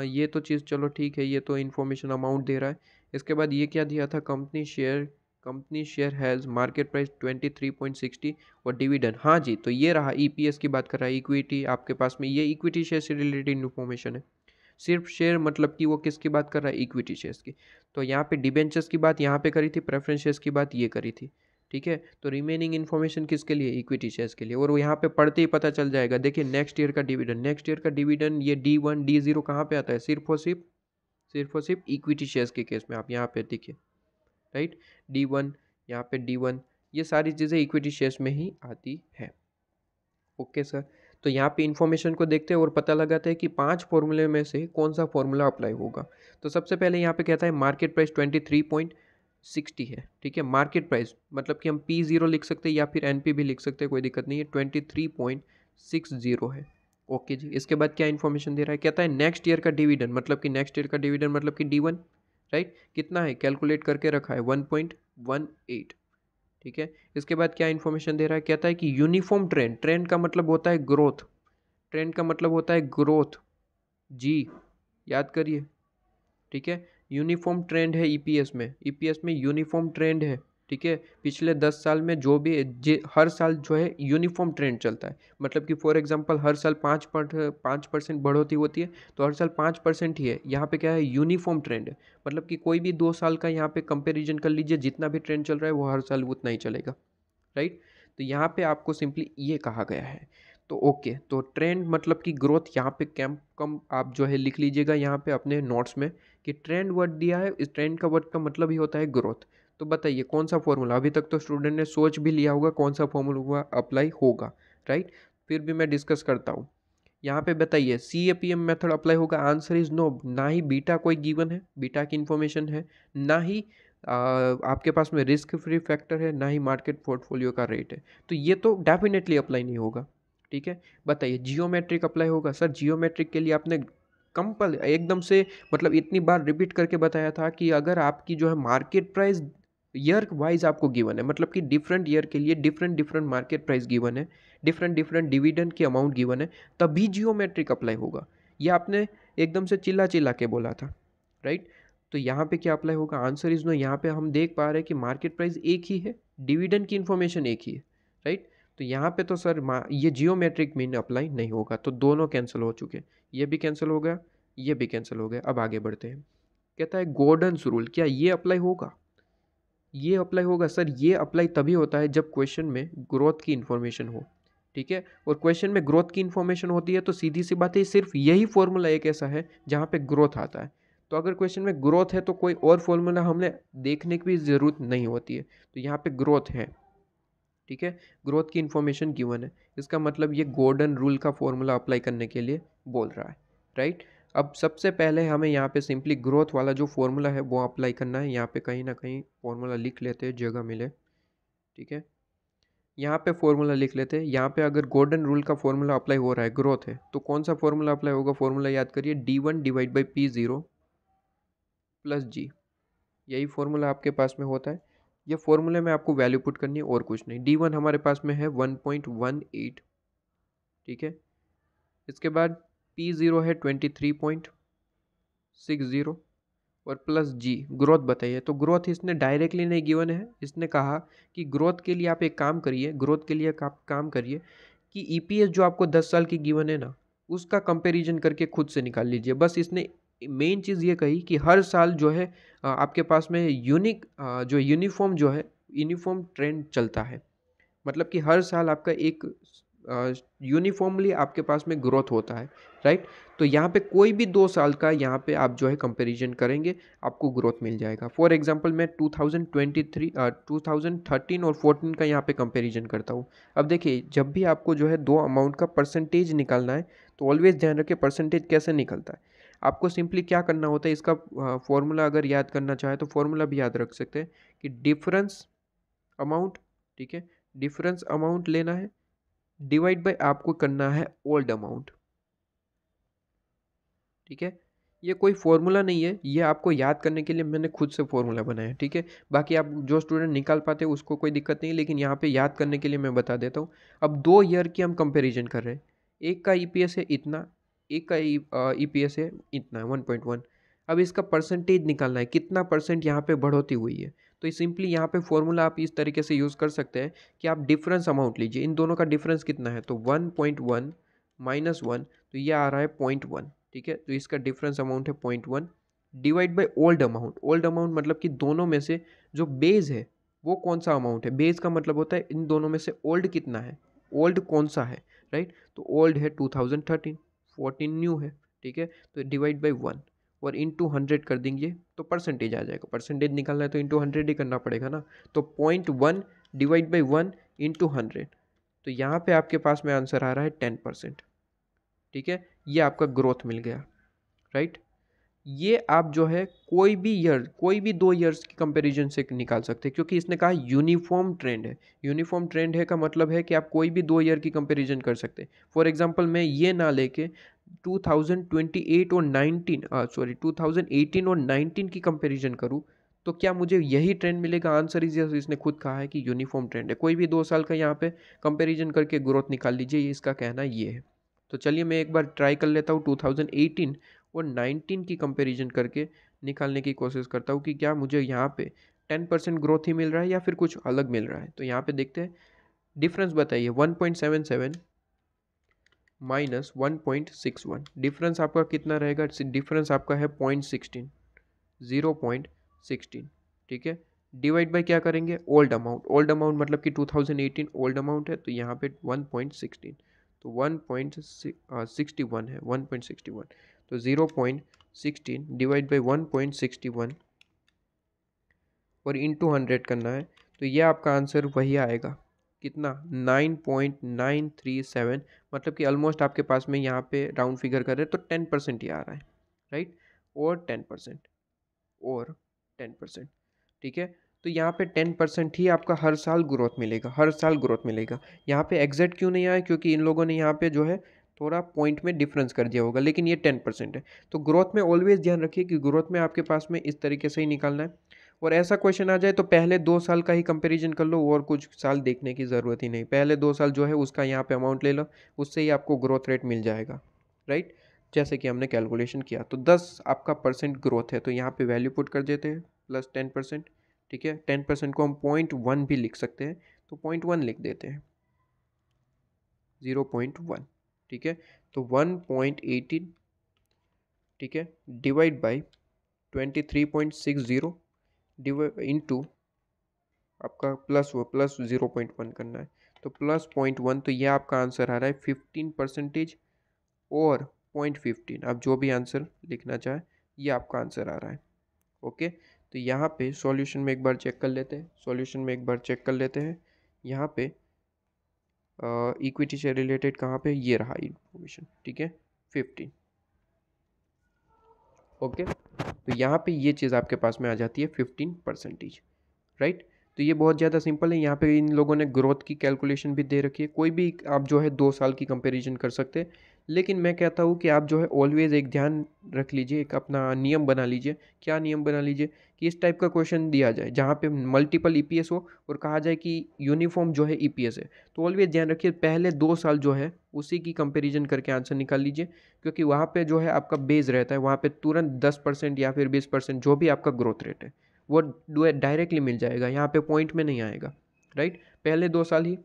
Speaker 1: ये तो चीज़ चलो ठीक है ये तो इन्फॉर्मेशन अमाउंट दे रहा है इसके बाद ये क्या दिया था company share company share has market price twenty three point sixty और डिविडेंड हाँ जी तो ये रहा ईपीएस e की बात कर रहा है इक्विटी आपके पास में ये इक्विटी शेयर से रिलेटेड इन्फॉर्मेशन है सिर्फ शेयर मतलब कि वो किसकी बात कर रहा है इक्विटी शेयर्स की तो यहाँ पे डिबेंचर्स की बात यहाँ पे करी थी प्रेफरेंस शेयर्स की बात ये करी थी ठीक है तो रिमेनिंग इन्फॉर्मेशन किसके लिए इक्विटी शेयर्स के लिए और वो यहाँ पे पढ़ते ही पता चल जाएगा देखिए नेक्स्ट ईयर का डिविडेंड नेक्स्ट ईयर का डिविडेंड ये डी वन डी जीरो कहाँ पर आता है सिर्फ और सिर्फ सिर्फ और सिर्फ इक्विटी शेयर्स के केस में आप यहाँ पे देखिए राइट डी वन यहाँ पे डी वन ये सारी चीज़ें इक्विटी शेयर्स में ही आती है ओके सर तो यहाँ पे इन्फॉर्मेशन को देखते हैं और पता लगाते हैं कि पांच फॉर्मूले में से कौन सा फॉर्मूला अप्लाई होगा तो सबसे पहले यहाँ पे कहता है market price twenty three point sixty है ठीक है मार्केट प्राइस मतलब कि हम पी ज़ीरो लिख सकते हैं या फिर एन पी भी लिख सकते हैं कोई दिक्कत नहीं है twenty three point six zero है ओके जी इसके बाद क्या इन्फॉर्मेशन दे रहा है कहता है नेक्स्ट ईयर का डिविडेंड मतलब कि नेक्स्ट ईयर का डिविडेंड मतलब कि डी वन राइट कितना है कैलकुलेट करके रखा है वन पॉइंट वन एट ठीक है इसके बाद क्या इन्फॉर्मेशन दे रहा है कहता है कि यूनिफॉर्म ट्रेंड ट्रेंड का मतलब होता है ग्रोथ ट्रेंड का मतलब होता है ग्रोथ जी याद करिए ठीक है यूनिफॉर्म ट्रेंड है ईपीएस e में ईपीएस e में यूनिफॉर्म ट्रेंड है ठीक है पिछले दस साल में जो भी जे हर साल जो है यूनिफॉर्म ट्रेंड चलता है मतलब कि फॉर एग्जांपल हर साल पाँच पर पाँच परसेंट बढ़ोतरी होती है तो हर साल पाँच परसेंट ही है यहाँ पे क्या है यूनिफॉर्म ट्रेंड है मतलब कि कोई भी दो साल का यहाँ पे कंपेरिजन कर लीजिए जितना भी ट्रेंड चल रहा है वो हर साल उतना ही चलेगा राइट तो यहाँ पर आपको सिंपली ये कहा गया है तो ओके तो ट्रेंड मतलब कि ग्रोथ यहाँ पे कैम कम आप जो है लिख लीजिएगा यहाँ पे अपने नोट्स में कि ट्रेंड वर्ड दिया है इस ट्रेंड का वर्ड का मतलब ही होता है ग्रोथ तो बताइए कौन सा फॉर्मूला अभी तक तो स्टूडेंट ने सोच भी लिया होगा कौन सा फॉर्मूला अप्लाई होगा राइट फिर भी मैं डिस्कस करता हूँ यहाँ पे बताइए C A P M method apply होगा आंसर इज़ नो ना ही बीटा कोई गिवन है बीटा की इन्फॉर्मेशन है ना ही आ, आपके पास में रिस्क फ्री फैक्टर है ना ही मार्केट पोर्टफोलियो का रेट है तो ये तो डेफिनेटली अप्लाई नहीं होगा ठीक है बताइए जियोमेट्रिक अप्लाई होगा सर जियोमेट्रिक के लिए आपने कंपल एकदम से मतलब इतनी बार रिपीट करके बताया था कि अगर आपकी जो है मार्केट प्राइस ईयर वाइज आपको गिवन है मतलब कि डिफरेंट ईयर के लिए different different market price given है डिफरेंट डिफरेंट डिविडेंड की अमाउंट गिवन है तभी जियोमेट्रिक अप्लाई होगा ये आपने एकदम से चिल्ला चिल्ला के बोला था राइट तो यहाँ पे क्या अप्लाई होगा आंसर इज नो यहाँ पे हम देख पा रहे हैं कि मार्केट प्राइस एक ही है डिविडेंड की इन्फॉर्मेशन एक ही है राइट तो यहाँ पे तो सर ये जियोमेट्रिक मीन अप्लाई नहीं होगा तो दोनों कैंसिल हो चुके ये भी कैंसिल हो गया ये भी कैंसिल हो गया अब आगे बढ़ते हैं कहता है गोल्डन रूल क्या ये अप्लाई होगा ये अप्लाई होगा सर ये अप्लाई तभी होता है जब क्वेश्चन में ग्रोथ की इन्फॉर्मेशन हो ठीक है और क्वेश्चन में ग्रोथ की इन्फॉर्मेशन होती है तो सीधी सी बात है सिर्फ यही फॉर्मूला एक ऐसा है जहाँ पे ग्रोथ आता है तो अगर क्वेश्चन में ग्रोथ है तो कोई और फॉर्मूला हमने देखने की भी ज़रूरत नहीं होती है तो यहाँ पे ग्रोथ है ठीक है ग्रोथ की इन्फॉर्मेशन गिवन है इसका मतलब ये गोल्डन रूल का फॉर्मूला अप्लाई करने के लिए बोल रहा है राइट अब सबसे पहले हमें यहाँ पे सिंपली ग्रोथ वाला जो फॉर्मूला है वो अप्लाई करना है यहाँ पे कहीं ना कहीं फॉर्मूला लिख लेते हैं जगह मिले ठीक है यहाँ पे फॉर्मूला लिख लेते हैं यहाँ पे अगर गोल्डन रूल का फॉर्मूला अप्लाई हो रहा है ग्रोथ है तो कौन सा फॉर्मूला अप्लाई होगा फॉर्मूला याद करिए D one divide by P zero plus G यही फॉर्मूला आपके पास में होता है ये फॉर्मूले में आपको वैल्यू पुट करनी है और कुछ नहीं डी वन हमारे पास में है वन पॉइंट वन एट ठीक है इसके बाद पी ज़ीरो है twenty three point six zero और प्लस जी ग्रोथ बताइए तो ग्रोथ इसने डायरेक्टली नहीं गिवन है इसने कहा कि ग्रोथ के लिए आप एक काम करिए ग्रोथ के लिए आप काम करिए कि ई e जो आपको दस साल की गिवन है ना उसका कंपेरिजन करके खुद से निकाल लीजिए बस इसने मेन चीज़ ये कही कि हर साल जो है आपके पास में यूनिक जो यूनिफॉर्म जो है यूनिफॉर्म ट्रेंड चलता है मतलब कि हर साल आपका एक यूनिफॉर्मली आपके पास में ग्रोथ होता है राइट तो यहाँ पे कोई भी दो साल का यहाँ पे आप जो है कंपैरिजन करेंगे आपको ग्रोथ मिल जाएगा फॉर एग्जांपल मैं 2023 2013 और 14 का यहाँ पे कंपैरिजन करता हूँ अब देखिए जब भी आपको जो है दो अमाउंट का परसेंटेज निकालना है तो ऑलवेज ध्यान रखें परसेंटेज कैसे निकलता है आपको सिंपली क्या करना होता है इसका फॉर्मूला अगर याद करना चाहे तो फॉर्मूला भी याद रख सकते हैं कि डिफरेंस अमाउंट ठीक है डिफरेंस अमाउंट लेना है डिवाइड बाय आपको करना है ओल्ड अमाउंट ठीक है ये कोई फॉर्मूला नहीं है ये आपको याद करने के लिए मैंने खुद से फॉर्मूला बनाया ठीक है बाकी आप जो स्टूडेंट निकाल पाते हैं उसको कोई दिक्कत नहीं लेकिन यहाँ पे याद करने के लिए मैं बता देता हूँ अब दो ईयर की हम कंपैरिजन कर रहे हैं एक का ईपीएस e है इतना एक का ई पी एस है इतना है वन पॉइंट वन अब इसका परसेंटेज निकालना है कितना परसेंट यहाँ पे बढ़ोती हुई है तो सिंपली यहाँ पे फॉर्मूला आप इस तरीके से यूज़ कर सकते हैं कि आप डिफरेंस अमाउंट लीजिए इन दोनों का डिफरेंस कितना है तो one point one minus one तो ये आ रहा है पॉइंट वन ठीक है तो इसका डिफरेंस अमाउंट है point one divide by old amount old amount मतलब कि दोनों में से जो बेज है वो कौन सा अमाउंट है बेज का मतलब होता है इन दोनों में से ओल्ड कितना है ओल्ड कौन सा है राइट तो ओल्ड है two thousand thirteen fourteen new है ठीक है तो डिवाइड बाई वन और इन टू हंड्रेड कर देंगे तो परसेंटेज आ जाएगा परसेंटेज निकालना है तो इन टू हंड्रेड ही करना पड़ेगा ना तो point one divide by one into hundred तो यहाँ पे आपके पास में आंसर आ रहा है टेन परसेंट ठीक है ये आपका ग्रोथ मिल गया राइट ये आप जो है कोई भी ईयर कोई भी दो ईयर्स की कंपैरिजन से निकाल सकते हैं क्योंकि इसने कहा यूनिफॉर्म ट्रेंड है यूनिफॉर्म ट्रेंड है का मतलब है कि आप कोई भी दो ईयर की कंपैरिजन कर सकते हैं फॉर एग्जांपल मैं ये ना लेके 2028 और 19 सॉरी 2018 और 19 की कंपैरिजन करूँ तो क्या मुझे यही ट्रेंड मिलेगा आंसर इज इसने खुद कहा है कि यूनिफॉर्म ट्रेंड है कोई भी दो साल का यहाँ पे कंपैरिजन करके ग्रोथ निकाल लीजिए इसका कहना ये है तो चलिए मैं एक बार ट्राई कर लेता हूँ 2018 और 19 की कंपैरिजन करके निकालने की कोशिश करता हूँ कि क्या मुझे यहाँ पे 10 परसेंट ग्रोथ ही मिल रहा है या फिर कुछ अलग मिल रहा है तो यहाँ पे देखते हैं डिफरेंस बताइए 1.77 minus one point six one difference आपका कितना रहेगा डिफरेंस आपका है point sixteen zero point sixteen ठीक है डिवाइड बाई क्या करेंगे ओल्ड अमाउंट ओल्ड अमाउंट मतलब कि 2018 ओल्ड अमाउंट है तो यहाँ पे 1.16 तो 1.61 uh, है 1.61 तो zero point sixteen divide by one point sixty one और इन टू हंड्रेड करना है तो ये आपका आंसर वही आएगा कितना nine point nine three seven मतलब कि ऑलमोस्ट आपके पास में यहाँ पे राउंड फिगर कर रहे तो टेन परसेंट ही आ रहा है राइट और टेन परसेंट और टेन परसेंट ठीक है तो यहाँ पे टेन परसेंट ही आपका हर साल ग्रोथ मिलेगा हर साल ग्रोथ मिलेगा यहाँ पे एग्जैक्ट क्यों नहीं आया क्योंकि इन लोगों ने यहाँ पे जो है थोड़ा पॉइंट में डिफरेंस कर दिया होगा लेकिन ये टेन परसेंट है तो ग्रोथ में ऑलवेज ध्यान रखिए कि ग्रोथ में आपके पास में इस तरीके से ही निकालना है और ऐसा क्वेश्चन आ जाए तो पहले दो साल का ही कंपेरिजन कर लो और कुछ साल देखने की ज़रूरत ही नहीं पहले दो साल जो है उसका यहाँ पर अमाउंट ले लो उससे ही आपको ग्रोथ रेट मिल जाएगा राइट जैसे कि हमने कैलकुलेशन किया तो दस आपका परसेंट ग्रोथ है तो यहाँ पर वैल्यू पुट कर देते हैं प्लस टेन परसेंट ठीक है टेन परसेंट को हम पॉइंट वन भी लिख सकते हैं तो पॉइंट वन लिख देते हैं ज़ीरो पॉइंट वन ठीक है तो वन पॉइंट एटीन ठीक है divide by twenty three point six zero into आपका प्लस वो प्लस ज़ीरो पॉइंट वन करना है तो प्लस पॉइंट वन तो यह आपका आंसर आ रहा है फिफ्टीन परसेंटेज और पॉइंट फिफ्टीन आप जो भी आंसर लिखना चाहें ये आपका आंसर आ रहा है ओके तो यहाँ पे सॉल्यूशन में एक बार चेक कर लेते हैं सॉल्यूशन में एक बार चेक कर लेते हैं यहाँ पे इक्विटी से रिलेटेड कहाँ पे ये रहा इन्फॉर्मेशन ठीक है फिफ्टीन ओके तो यहाँ पे ये चीज़ आपके पास में आ जाती है फिफ्टीन परसेंटेज राइट तो ये बहुत ज़्यादा सिंपल है यहाँ पे इन लोगों ने ग्रोथ की कैलकुलेशन भी दे रखी है कोई भी आप जो है दो साल की कंपेरिजन कर सकते हैं लेकिन मैं कहता हूँ कि आप जो है ऑलवेज़ एक ध्यान रख लीजिए एक अपना नियम बना लीजिए क्या नियम बना लीजिए कि इस टाइप का क्वेश्चन दिया जाए जहाँ पे मल्टीपल ई e हो और कहा जाए कि यूनिफॉर्म जो है ई e है तो ऑलवेज ध्यान रखिए पहले दो साल जो है उसी की कंपेरिजन करके आंसर निकाल लीजिए क्योंकि वहाँ पर जो है आपका बेस रहता है वहाँ पर तुरंत दस परसेंट या फिर बीस परसेंट जो भी आपका ग्रोथ रेट है वो डायरेक्टली मिल जाएगा यहाँ पर पॉइंट में नहीं आएगा राइट पहले दो साल ही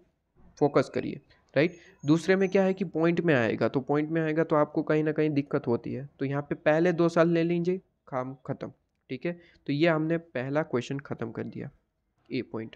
Speaker 1: फोकस करिए राइट दूसरे में क्या है कि पॉइंट में आएगा तो पॉइंट में आएगा तो आपको कहीं ना कहीं दिक्कत होती है तो यहाँ पे पहले दो साल ले लीजिए काम ख़त्म ठीक है तो ये हमने पहला क्वेश्चन ख़त्म कर दिया ए पॉइंट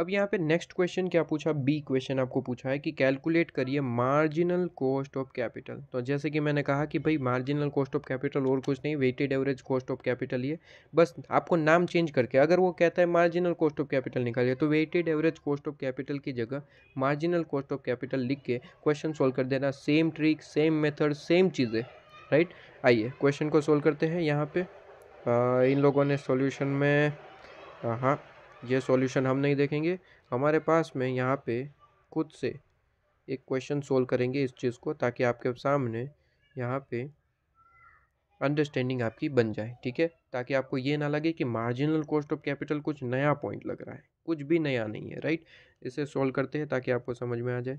Speaker 1: अब यहाँ पे नेक्स्ट क्वेश्चन क्या पूछा बी क्वेश्चन आपको पूछा है कि कैलकुलेट करिए मार्जिनल कॉस्ट ऑफ कैपिटल तो जैसे कि मैंने कहा कि भाई मार्जिनल कॉस्ट ऑफ कैपिटल और कुछ नहीं weighted average cost of capital ये बस आपको नाम चेंज करके अगर वो कहता है मार्जिनल कॉस्ट ऑफ कैपिटल निकालिए तो weighted average cost of capital की जगह मार्जिनल कॉस्ट ऑफ कैपिटल लिख के क्वेश्चन सोल्व कर देना same trick same method same चीज़ें राइट आइए क्वेश्चन को सोल्व करते हैं यहाँ पर इन लोगों ने सोल्यूशन में हाँ ये सॉल्यूशन हम नहीं देखेंगे हमारे पास में यहाँ पे खुद से एक क्वेश्चन सोल्व करेंगे इस चीज़ को ताकि आपके सामने यहाँ पे अंडरस्टैंडिंग आपकी बन जाए ठीक है ताकि आपको ये ना लगे कि मार्जिनल कॉस्ट ऑफ कैपिटल कुछ नया पॉइंट लग रहा है कुछ भी नया नहीं है राइट इसे सोल्व करते हैं ताकि आपको समझ में आ जाए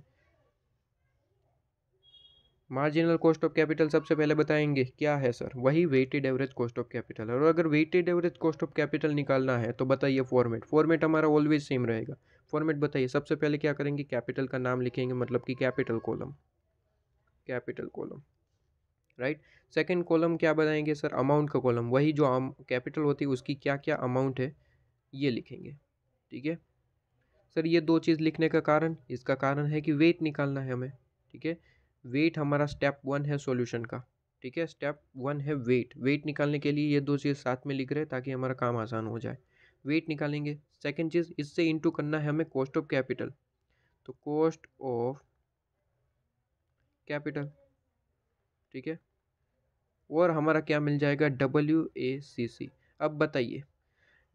Speaker 1: मार्जिनल कॉस्ट ऑफ कैपिटल सबसे पहले बताएंगे क्या है सर वही weighted average cost of capital और अगर weighted average cost of capital निकालना है तो बताइए फॉर्मेट फॉर्मेट हमारा ऑलवेज सेम रहेगा फॉर्मेट बताइए सबसे पहले क्या करेंगे कैपिटल का नाम लिखेंगे मतलब कि capital column capital column right second column क्या बताएंगे सर अमाउंट का कॉलम वही जो कैपिटल होती है उसकी क्या क्या अमाउंट है ये लिखेंगे ठीक है सर ये दो चीज़ लिखने का कारण इसका कारण है कि वेट निकालना है हमें ठीक है वेट हमारा स्टेप वन है सॉल्यूशन का ठीक है स्टेप वन है वेट वेट निकालने के लिए ये दो चीज़ साथ में लिख रहे हैं ताकि हमारा काम आसान हो जाए वेट निकालेंगे सेकेंड चीज़ इससे इंटू करना है हमें कॉस्ट ऑफ कैपिटल तो कॉस्ट ऑफ कैपिटल ठीक है और हमारा क्या मिल जाएगा डब्ल्यू ए सी सी अब बताइए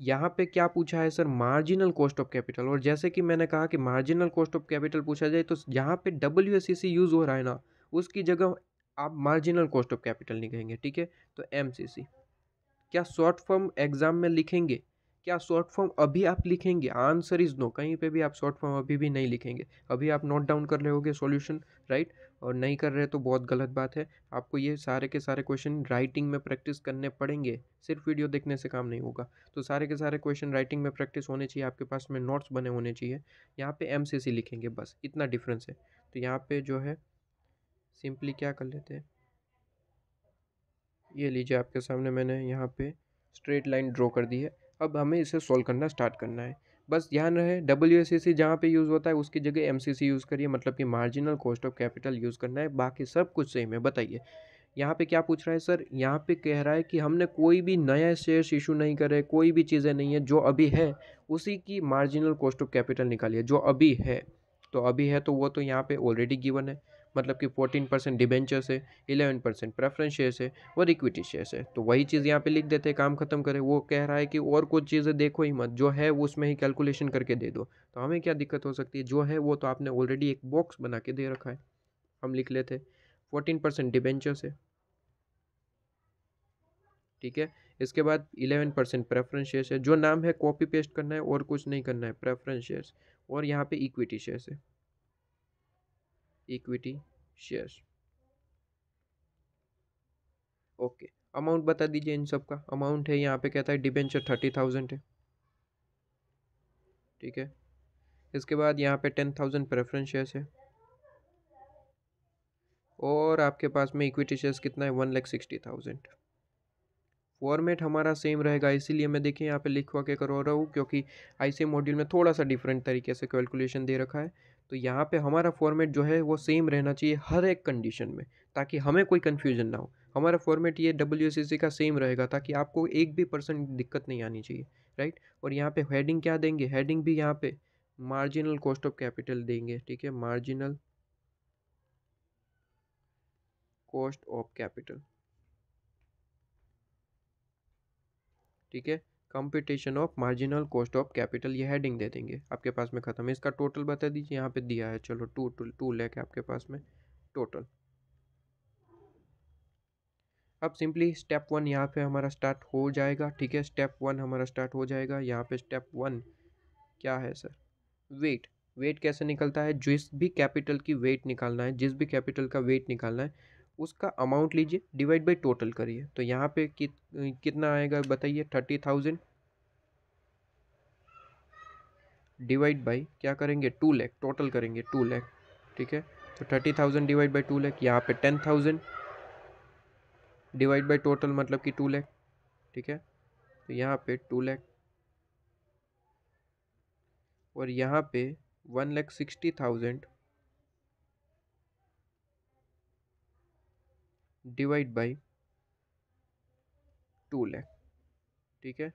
Speaker 1: यहाँ पे क्या पूछा है sir marginal cost of capital और जैसे कि मैंने कहा कि मार्जिनल कॉस्ट ऑफ कैपिटल पूछा जाए तो यहाँ पे डब्ल्यू e यूज़ हो रहा है ना उसकी जगह आप मार्जिनल कॉस्ट ऑफ कैपिटल नहीं कहेंगे ठीक है तो एम क्या शॉर्ट फॉर्म एग्ज़ाम में लिखेंगे क्या शॉर्ट फॉर्म अभी आप लिखेंगे आंसर इज़ नो कहीं पे भी आप शॉर्ट फॉर्म अभी भी नहीं लिखेंगे अभी आप नोट डाउन कर रहे होगे सॉल्यूशन राइट और नहीं कर रहे तो बहुत गलत बात है आपको ये सारे के सारे क्वेश्चन राइटिंग में प्रैक्टिस करने पड़ेंगे सिर्फ वीडियो देखने से काम नहीं होगा तो सारे के सारे क्वेश्चन राइटिंग में प्रैक्टिस होने चाहिए आपके पास में नोट्स बने होने चाहिए यहाँ पर एम लिखेंगे बस इतना डिफरेंस है तो यहाँ पर जो है सिंपली क्या कर लेते हैं ये लीजिए आपके सामने मैंने यहाँ पे स्ट्रेट लाइन ड्रॉ कर दी है अब हमें इसे सॉल्व करना स्टार्ट करना है बस ध्यान रहे डब्ल्यू एस सी सी जहाँ पर यूज़ होता है उसकी जगह एम सी सी यूज़ करिए मतलब कि marginal cost of capital use करना है बाकी सब कुछ सही है बताइए यहाँ पे क्या पूछ रहा है सर यहाँ पे कह रहा है कि हमने कोई भी नया शेयर्स इशू नहीं करे कोई भी चीज़ें नहीं है जो अभी है उसी की मार्जिनल कॉस्ट ऑफ कैपिटल निकालिए जो अभी है तो अभी है तो वो तो यहाँ पे ऑलरेडी गिवन है मतलब कि फोर्टीन परसेंट डिबेंचर्स है इलेवन परसेंट प्रेफरेंस शेयर्स है और इक्विटी शेयर्स है तो वही चीज़ यहाँ पे लिख देते हैं काम खत्म करें वो कह रहा है कि और कुछ चीज़ें देखो ही मत जो है वो उसमें ही कैलकुलेशन करके दे दो तो हमें क्या दिक्कत हो सकती है जो है वो तो आपने ऑलरेडी एक बॉक्स बना के दे रखा है हम लिख लेते फोर्टीन परसेंट डिबेंचर्स है ठीक है इसके बाद इलेवन परसेंट प्रेफरेंस शेयर्स है जो नाम है कॉपी पेस्ट करना है और कुछ नहीं करना है प्रेफरेंस शेयर्स और यहाँ पे इक्विटी शेयर्स है इक्विटी शेयर्स ओके अमाउंट बता दीजिए इन सब का अमाउंट है यहाँ पे कहता है डिबेंचर थर्टी थाउजेंड है ठीक है इसके बाद यहाँ पे टेन थाउजेंड प्रेफरेंस शेयर्स है और आपके पास में इक्विटी शेयर्स कितना है one lakh sixty thousand format हमारा सेम रहेगा इसीलिए मैं देखिए यहाँ पे लिखवा के करवा रहा हूँ क्योंकि आई मॉड्यूल में थोड़ा सा डिफरेंट तरीके से कैलकुलेशन दे रखा है तो यहाँ पे हमारा फॉर्मेट जो है वो सेम रहना चाहिए हर एक कंडीशन में ताकि हमें कोई कन्फ्यूजन ना हो हमारा फॉर्मेट ये डब्ल्यू का सेम रहेगा ताकि आपको एक भी परसेंट दिक्कत नहीं आनी चाहिए राइट और यहाँ पे हेडिंग क्या देंगे हेडिंग भी यहाँ पे मार्जिनल कॉस्ट ऑफ कैपिटल देंगे ठीक है मार्जिनल कॉस्ट ऑफ कैपिटल ठीक है competition of marginal cost of capital ये हेडिंग दे देंगे आपके पास में ख़त्म है इसका टोटल बता दीजिए यहाँ पे दिया है चलो टू टू टू लैख आपके पास में टोटल अब सिंपली स्टेप वन यहाँ पे हमारा स्टार्ट हो जाएगा ठीक है स्टेप वन हमारा स्टार्ट हो जाएगा यहाँ पे स्टेप वन क्या है सर वेट वेट कैसे निकलता है जिस भी कैपिटल की वेट निकालना है जिस भी कैपिटल का वेट निकालना है उसका अमाउंट लीजिए डिवाइड बाई टोटल करिए तो यहाँ पे कित कितना आएगा बताइए थर्टी थाउजेंड डिवाइड बाई क्या करेंगे टू लैख टोटल करेंगे टू लैख ठीक है तो thirty thousand divide by two lakh यहाँ पे ten thousand divide by total मतलब कि टू लैख ठीक है तो यहाँ पे टू लैख और यहाँ पे one lakh sixty thousand divide by two lakh ठीक है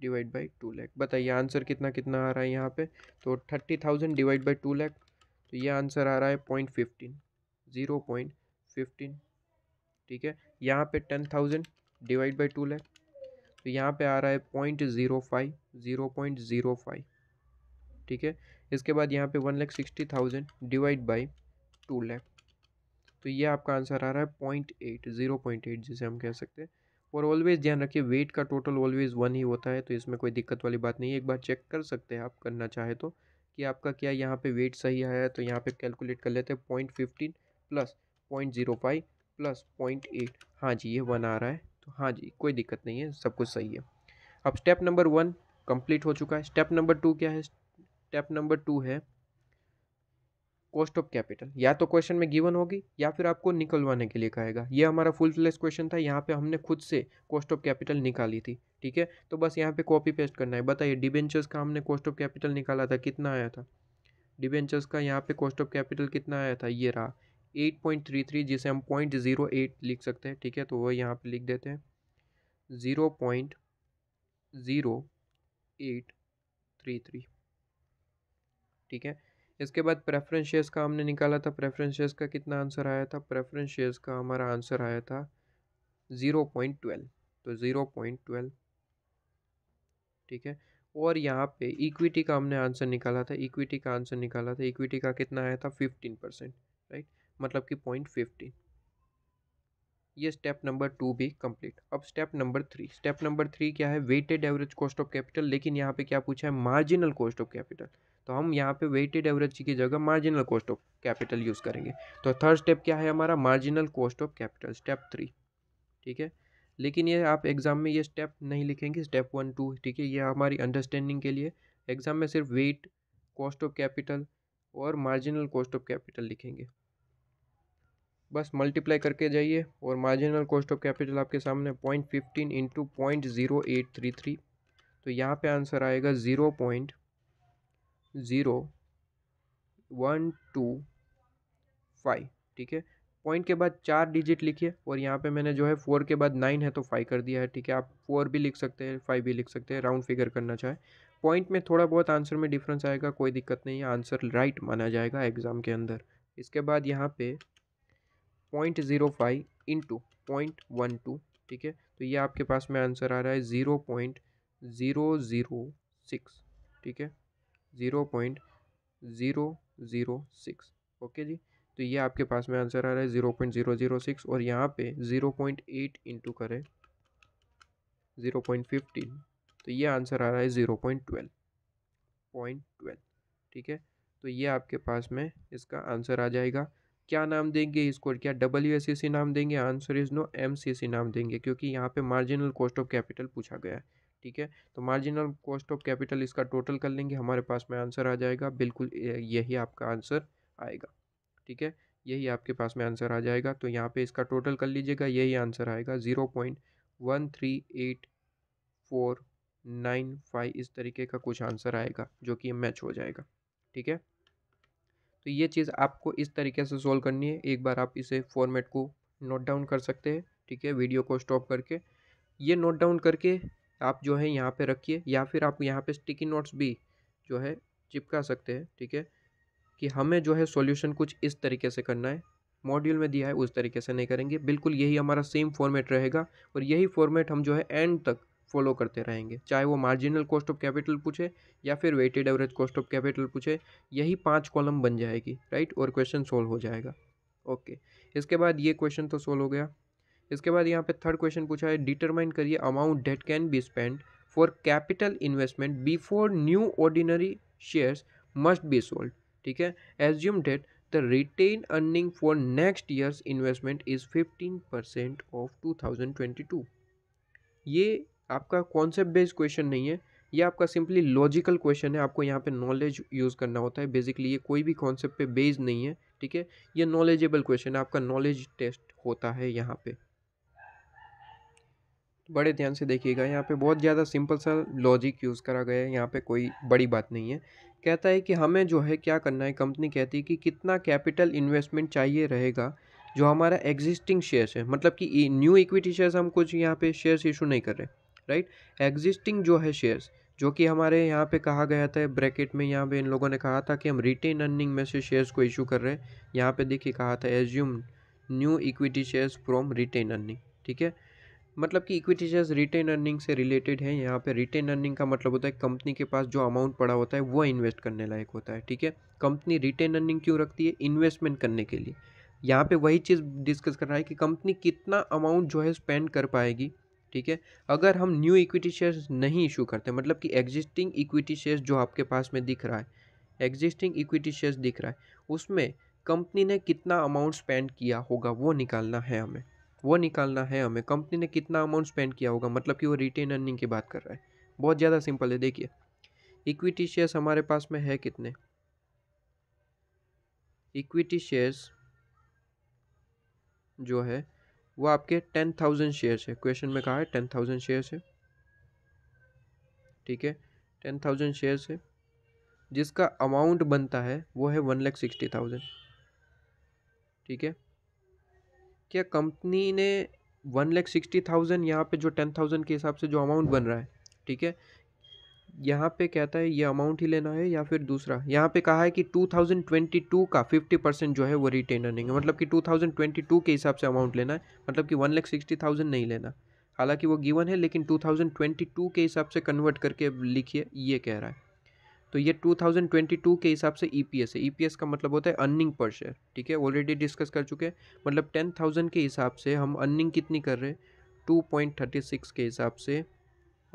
Speaker 1: डिवाइड बाई टू लैख बताइए आंसर कितना कितना आ रहा है यहाँ पे तो thirty thousand divide by two lakh तो ये आंसर आ रहा है point fifteen zero point fifteen ठीक है यहाँ पे ten thousand divide by two lakh तो यहाँ पे आ रहा है point zero five zero point zero five ठीक है इसके बाद यहाँ पे one lakh sixty thousand divide by two lakh तो ये आपका आंसर आ रहा है point eight zero point eight जिसे हम कह सकते हैं और ऑलवेज़ ध्यान रखिए वेट का टोटल ऑलवेज़ वन ही होता है तो इसमें कोई दिक्कत वाली बात नहीं है एक बार चेक कर सकते हैं आप करना चाहे तो कि आपका क्या यहाँ पे वेट सही आया है तो यहाँ पे कैलकुलेट कर लेते हैं point fifteen plus point zero five plus point eight हाँ जी ये वन आ रहा है तो हाँ जी कोई दिक्कत नहीं है सब कुछ सही है अब स्टेप नंबर वन कंप्लीट हो चुका है स्टेप नंबर टू क्या है स्टेप नंबर टू है कॉस्ट ऑफ कैपिटल या तो क्वेश्चन में गिवन होगी या फिर आपको निकलवाने के लिए कहेगा ये हमारा फुल फ्लेस क्वेश्चन था यहाँ पे हमने खुद से कॉस्ट ऑफ कैपिटल निकाली थी ठीक है तो बस यहाँ पे कॉपी पेस्ट करना है बताइए डिबेंचर्स का हमने कॉस्ट ऑफ कैपिटल निकाला था कितना आया था डिबेंचर्स का यहाँ पे कॉस्ट ऑफ कैपिटल कितना आया था ये रहा एट पॉइंट थ्री थ्री जिसे हम पॉइंट ज़ीरो एट लिख सकते हैं ठीक है तो वह यहाँ पर लिख देते हैं zero point zero eight three three ठीक है इसके बाद प्रेफरेंस शेयर्स का हमने निकाला था प्रेफरेंस शेयर्स का कितना आंसर आया था प्रेफरेंस शेयर्स का हमारा आंसर आया था ज़ीरो पॉइंट ट्वेल्व तो ज़ीरो पॉइंट ट्वेल्व ठीक है और यहाँ पे इक्विटी का हमने आंसर निकाला था इक्विटी का आंसर निकाला था इक्विटी का कितना आया था फिफ्टीन परसेंट राइट मतलब कि पॉइंट फिफ्टीन ये स्टेप नंबर टू भी कंप्लीट अब step number three step number three क्या है weighted average cost of capital लेकिन यहाँ पे क्या पूछा है मार्जिनल कॉस्ट ऑफ कैपिटल तो हम यहाँ पे वेटेड एवरेज की जगह marginal cost of capital use करेंगे तो थर्ड स्टेप क्या है हमारा marginal cost of capital step three ठीक है लेकिन ये आप एग्ज़ाम में ये स्टेप नहीं लिखेंगे स्टेप वन टू ठीक है ये हमारी अंडरस्टैंडिंग के लिए एग्ज़ाम में सिर्फ वेट कॉस्ट ऑफ कैपिटल और मार्जिनल कॉस्ट ऑफ कैपिटल लिखेंगे बस मल्टीप्लाई करके जाइए और मार्जिनल कॉस्ट ऑफ कैपिटल आपके सामने point fifteen into point zero eight three three तो यहाँ पे आंसर आएगा zero point zero one two five ठीक है पॉइंट के बाद चार डिजिट लिखिए और यहाँ पे मैंने जो है फोर के बाद नाइन है तो फाइव कर दिया है ठीक है आप फोर भी लिख सकते हैं फाइव भी लिख सकते हैं राउंड फिगर करना चाहे पॉइंट में थोड़ा बहुत आंसर में डिफरेंस आएगा कोई दिक्कत नहीं है आंसर राइट माना जाएगा एग्ज़ाम के अंदर इसके बाद यहाँ पे point zero five into point one two ठीक है तो ये आपके पास में आंसर आ रहा है zero point zero zero six ठीक है zero point zero zero six okay जी तो ये आपके पास में आंसर आ रहा है zero point zero zero six और यहाँ पे ज़ीरो पॉइंट एट इंटू करें ज़ीरो पॉइंट फिफ्टीन तो ये आंसर आ रहा है zero point twelve point twelve ठीक है तो ये आपके पास में इसका आंसर आ जाएगा क्या नाम देंगे इसको क्या डब्ल्यू एस सी नाम देंगे answer is no M C C नाम देंगे क्योंकि यहाँ पे मार्जिनल कॉस्ट ऑफ कैपिटल पूछा गया है ठीक है तो मार्जिनल कॉस्ट ऑफ कैपिटल इसका टोटल कर लेंगे हमारे पास में आंसर आ जाएगा बिल्कुल यही आपका आंसर आएगा ठीक है यही आपके पास में आंसर आ जाएगा तो यहाँ पे इसका टोटल कर लीजिएगा यही आंसर आएगा zero point one three eight four nine five इस तरीके का कुछ आंसर आएगा जो कि मैच हो जाएगा ठीक है तो ये चीज़ आपको इस तरीके से सोल्व करनी है एक बार आप इसे फॉर्मेट को नोट डाउन कर सकते हैं ठीक है वीडियो को स्टॉप करके ये नोट डाउन करके आप जो है यहाँ पे रखिए या फिर आप यहाँ पे स्टिकी नोट्स भी जो है चिपका सकते हैं ठीक है कि हमें जो है सॉल्यूशन कुछ इस तरीके से करना है मॉड्यूल में दिया है उस तरीके से नहीं करेंगे बिल्कुल यही हमारा सेम फॉर्मेट रहेगा और यही फॉर्मेट हम जो है एंड तक फॉलो करते रहेंगे चाहे वो मार्जिनल कॉस्ट ऑफ कैपिटल पूछे या फिर weighted average cost of capital पूछे यही पाँच कॉलम बन जाएगी राइट और क्वेश्चन सोल्व हो जाएगा ओके इसके बाद ये क्वेश्चन तो सोल्व हो गया इसके बाद यहाँ पे थर्ड क्वेश्चन पूछा है डिटरमाइन करिए amount that can be spend for capital investment before new ordinary shares must be sold ठीक है assume that the retain earning for next years investment is fifteen percent of two thousand twenty two ये आपका कॉन्सेप्ट बेस्ड क्वेश्चन नहीं है ये आपका सिंपली लॉजिकल क्वेश्चन है आपको यहाँ पे नॉलेज यूज़ करना होता है बेसिकली ये कोई भी कॉन्सेप्ट पे बेस्ड नहीं है ठीक है ये नॉलेजेबल क्वेश्चन है आपका नॉलेज टेस्ट होता है यहाँ पे बड़े ध्यान से देखिएगा यहाँ पे बहुत ज़्यादा सिंपल सा लॉजिक यूज़ करा गया है यहाँ पे कोई बड़ी बात नहीं है कहता है कि हमें जो है क्या करना है कंपनी कहती है कि कितना कैपिटल इन्वेस्टमेंट चाहिए रहेगा जो हमारा एग्जिस्टिंग शेयर्स है मतलब कि न्यू इक्विटी शेयर्स हम कुछ यहाँ पे शेयर्स इशू नहीं कर रहे राइट एग्जिस्टिंग जो है शेयर्स जो कि हमारे यहाँ पे कहा गया था ब्रैकेट में यहाँ पे इन लोगों ने कहा था कि हम रिटेन अर्निंग में से शेयर्स को इशू कर रहे हैं यहाँ पे देखिए कहा था assume new equity shares from retain earning ठीक है मतलब कि इक्विटी शेयर्स रिटेन अर्निंग से रिलेटेड है यहाँ पे रिटेन अर्निंग का मतलब होता है कंपनी के पास जो अमाउंट पड़ा होता है वो इन्वेस्ट करने लायक होता है ठीक है कंपनी रिटेन अर्निंग क्यों रखती है इन्वेस्टमेंट करने के लिए यहाँ पे वही चीज़ डिस्कस कर रहा है कि कंपनी कितना अमाउंट जो है स्पेंड कर पाएगी ठीक है अगर हम न्यू इक्विटी शेयर्स नहीं इशू करते मतलब कि एग्जिस्टिंग इक्विटी शेयर्स जो आपके पास में दिख रहा है एग्जिस्टिंग इक्विटी शेयर्स दिख रहा है उसमें कंपनी ने कितना अमाउंट स्पेंड किया होगा वो निकालना है हमें वो निकालना है हमें कंपनी ने कितना अमाउंट स्पेंड किया होगा मतलब कि वो रिटेन अर्निंग की बात कर रहा है बहुत ज़्यादा सिंपल है देखिए इक्विटी शेयर्स हमारे पास में है कितने इक्विटी शेयर्स जो है वो आपके टेन थाउजेंड शेयर्स है क्वेश्चन में कहा है टेन थाउजेंड शेयर्स है ठीक है टेन थाउजेंड शेयर्स है जिसका अमाउंट बनता है वो है वन लैख सिक्सटी थाउजेंड ठीक है क्या कंपनी ने वन लैख सिक्सटी थाउजेंड यहाँ पे जो टेन थाउजेंड के हिसाब से जो अमाउंट बन रहा है ठीक है यहाँ पे कहता है ये अमाउंट ही लेना है या फिर दूसरा यहाँ पे कहा है कि 2022 का 50 परसेंट जो है वो रिटेन अर्निंग है मतलब कि 2022 के हिसाब से अमाउंट लेना है मतलब कि वन लैख सिक्सटी थाउजेंड नहीं लेना हालांकि वो गिवन है लेकिन 2022 के हिसाब से कन्वर्ट करके लिखिए ये कह रहा है तो ये 2022 के हिसाब से ई e है ई e का मतलब होता है अर्निंग पर शेयर ठीक है ऑलरेडी डिस्कस कर चुके हैं मतलब 10,000 के हिसाब से हम अर्निंग कितनी कर रहे हैं 2.36 के हिसाब से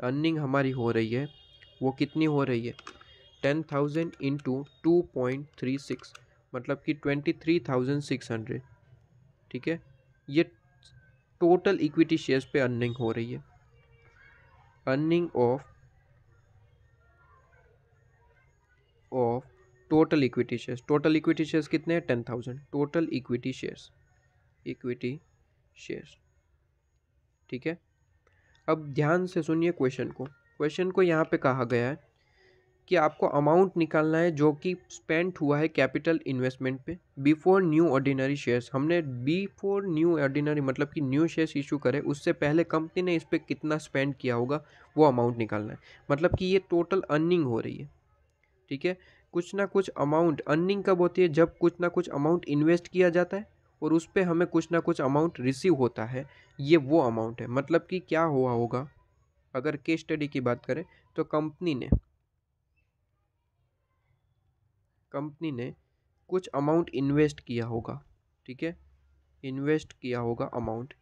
Speaker 1: अर्निंग हमारी हो रही है वो कितनी हो रही है 10,000 थाउजेंड इंटू टू मतलब कि 23,600 ठीक है ये टोटल इक्विटी शेयर्स पे अर्निंग हो रही है earning of of total equity shares total equity shares कितने हैं ten thousand total equity shares equity shares ठीक है अब ध्यान से सुनिए क्वेश्चन को क्वेश्चन को यहाँ पे कहा गया है कि आपको अमाउंट निकालना है जो कि स्पेंट हुआ है कैपिटल इन्वेस्टमेंट पे बिफोर न्यू ऑर्डिनरी शेयर्स हमने बिफोर न्यू ऑर्डिनरी मतलब कि न्यू शेयर्स इशू करे उससे पहले कंपनी ने इस पर कितना स्पेंड किया होगा वो अमाउंट निकालना है मतलब कि ये टोटल अर्निंग हो रही है ठीक है कुछ ना कुछ अमाउंट अर्निंग कब होती है जब कुछ ना कुछ अमाउंट इन्वेस्ट किया जाता है और उस पर हमें कुछ ना कुछ अमाउंट रिसीव होता है ये वो अमाउंट है मतलब कि क्या हुआ होगा अगर केस स्टडी की बात करें तो कंपनी ने कंपनी ने कुछ अमाउंट इन्वेस्ट किया होगा ठीक है इन्वेस्ट किया होगा अमाउंट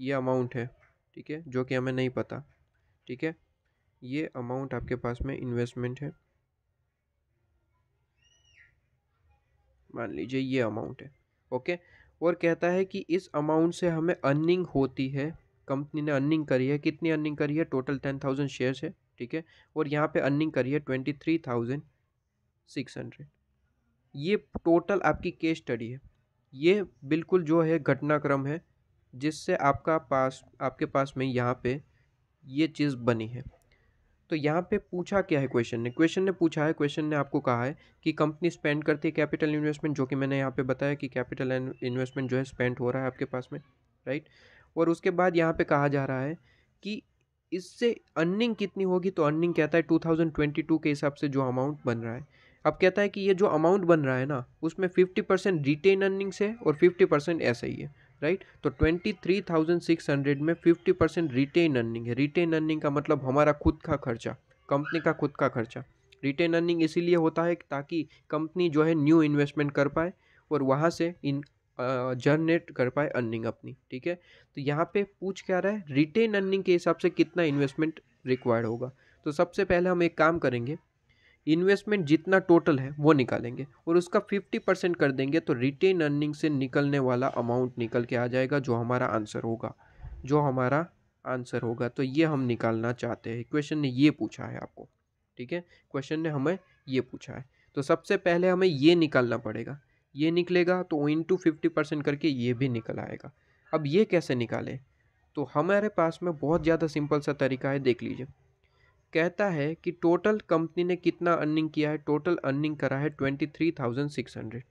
Speaker 1: ये अमाउंट है ठीक है जो कि हमें नहीं पता ठीक है ये अमाउंट आपके पास में इन्वेस्टमेंट है मान लीजिए ये अमाउंट है ओके और कहता है कि इस अमाउंट से हमें अर्निंग होती है कंपनी ने अर्निंग करी है कितनी अर्निंग करी है टोटल टेन थाउजेंड शेयर्स है ठीक है और यहाँ पे अर्निंग करी है twenty three thousand six hundred ये टोटल आपकी केस स्टडी है ये बिल्कुल जो है घटनाक्रम है जिससे आपका पास आपके पास में यहाँ पे ये चीज़ बनी है तो यहाँ पे पूछा क्या है क्वेश्चन ने क्वेश्चन ने पूछा है क्वेश्चन ने आपको कहा है कि कंपनी स्पेंड करती है कैपिटल इन्वेस्टमेंट जो कि मैंने यहाँ पे बताया कि कैपिटल इन्वेस्टमेंट जो है स्पेंड हो रहा है आपके पास में राइट और उसके बाद यहाँ पे कहा जा रहा है कि इससे अर्निंग कितनी होगी तो अर्निंग कहता है टू के हिसाब से जो अमाउंट बन रहा है अब कहता है कि ये जो अमाउंट बन रहा है ना उसमें फिफ्टी परसेंट रिटेन अर्निंग से और फिफ्टी परसेंट ऐसा ही है राइट तो twenty three thousand six hundred में फिफ्टी परसेंट रिटेन अर्निंग है रिटेन अर्निंग का मतलब हमारा खुद का खर्चा कंपनी का खुद का खर्चा रिटेन अर्निंग इसीलिए होता है ताकि कंपनी जो है न्यू इन्वेस्टमेंट कर पाए और वहाँ से इन जनरेट कर पाए अर्निंग अपनी ठीक है तो यहाँ पे पूछ क्या रहा है रिटेन अर्निंग के हिसाब से कितना इन्वेस्टमेंट रिक्वायर्ड होगा तो सबसे पहले हम एक काम करेंगे इन्वेस्टमेंट जितना टोटल है वो निकालेंगे और उसका 50 परसेंट कर देंगे तो रिटेन अर्निंग से निकलने वाला अमाउंट निकल के आ जाएगा जो हमारा आंसर होगा जो हमारा आंसर होगा तो ये हम निकालना चाहते हैं क्वेश्चन ने ये पूछा है आपको ठीक है क्वेश्चन ने हमें ये पूछा है तो सबसे पहले हमें ये निकालना पड़ेगा ये निकलेगा तो इन टू फिफ्टी परसेंट करके ये भी निकल आएगा अब ये कैसे निकालें तो हमारे पास में बहुत ज़्यादा सिंपल सा तरीका है देख लीजिए कहता है कि टोटल कंपनी ने कितना अर्निंग किया है टोटल अर्निंग करा है twenty three thousand six hundred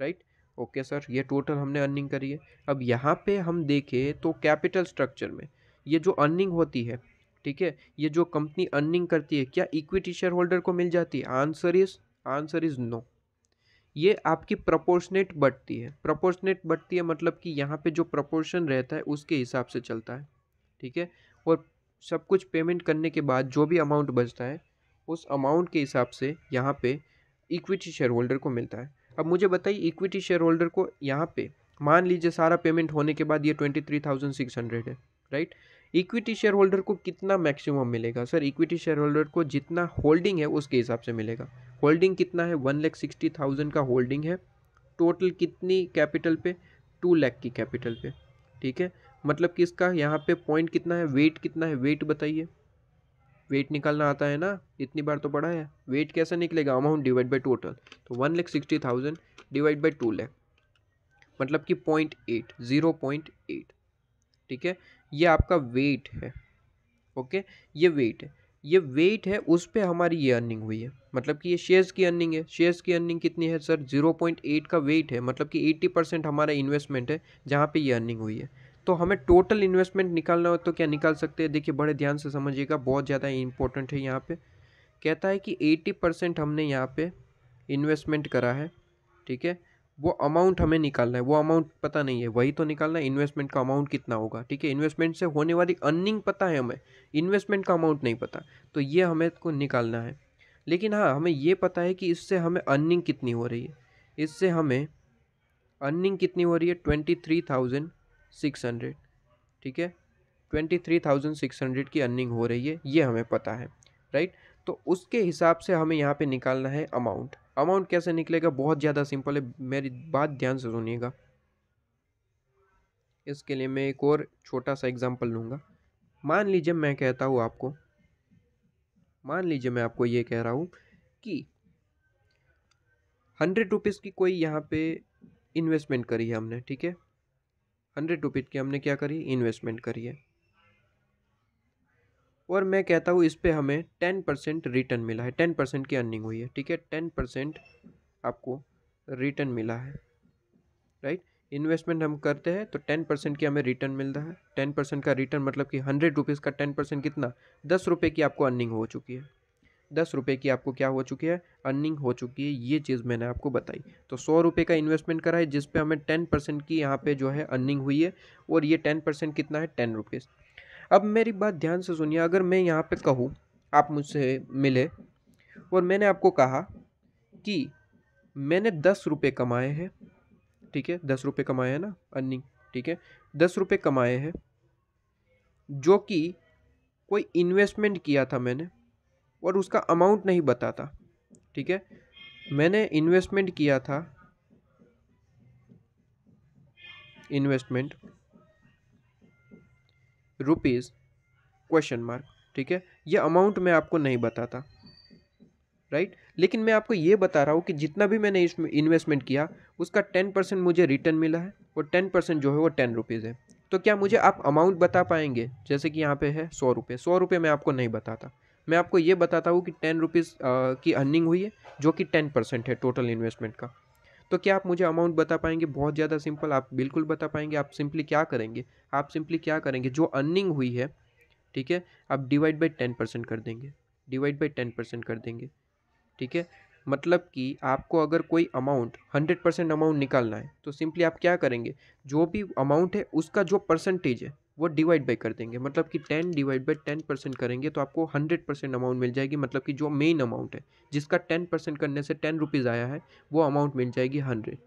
Speaker 1: right okay sir ये टोटल हमने अर्निंग करी है अब यहाँ पे हम देखें तो कैपिटल स्ट्रक्चर में ये जो अर्निंग होती है ठीक है ये जो कंपनी अर्निंग करती है क्या इक्विटी शेयर होल्डर को मिल जाती है answer is answer is no ये आपकी प्रपोर्शनेट बढ़ती है प्रपोर्शनेट बढ़ती है मतलब कि यहाँ पे जो प्रपोर्शन रहता है उसके हिसाब से चलता है ठीक है और सब कुछ पेमेंट करने के बाद जो भी अमाउंट बचता है उस अमाउंट के हिसाब से यहाँ पे इक्विटी शेयर होल्डर को मिलता है अब मुझे बताइए इक्विटी शेयर होल्डर को यहाँ पे मान लीजिए सारा पेमेंट होने के बाद ये twenty three thousand six hundred है राइट इक्विटी शेयर होल्डर को कितना मैक्सिमम मिलेगा सर इक्विटी शेयर होल्डर को जितना होल्डिंग है उसके हिसाब से मिलेगा होल्डिंग कितना है वन लैख सिक्सटी थाउजेंड का होल्डिंग है टोटल कितनी कैपिटल पे टू लैख की कैपिटल पे ठीक है मतलब कि इसका यहाँ पे पॉइंट कितना है वेट कितना है वेट बताइए वेट निकालना आता है ना इतनी बार तो पढ़ा है वेट कैसा निकलेगा अमाउंट डिवाइड बाई टोटल तो one lakh sixty thousand divide by two lakh मतलब कि point eight zero point eight ठीक है ये आपका वेट है ओके ये वेट है ये वेट है उस पर हमारी ये अर्निंग हुई है मतलब कि ये शेयर्स की अर्निंग है शेयर्स की अर्निंग कितनी है सर 0.8 का वेट है मतलब कि 80 परसेंट हमारा इन्वेस्टमेंट है जहाँ पे ये अर्निंग हुई है तो हमें टोटल इन्वेस्टमेंट निकालना हो तो क्या निकाल सकते हैं देखिए बड़े ध्यान से समझिएगा बहुत ज़्यादा इंपॉर्टेंट है यहाँ पर कहता है कि एट्टी परसेंट हमने यहाँ पर इन्वेस्टमेंट करा है ठीक है वो अमाउंट हमें निकालना है वो अमाउंट पता नहीं है वही तो निकालना है इन्वेस्टमेंट का अमाउंट कितना होगा ठीक है इन्वेस्टमेंट से होने वाली अर्निंग पता है हमें इन्वेस्टमेंट का अमाउंट नहीं पता तो ये हमें को निकालना है लेकिन हाँ हमें ये पता है कि इससे हमें अर्निंग कितनी हो रही है इससे हमें अर्निंग कितनी हो रही है twenty three thousand six hundred ठीक है twenty three thousand six hundred की अर्निंग हो रही है ये हमें पता है राइट तो उसके हिसाब से हमें यहाँ पे निकालना है अमाउंट अमाउंट कैसे निकलेगा बहुत ज़्यादा सिंपल है मेरी बात ध्यान से सुनिएगा इसके लिए मैं एक और छोटा सा एग्जाम्पल लूँगा मान लीजिए मैं कहता हूँ आपको मान लीजिए मैं आपको ये कह रहा हूँ कि हंड्रेड रुपीज़ की कोई यहाँ पे इन्वेस्टमेंट करी है हमने ठीक है हंड्रेड रुपीज़ की हमने क्या करी इन्वेस्टमेंट करी है और मैं कहता हूँ इस पर हमें टेन परसेंट रिटर्न मिला है टेन परसेंट की अर्निंग हुई है ठीक है टेन परसेंट आपको रिटर्न मिला है राइट इन्वेस्टमेंट हम करते हैं तो टेन परसेंट की हमें रिटर्न मिलता है टेन परसेंट का रिटर्न मतलब कि हंड्रेड रुपीज़ का टेन परसेंट कितना दस रुपये की आपको अर्निंग हो चुकी है दस रुपये की आपको क्या हो चुकी है अर्निंग हो चुकी है ये चीज़ मैंने आपको बताई तो सौ रुपये का इन्वेस्टमेंट करा है जिस पे हमें टेन परसेंट की यहाँ पे जो है अर्निंग हुई है और ये टेन परसेंट कितना है टेन रुपीज़ अब मेरी बात ध्यान से सुनिए अगर मैं यहाँ पे कहूँ आप मुझसे मिले और मैंने आपको कहा कि मैंने दस रुपये कमाए हैं ठीक है दस रुपये कमाए हैं ना अर्निंग ठीक है दस रुपये कमाए हैं जो कि कोई इन्वेस्टमेंट किया था मैंने और उसका अमाउंट नहीं बताता ठीक है मैंने इन्वेस्टमेंट किया था इन्वेस्टमेंट रुपीज़ क्वेश्चन मार्क ठीक है यह अमाउंट मैं आपको नहीं बताता राइट right? लेकिन मैं आपको ये बता रहा हूँ कि जितना भी मैंने इसमें इन्वेस्टमेंट किया उसका टेन परसेंट मुझे रिटर्न मिला है और टेन परसेंट जो है वो टेन रुपीज़ है तो क्या मुझे आप अमाउंट बता पाएंगे जैसे कि यहाँ पे है सौ रुपये सौ रुपये मैं आपको नहीं बताता मैं आपको ये बताता हूँ कि टेन रुपीज़ की अर्निंग हुई है जो कि टेन परसेंट है टोटल इन्वेस्टमेंट का तो क्या आप मुझे अमाउंट बता पाएंगे बहुत ज़्यादा सिंपल आप बिल्कुल बता पाएंगे आप सिंपली क्या करेंगे आप सिंपली क्या करेंगे जो अर्निंग हुई है ठीक है आप डिवाइड बाई टेन परसेंट कर देंगे डिवाइड बाई टेन परसेंट कर देंगे ठीक है मतलब कि आपको अगर कोई अमाउंट हंड्रेड परसेंट अमाउंट निकालना है तो सिंपली आप क्या करेंगे जो भी अमाउंट है उसका जो परसेंटेज है वो डिवाइड बाई कर देंगे मतलब कि ten divide by ten percent करेंगे तो आपको हंड्रेड परसेंट अमाउंट मिल जाएगी मतलब कि जो मेन अमाउंट है जिसका टेन परसेंट करने से टेन रुपीज़ आया है वो अमाउंट मिल जाएगी हंड्रेड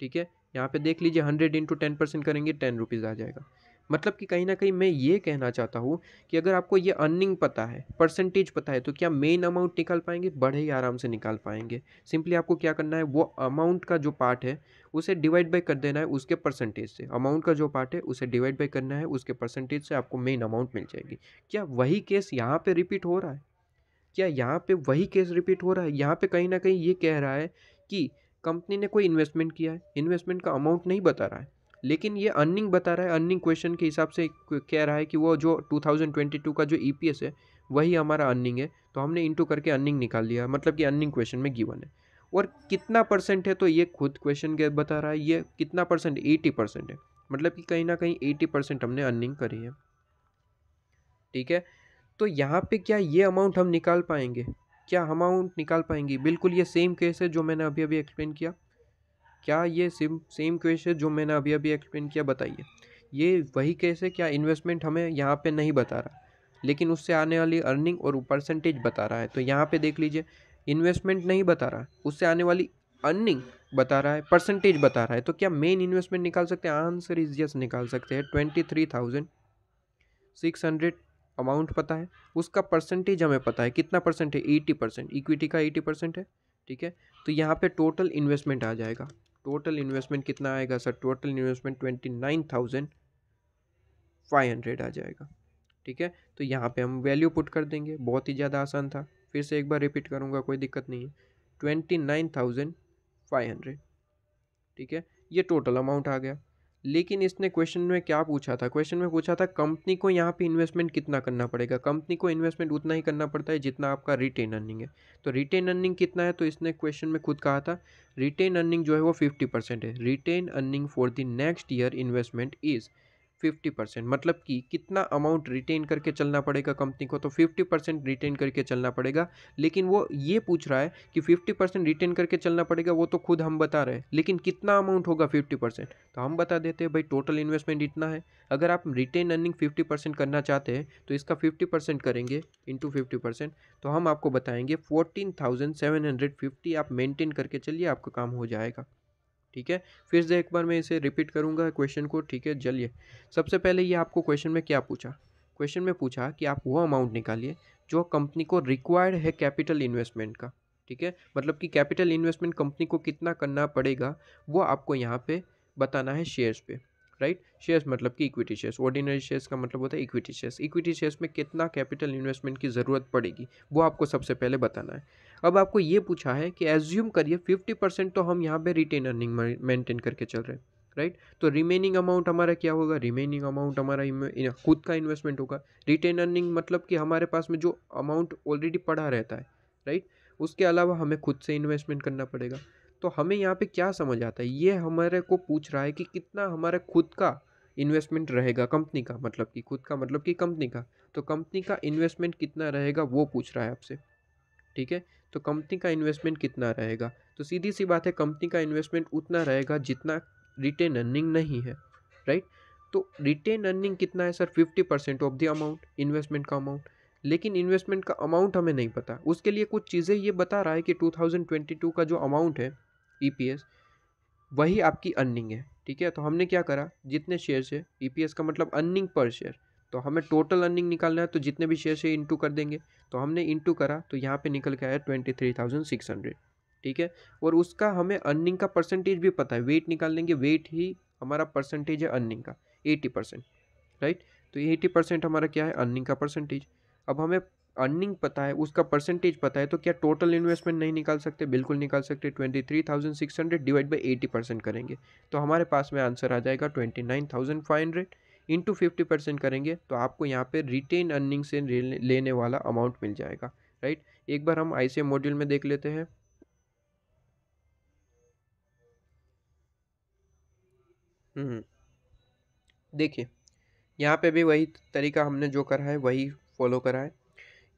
Speaker 1: ठीक है यहाँ पे देख लीजिए हंड्रेड इंटू टेन परसेंट करेंगे टेन रुपीज़ आ जाएगा मतलब कि कहीं ना कहीं मैं ये कहना चाहता हूँ कि अगर आपको ये अर्निंग पता है परसेंटेज पता है तो क्या मेन अमाउंट निकाल पाएंगे बड़े ही आराम से निकाल पाएंगे सिंपली आपको क्या करना है वो अमाउंट का जो पार्ट है उसे डिवाइड बाई कर देना है उसके परसेंटेज से अमाउंट का जो पार्ट है उसे डिवाइड बाई करना है उसके परसेंटेज से आपको मेन अमाउंट मिल जाएगी क्या वही केस यहाँ पर रिपीट हो रहा है क्या यहाँ पर वही केस रिपीट हो रहा है यहाँ पर कहीं ना कहीं ये कह रहा है कि कंपनी ने कोई इन्वेस्टमेंट किया है इन्वेस्टमेंट का अमाउंट नहीं बता रहा है लेकिन ये अर्निंग बता रहा है अर्निंग क्वेश्चन के हिसाब से कह रहा है कि वो जो 2022 का जो ई e है वही हमारा अर्निंग है तो हमने इंटू करके अर्निंग निकाल लिया मतलब कि अर्निंग क्वेश्चन में गिवन है और कितना परसेंट है तो ये खुद क्वेश्चन बता रहा है ये कितना परसेंट एटी परसेंट है मतलब कि कहीं ना कहीं एटी परसेंट हमने अर्निंग करी है ठीक है तो यहाँ पे क्या ये अमाउंट हम निकाल पाएंगे क्या अमाउंट निकाल पाएंगे बिल्कुल ये सेम केस है जो मैंने अभी अभी एक्सप्लेन किया क्या ये सेम सेम क्वेश्चन है जो मैंने अभी अभी एक्सप्लेन किया बताइए ये वही कैसे क्या इन्वेस्टमेंट हमें यहाँ पे नहीं बता रहा लेकिन उससे आने वाली अर्निंग और परसेंटेज बता रहा है तो यहाँ पे देख लीजिए इन्वेस्टमेंट नहीं बता रहा उससे आने वाली अर्निंग बता रहा है परसेंटेज बता रहा है तो क्या मेन इन्वेस्टमेंट निकाल सकते हैं आंसर इज यस निकाल सकते हैं twenty three thousand six hundred amount पता है उसका परसेंटेज हमें पता है कितना परसेंट है एटी परसेंट इक्विटी का एटी परसेंट है ठीक है तो यहाँ पे टोटल इन्वेस्टमेंट आ जाएगा टोटल इन्वेस्टमेंट कितना आएगा sir total investment twenty nine thousand five hundred आ जाएगा ठीक है तो यहाँ पे हम वैल्यू पुट कर देंगे बहुत ही ज़्यादा आसान था फिर से एक बार रिपीट करूँगा कोई दिक्कत नहीं है twenty nine thousand five hundred ठीक है ये टोटल अमाउंट आ गया लेकिन इसने क्वेश्चन में क्या पूछा था क्वेश्चन में पूछा था कंपनी को यहाँ पे इन्वेस्टमेंट कितना करना पड़ेगा कंपनी को इन्वेस्टमेंट उतना ही करना पड़ता है जितना आपका रिटेन अर्निंग है तो रिटेन अर्निंग कितना है तो इसने क्वेश्चन में खुद कहा था रिटेन अर्निंग जो है वो फिफ्टी परसेंट है retain earning for the next year investment is fifty percent मतलब कि कितना अमाउंट रिटेन करके चलना पड़ेगा कंपनी को तो फिफ्टी परसेंट रिटेन करके चलना पड़ेगा लेकिन वो ये पूछ रहा है कि फिफ्टी परसेंट रिटेन करके चलना पड़ेगा वो तो खुद हम बता रहे हैं लेकिन कितना अमाउंट होगा फिफ्टी परसेंट तो हम बता देते हैं भाई टोटल इन्वेस्टमेंट इतना है अगर आप रिटेन अर्निंग फिफ्टी परसेंट करना चाहते हैं तो इसका फिफ्टी परसेंट करेंगे इंटू फिफ्टी परसेंट तो हम आपको बताएंगे fourteen thousand seven hundred fifty आप मेंटेन करके चलिए आपका काम हो जाएगा ठीक है फिर से एक बार मैं इसे रिपीट करूंगा क्वेश्चन को ठीक है चलिए सबसे पहले ये आपको क्वेश्चन में क्या पूछा क्वेश्चन में पूछा कि आप वो अमाउंट निकालिए जो कंपनी को रिक्वायर्ड है कैपिटल इन्वेस्टमेंट का ठीक है मतलब कि कैपिटल इन्वेस्टमेंट कंपनी को कितना करना पड़ेगा वो आपको यहाँ पे बताना है शेयर्स पे राइट शेयर्स मतलब कि इक्विटी शेयर्स ऑर्डिनरी शेयर्स का मतलब होता है इक्विटी शेयर्स इक्विटी शेयर्स में कितना कैपिटल इन्वेस्टमेंट की ज़रूरत पड़ेगी वो आपको सबसे पहले बताना है अब आपको ये पूछा है कि एज्यूम करिए फिफ्टी परसेंट तो हम यहाँ पे रिटेन अर्निंग मेंटेन करके चल रहे हैं राइट तो रिमेनिंग अमाउंट हमारा क्या होगा रिमेनिंग अमाउंट हमारा खुद का इन्वेस्टमेंट होगा रिटेन अर्निंग मतलब कि हमारे पास में जो अमाउंट ऑलरेडी पड़ा रहता है राइट उसके अलावा हमें खुद से इन्वेस्टमेंट करना पड़ेगा तो हमें यहाँ पे क्या समझ आता है ये हमारे को पूछ रहा है कि कितना हमारा खुद का इन्वेस्टमेंट रहेगा कंपनी का मतलब कि खुद का मतलब कि कंपनी का तो कंपनी का इन्वेस्टमेंट कितना रहेगा वो पूछ रहा है आपसे ठीक है तो कंपनी का इन्वेस्टमेंट कितना रहेगा तो सीधी सी बात है कंपनी का इन्वेस्टमेंट उतना रहेगा जितना रिटेन अर्निंग नहीं है राइट तो रिटेन अर्निंग कितना है sir fifty percent of the amount investment का अमाउंट लेकिन इन्वेस्टमेंट का अमाउंट हमें नहीं पता उसके लिए कुछ चीज़ें ये बता रहा है कि 2022 का जो अमाउंट है ई e वही आपकी अर्निंग है ठीक है तो हमने क्या करा जितने शेयर है ई का मतलब अर्निंग पर शेयर तो हमें टोटल अर्निंग निकालना है तो जितने भी शेयर से इंटू कर देंगे तो हमने इंटू करा तो यहाँ पे निकल के आया twenty three thousand six hundred ठीक है और उसका हमें अर्निंग का परसेंटेज भी पता है वेट निकाल लेंगे वेट ही हमारा परसेंटेज है अर्निंग का एटी परसेंट राइट तो एटी परसेंट हमारा क्या है अर्निंग का परसेंटेज अब हमें अर्निंग पता है उसका परसेंटेज पता है तो क्या टोटल इन्वेस्टमेंट नहीं निकाल सकते बिल्कुल निकाल सकते twenty three thousand six hundred divide by eighty percent करेंगे तो हमारे पास में आंसर आ जाएगा twenty nine thousand five hundred into fifty percent करेंगे तो आपको यहाँ पे रिटेन अर्निंग से लेने वाला अमाउंट मिल जाएगा राइट एक बार हम आई मॉड्यूल में देख लेते हैं हम्म, देखिए यहाँ पे भी वही तरीका हमने जो करा है वही फॉलो करा है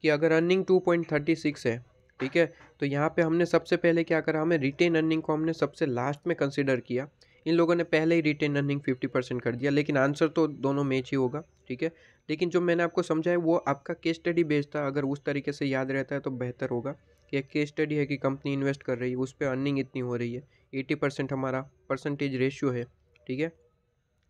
Speaker 1: कि अगर earning two point thirty six है ठीक है तो यहाँ पे हमने सबसे पहले क्या करा हमें रिटेन अर्निंग को हमने सबसे लास्ट में कंसिडर किया इन लोगों ने पहले ही रिटेन अर्निंग फिफ्टी परसेंट कर दिया लेकिन आंसर तो दोनों मैच ही होगा ठीक है लेकिन जो मैंने आपको समझा है वो आपका केस स्टडी बेस्ड था अगर उस तरीके से याद रहता है तो बेहतर होगा कि केस स्टडी है कि कंपनी इन्वेस्ट कर रही है उस पर अर्निंग इतनी हो रही है एटी परसेंट हमारा परसेंटेज रेशियो है ठीक है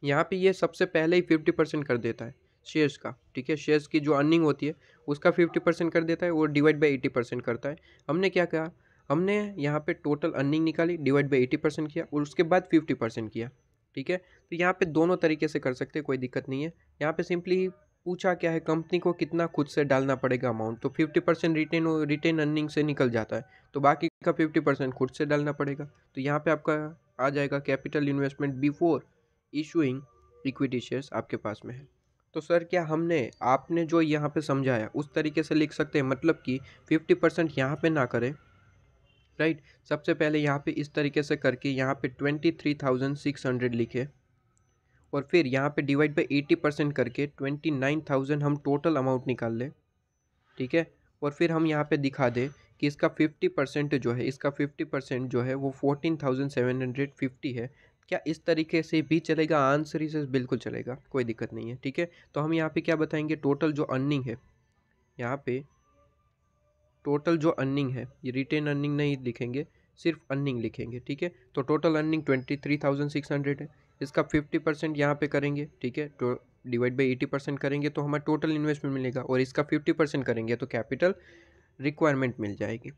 Speaker 1: यहाँ पर यह सबसे पहले ही फिफ्टी परसेंट कर देता है शेयर्स का ठीक है शेयर्स की जो अर्निंग होती है उसका फिफ्टी परसेंट कर देता है वो डिवाइड बाई एटी परसेंट करता है हमने क्या कहा हमने यहाँ पे टोटल अर्निंग निकाली डिवाइड बाई एटी परसेंट किया और उसके बाद फिफ्टी परसेंट किया ठीक है तो यहाँ पे दोनों तरीके से कर सकते हैं कोई दिक्कत नहीं है यहाँ पे सिंपली पूछा क्या है कंपनी को कितना खुद से डालना पड़ेगा अमाउंट तो fifty percent retain retain earning से निकल जाता है तो बाकी का फिफ्टी परसेंट खुद से डालना पड़ेगा तो यहाँ पे आपका आ जाएगा capital investment before issuing equity shares आपके पास में है तो सर क्या हमने आपने जो यहाँ पे समझाया उस तरीके से लिख सकते हैं मतलब कि फिफ्टी परसेंट यहाँ पर ना करें राइट सबसे पहले यहाँ पे इस तरीके से करके यहाँ पे twenty three thousand six hundred लिखे और फिर यहाँ पे डिवाइड बाई एटी परसेंट करके ट्वेंटी नाइन थाउजेंड हम टोटल अमाउंट निकाल लें ठीक है और फिर हम यहाँ पे दिखा दें कि इसका फिफ्टी परसेंट जो है इसका फिफ्टी परसेंट जो है वो fourteen thousand seven hundred fifty है क्या इस तरीके से भी चलेगा आंसर इसे बिल्कुल चलेगा कोई दिक्कत नहीं है ठीक है तो हम यहाँ पे क्या बताएंगे टोटल जो अर्निंग है यहाँ पे टोटल जो अर्निंग है ये रिटेन अर्निंग नहीं लिखेंगे सिर्फ अर्निंग लिखेंगे ठीक है तो total earning twenty three thousand six hundred है इसका फिफ्टी परसेंट यहाँ पे करेंगे ठीक है तो डिवाइड बाई एटी परसेंट करेंगे तो हमें टोटल इन्वेस्टमेंट मिलेगा और इसका फिफ्टी परसेंट करेंगे तो कैपिटल रिक्वायरमेंट मिल जाएगी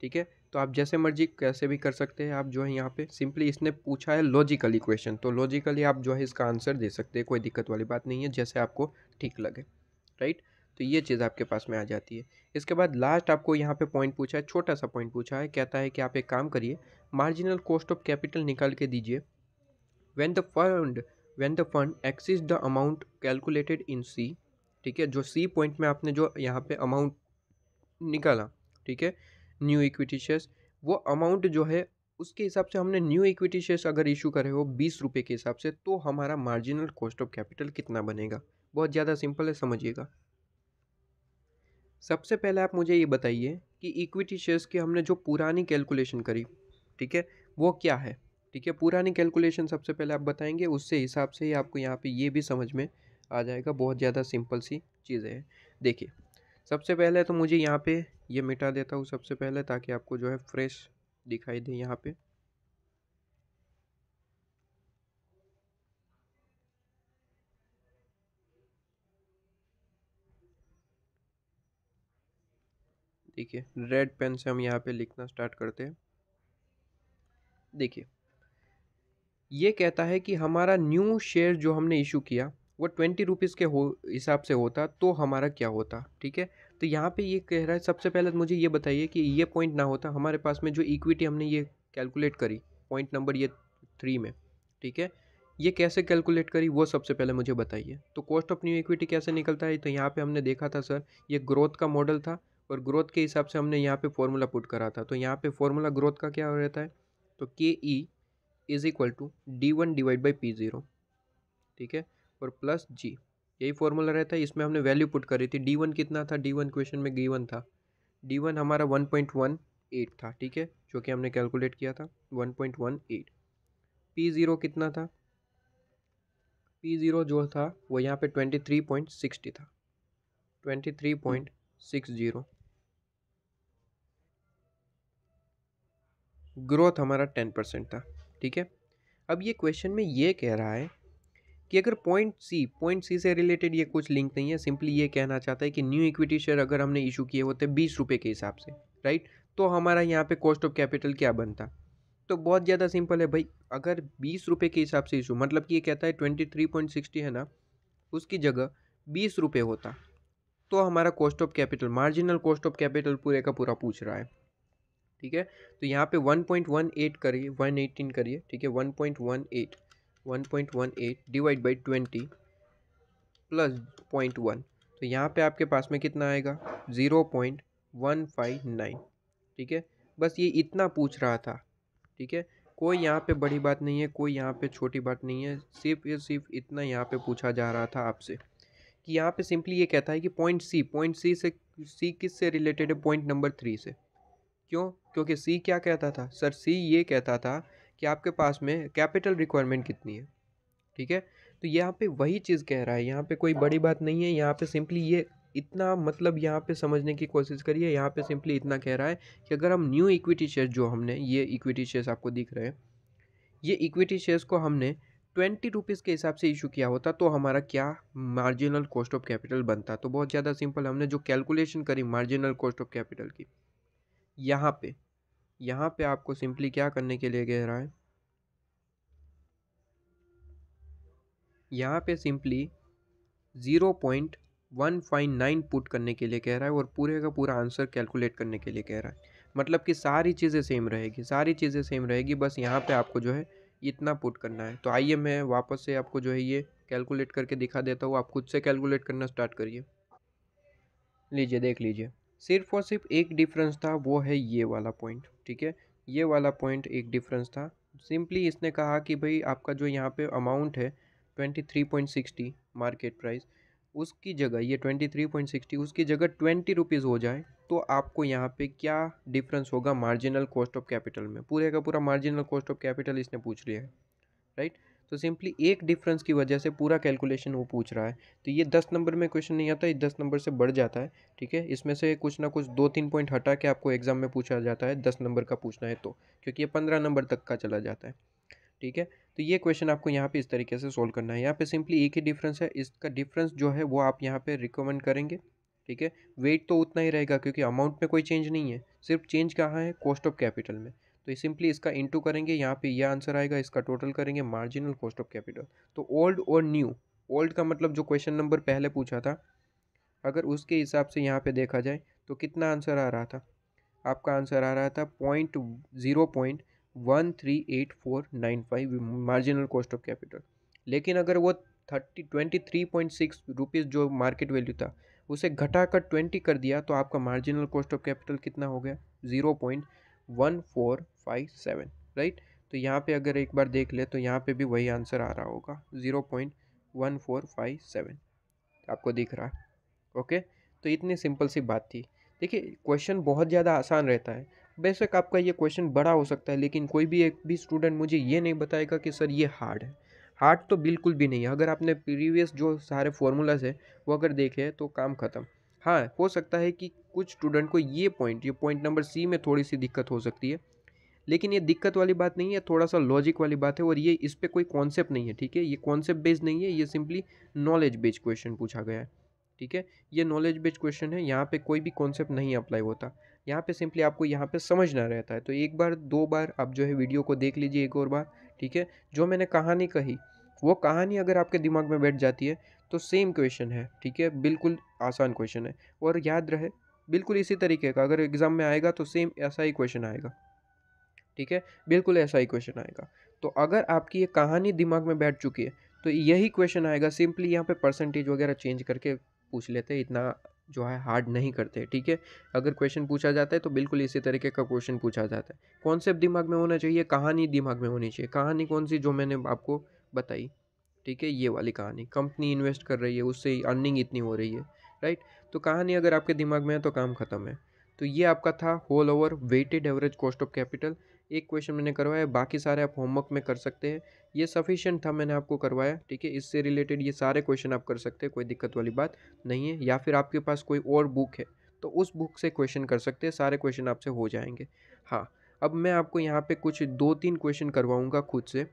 Speaker 1: ठीक है तो आप जैसे मर्जी कैसे भी कर सकते हैं आप जो है यहाँ पे सिंपली इसने पूछा है लॉजिकल इक्वेशन तो लॉजिकली आप जो है इसका आंसर दे सकते हैं कोई दिक्कत वाली बात नहीं है जैसे आपको ठीक लगे राइट तो ये चीज़ आपके पास में आ जाती है इसके बाद लास्ट आपको यहाँ पे पॉइंट पूछा है छोटा सा पॉइंट पूछा है कहता है कि आप एक काम करिए मार्जिनल कॉस्ट ऑफ कैपिटल निकाल के दीजिए when the fund when the fund exceeds the amount calculated in C ठीक है जो सी पॉइंट में आपने जो यहाँ पे अमाउंट निकाला ठीक है न्यू इक्विटी शेयर्स वो अमाउंट जो है उसके हिसाब से हमने न्यू इक्विटी शेयर्स अगर इशू करे हो बीस रुपये के हिसाब से तो हमारा मार्जिनल कॉस्ट ऑफ कैपिटल कितना बनेगा बहुत ज़्यादा सिंपल है समझिएगा सबसे पहले आप मुझे ये बताइए कि इक्विटी शेयर्स की हमने जो पुरानी कैलकुलेशन करी ठीक है वो क्या है ठीक है पुरानी कैलकुलेशन सबसे पहले आप बताएंगे उससे हिसाब से ही आपको यहाँ पे ये भी समझ में आ जाएगा बहुत ज़्यादा सिंपल सी चीज़ें हैं देखिए सबसे पहले तो मुझे यहाँ पे ये मिटा देता हूँ सबसे पहले ताकि आपको जो है फ्रेश दिखाई दे यहाँ पर ठीक है रेड पेन से हम यहाँ पे लिखना स्टार्ट करते हैं देखिए ये कहता है कि हमारा न्यू शेयर जो हमने इशू किया वो ट्वेंटी रुपीज़ के हो हिसाब से होता तो हमारा क्या होता ठीक है तो यहाँ पे ये कह रहा है सबसे पहले मुझे ये बताइए कि ये पॉइंट ना होता हमारे पास में जो इक्विटी हमने ये कैलकुलेट करी पॉइंट नंबर ये थ्री में ठीक है ये कैसे कैलकुलेट करी वो सबसे पहले मुझे बताइए तो कॉस्ट ऑफ न्यू इक्विटी कैसे निकलता है तो यहाँ पे हमने देखा था सर ये ग्रोथ का मॉडल था और ग्रोथ के हिसाब से हमने यहाँ पे फॉर्मूला पुट करा था तो यहाँ पे फॉर्मूला ग्रोथ का क्या हो रहता है तो K E is equal to D one divide by P zero ठीक है और प्लस जी यही फॉर्मूला रहता है इसमें हमने वैल्यू पुट करी थी डी वन कितना था डी वन क्वेश्चन में गी वन था डी वन हमारा वन पॉइंट वन एट था ठीक है जो कि हमने कैलकुलेट किया था one point one eight P zero कितना था पी ज़ीरो जो था वो यहाँ पे ट्वेंटी थ्री पॉइंट सिक्सटी था twenty three point six zero growth हमारा टेन परसेंट था ठीक है अब ये क्वेश्चन में ये कह रहा है कि अगर पॉइंट सी पॉइंट सी से रिलेटेड ये कुछ लिंक नहीं है सिंपली ये कहना चाहता है कि न्यू इक्विटी शेयर अगर हमने इशू किए होते बीस रुपये के हिसाब से राइट तो हमारा यहाँ पे कॉस्ट ऑफ कैपिटल क्या बनता तो बहुत ज़्यादा सिंपल है भाई अगर बीस रुपये के हिसाब से इशू मतलब कि ये कहता है ट्वेंटी थ्री पॉइंट सिक्सटी है ना उसकी जगह बीस रुपये होता तो हमारा cost of capital marginal cost of capital पूरे का पूरा पूछ रहा है ठीक है तो यहाँ पे 1.18 करिए 118 करिए ठीक है 1.18 1.18 divide by twenty plus point one तो यहाँ पे आपके पास में कितना आएगा zero point one five nine ठीक है बस ये इतना पूछ रहा था ठीक है कोई यहाँ पे बड़ी बात नहीं है कोई यहाँ पे छोटी बात नहीं है सिर्फ ये सिर्फ इतना यहाँ पे पूछा जा रहा था आपसे कि यहाँ पे सिंपली ये कहता है कि पॉइंट सी पॉइंट सी से सी किस से रिलेटेड है पॉइंट नंबर थ्री से क्यों क्योंकि सी क्या कहता था सर सी ये कहता था कि आपके पास में कैपिटल रिक्वायरमेंट कितनी है ठीक है तो यहाँ पे वही चीज़ कह रहा है यहाँ पे कोई बड़ी बात नहीं है यहाँ पे सिंपली ये इतना मतलब यहाँ पे समझने की कोशिश करिए यहाँ पे सिंपली इतना कह रहा है कि अगर हम न्यू इक्विटी शेयर जो हमने ये इक्विटी शेयर्स आपको दिख रहे हैं ये इक्विटी शेयर्स को हमने ट्वेंटी रुपीज़ के हिसाब से इशू किया होता तो हमारा क्या मार्जिनल कॉस्ट ऑफ कैपिटल बनता तो बहुत ज़्यादा सिंपल हमने जो कैलकुलेशन करी मार्जिनल कॉस्ट ऑफ कैपिटल की यहाँ पे यहाँ पे आपको सिंपली क्या करने के लिए कह रहा है यहाँ पे simply zero point one five nine put करने के लिए कह रहा है और पूरे का पूरा आंसर कैलकुलेट करने के लिए कह रहा है मतलब कि सारी चीज़ें सेम रहेगी सारी चीज़ें सेम रहेगी बस यहाँ पे आपको जो है इतना पुट करना है तो आइए मैं वापस से आपको जो है ये कैलकुलेट करके दिखा देता हूँ आप खुद से कैलकुलेट करना स्टार्ट करिए लीजिए देख लीजिए सिर्फ और सिर्फ एक डिफरेंस था वो है ये वाला पॉइंट ठीक है ये वाला पॉइंट एक डिफरेंस था सिंपली इसने कहा कि भाई आपका जो यहाँ पे अमाउंट है twenty three point sixty market price उसकी जगह ये ट्वेंटी थ्री पॉइंट सिक्सटी उसकी जगह ट्वेंटी रुपीज़ हो जाए तो आपको यहाँ पे क्या डिफरेंस होगा मार्जिनल कॉस्ट ऑफ कैपिटल में पूरे का पूरा मार्जिनल कॉस्ट ऑफ कैपिटल इसने पूछ लिया है राइट right? तो सिंपली एक डिफरेंस की वजह से पूरा कैलकुलेशन वो पूछ रहा है तो ये दस नंबर में क्वेश्चन नहीं आता ये दस नंबर से बढ़ जाता है ठीक है इसमें से कुछ ना कुछ दो तीन पॉइंट हटा के आपको एग्जाम में पूछा जाता है दस नंबर का पूछना है तो क्योंकि ये पंद्रह नंबर तक का चला जाता है ठीक है तो ये क्वेश्चन आपको यहाँ पे इस तरीके से सोल्व करना है यहाँ पे सिंपली एक ही डिफरेंस है इसका डिफरेंस जो है वो आप यहाँ पे रिकमेंड करेंगे ठीक है वेट तो उतना ही रहेगा क्योंकि अमाउंट में कोई चेंज नहीं है सिर्फ चेंज कहाँ है कॉस्ट ऑफ कैपिटल में तो सिंपली इसका इंटू करेंगे यहाँ पे ये आंसर आएगा इसका टोटल करेंगे मार्जिनल कॉस्ट ऑफ कैपिटल तो ओल्ड और न्यू ओल्ड का मतलब जो क्वेश्चन नंबर पहले पूछा था अगर उसके हिसाब से यहाँ पे देखा जाए तो कितना आंसर आ रहा था आपका आंसर आ रहा था point zero point one three eight four nine five marginal cost of capital लेकिन अगर वो thirty twenty three point six rupees जो मार्केट वैल्यू था उसे घटाकर ट्वेंटी कर दिया तो आपका मार्जिनल कॉस्ट ऑफ कैपिटल कितना हो गया zero point one four five seven right तो यहाँ पे अगर एक बार देख ले तो यहाँ पे भी वही आंसर आ रहा होगा zero point one four five seven आपको दिख रहा है ओके तो इतनी सिंपल सी बात थी देखिए क्वेश्चन बहुत ज़्यादा आसान रहता है बेशक आपका ये क्वेश्चन बड़ा हो सकता है लेकिन कोई भी एक भी स्टूडेंट मुझे ये नहीं बताएगा कि सर ये हार्ड है हार्ड तो बिल्कुल भी नहीं है अगर आपने प्रीवियस जो सारे फॉर्मूलाज है वो अगर देखे तो काम खत्म हाँ हो सकता है कि कुछ स्टूडेंट को ये पॉइंट ये पॉइंट नंबर सी में थोड़ी सी दिक्कत हो सकती है लेकिन ये दिक्कत वाली बात नहीं है थोड़ा सा लॉजिक वाली बात है और ये इस पर कोई कॉन्सेप्ट नहीं है ठीक है ये कॉन्सेप्ट बेस्ड नहीं है ये सिंपली नॉलेज बेस्ड क्वेश्चन पूछा गया है ठीक है ये नॉलेज बेस्ड क्वेश्चन है यहाँ पे कोई भी कॉन्सेप्ट नहीं अप्लाई होता यहाँ पे सिंपली आपको यहाँ पे समझना रहता है तो एक बार दो बार आप जो है वीडियो को देख लीजिए एक और बार ठीक है जो मैंने कहानी कही वो कहानी अगर आपके दिमाग में बैठ जाती है तो सेम क्वेश्चन है ठीक है बिल्कुल आसान क्वेश्चन है और याद रहे बिल्कुल इसी तरीके का अगर एग्ज़ाम में आएगा तो सेम ऐसा ही क्वेश्चन आएगा ठीक है बिल्कुल ऐसा ही क्वेश्चन आएगा तो अगर आपकी ये कहानी दिमाग में बैठ चुकी है तो यही क्वेश्चन आएगा सिंपली यहाँ पे परसेंटेज वगैरह चेंज करके पूछ लेते हैं इतना जो है हार्ड नहीं करते ठीक है अगर क्वेश्चन पूछा जाता है तो बिल्कुल इसी तरीके का क्वेश्चन पूछा जाता है कॉन्सेप्ट दिमाग में होना चाहिए कहानी दिमाग में होनी चाहिए कहानी कौन सी जो मैंने आपको बताई ठीक है ये वाली कहानी कंपनी इन्वेस्ट कर रही है उससे अर्निंग इतनी हो रही है राइट तो कहानी अगर आपके दिमाग में है तो काम खत्म है तो ये आपका था whole over weighted average cost of capital एक क्वेश्चन मैंने करवाया बाकी सारे आप होमवर्क में कर सकते हैं ये सफिशिएंट था मैंने आपको करवाया ठीक है इससे रिलेटेड ये सारे क्वेश्चन आप कर सकते हैं कोई दिक्कत वाली बात नहीं है या फिर आपके पास कोई और बुक है तो उस बुक से क्वेश्चन कर सकते हैं सारे क्वेश्चन आपसे हो जाएंगे हाँ अब मैं आपको यहाँ पे कुछ दो तीन क्वेश्चन करवाऊँगा खुद से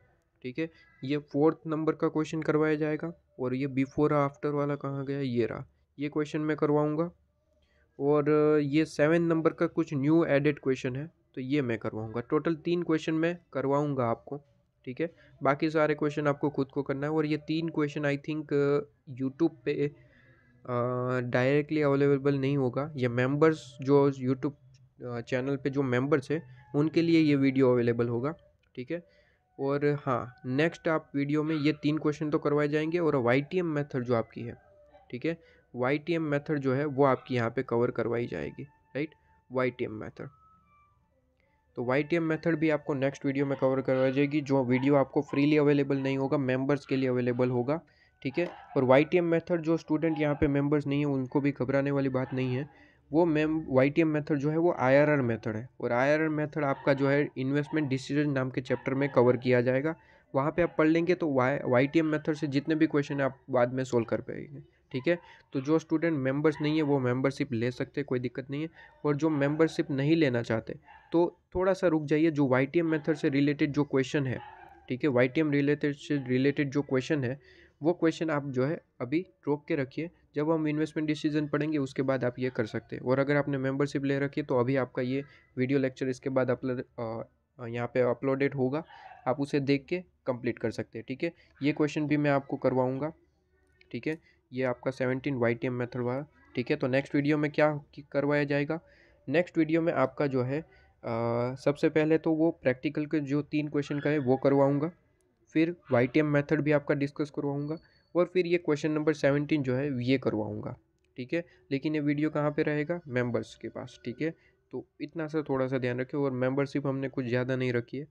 Speaker 1: ठीक है ये फोर्थ नंबर का क्वेश्चन करवाया जाएगा और ये बिफोर आफ्टर वाला कहाँ गया ये रहा ये क्वेश्चन मैं करवाऊँगा और ये सेवन नंबर का कुछ न्यू एडिड क्वेश्चन है तो ये मैं करवाऊँगा टोटल तीन क्वेश्चन मैं करवाऊँगा आपको ठीक है बाकी सारे क्वेश्चन आपको खुद को करना है और ये तीन क्वेश्चन आई थिंक यूट्यूब पे डायरेक्टली अवेलेबल नहीं होगा ये मेंबर्स जो यूट्यूब चैनल पे जो मेंबर्स हैं उनके लिए ये वीडियो अवेलेबल होगा ठीक है और हाँ नेक्स्ट आप वीडियो में ये तीन क्वेश्चन तो करवाए जाएंगे और वाई टी एम मेथड जो आपकी है ठीक है वाई टी एम मेथड जो है वो आपकी यहाँ पे कवर करवाई जाएगी right Y T M method तो वाई टी एम मेथड भी आपको नेक्स्ट वीडियो में कवर करवाई जाएगी जो वीडियो आपको फ्रीली अवेलेबल नहीं होगा मेंबर्स के लिए अवेलेबल होगा ठीक है और वाई टी एम मेथड जो स्टूडेंट यहाँ पे मेंबर्स नहीं है उनको भी घबराने वाली बात नहीं है वो ma'am Y T M method जो है वो आई आर आर मेथड है और आई आर आर मेथड आपका जो है इन्वेस्टमेंट डिसीजन नाम के चैप्टर में कवर किया जाएगा वहाँ पे आप पढ़ लेंगे तो Y Y T M method से जितने भी क्वेश्चन आप बाद में सोल्व कर पाएंगे ठीक है तो जो स्टूडेंट मेंबर्स नहीं है वो मेंबरशिप ले सकते कोई दिक्कत नहीं है और जो मेंबरशिप नहीं लेना चाहते तो थोड़ा सा रुक जाइए जो वाई टी एम मेथड से रिलेटेड जो क्वेश्चन है ठीक है वाई टी एम रिलेटेड से रिलेटेड जो क्वेश्चन है वो क्वेश्चन आप जो है अभी रोक के रखिए जब हम इन्वेस्टमेंट डिसीजन पढ़ेंगे उसके बाद आप ये कर सकते हैं और अगर आपने मेंबरशिप ले रखी है तो अभी आपका ये वीडियो लेक्चर इसके बाद अपलोड यहाँ पे अपलोडेड होगा आप उसे देख के कंप्लीट कर सकते हैं ठीक है ये क्वेश्चन भी मैं आपको करवाऊँगा ठीक है ये आपका seventeen Y T M method हुआ ठीक है तो नेक्स्ट वीडियो में क्या करवाया जाएगा नेक्स्ट वीडियो में आपका जो है आ, सबसे पहले तो वो प्रैक्टिकल के जो तीन क्वेश्चन का है वो करवाऊँगा फिर वाई टी एम मैथड भी आपका डिस्कस करवाऊँगा और फिर ये क्वेश्चन नंबर सेवनटीन जो है ये करवाऊँगा ठीक है लेकिन ये वीडियो कहाँ पे रहेगा मेंबर्स के पास ठीक है तो इतना सा थोड़ा सा ध्यान रखें और मेंबरशिप हमने कुछ ज़्यादा नहीं रखी है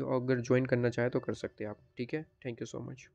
Speaker 1: जो अगर ज्वाइन करना चाहे तो कर सकते हैं आप ठीक है थैंक यू सो मच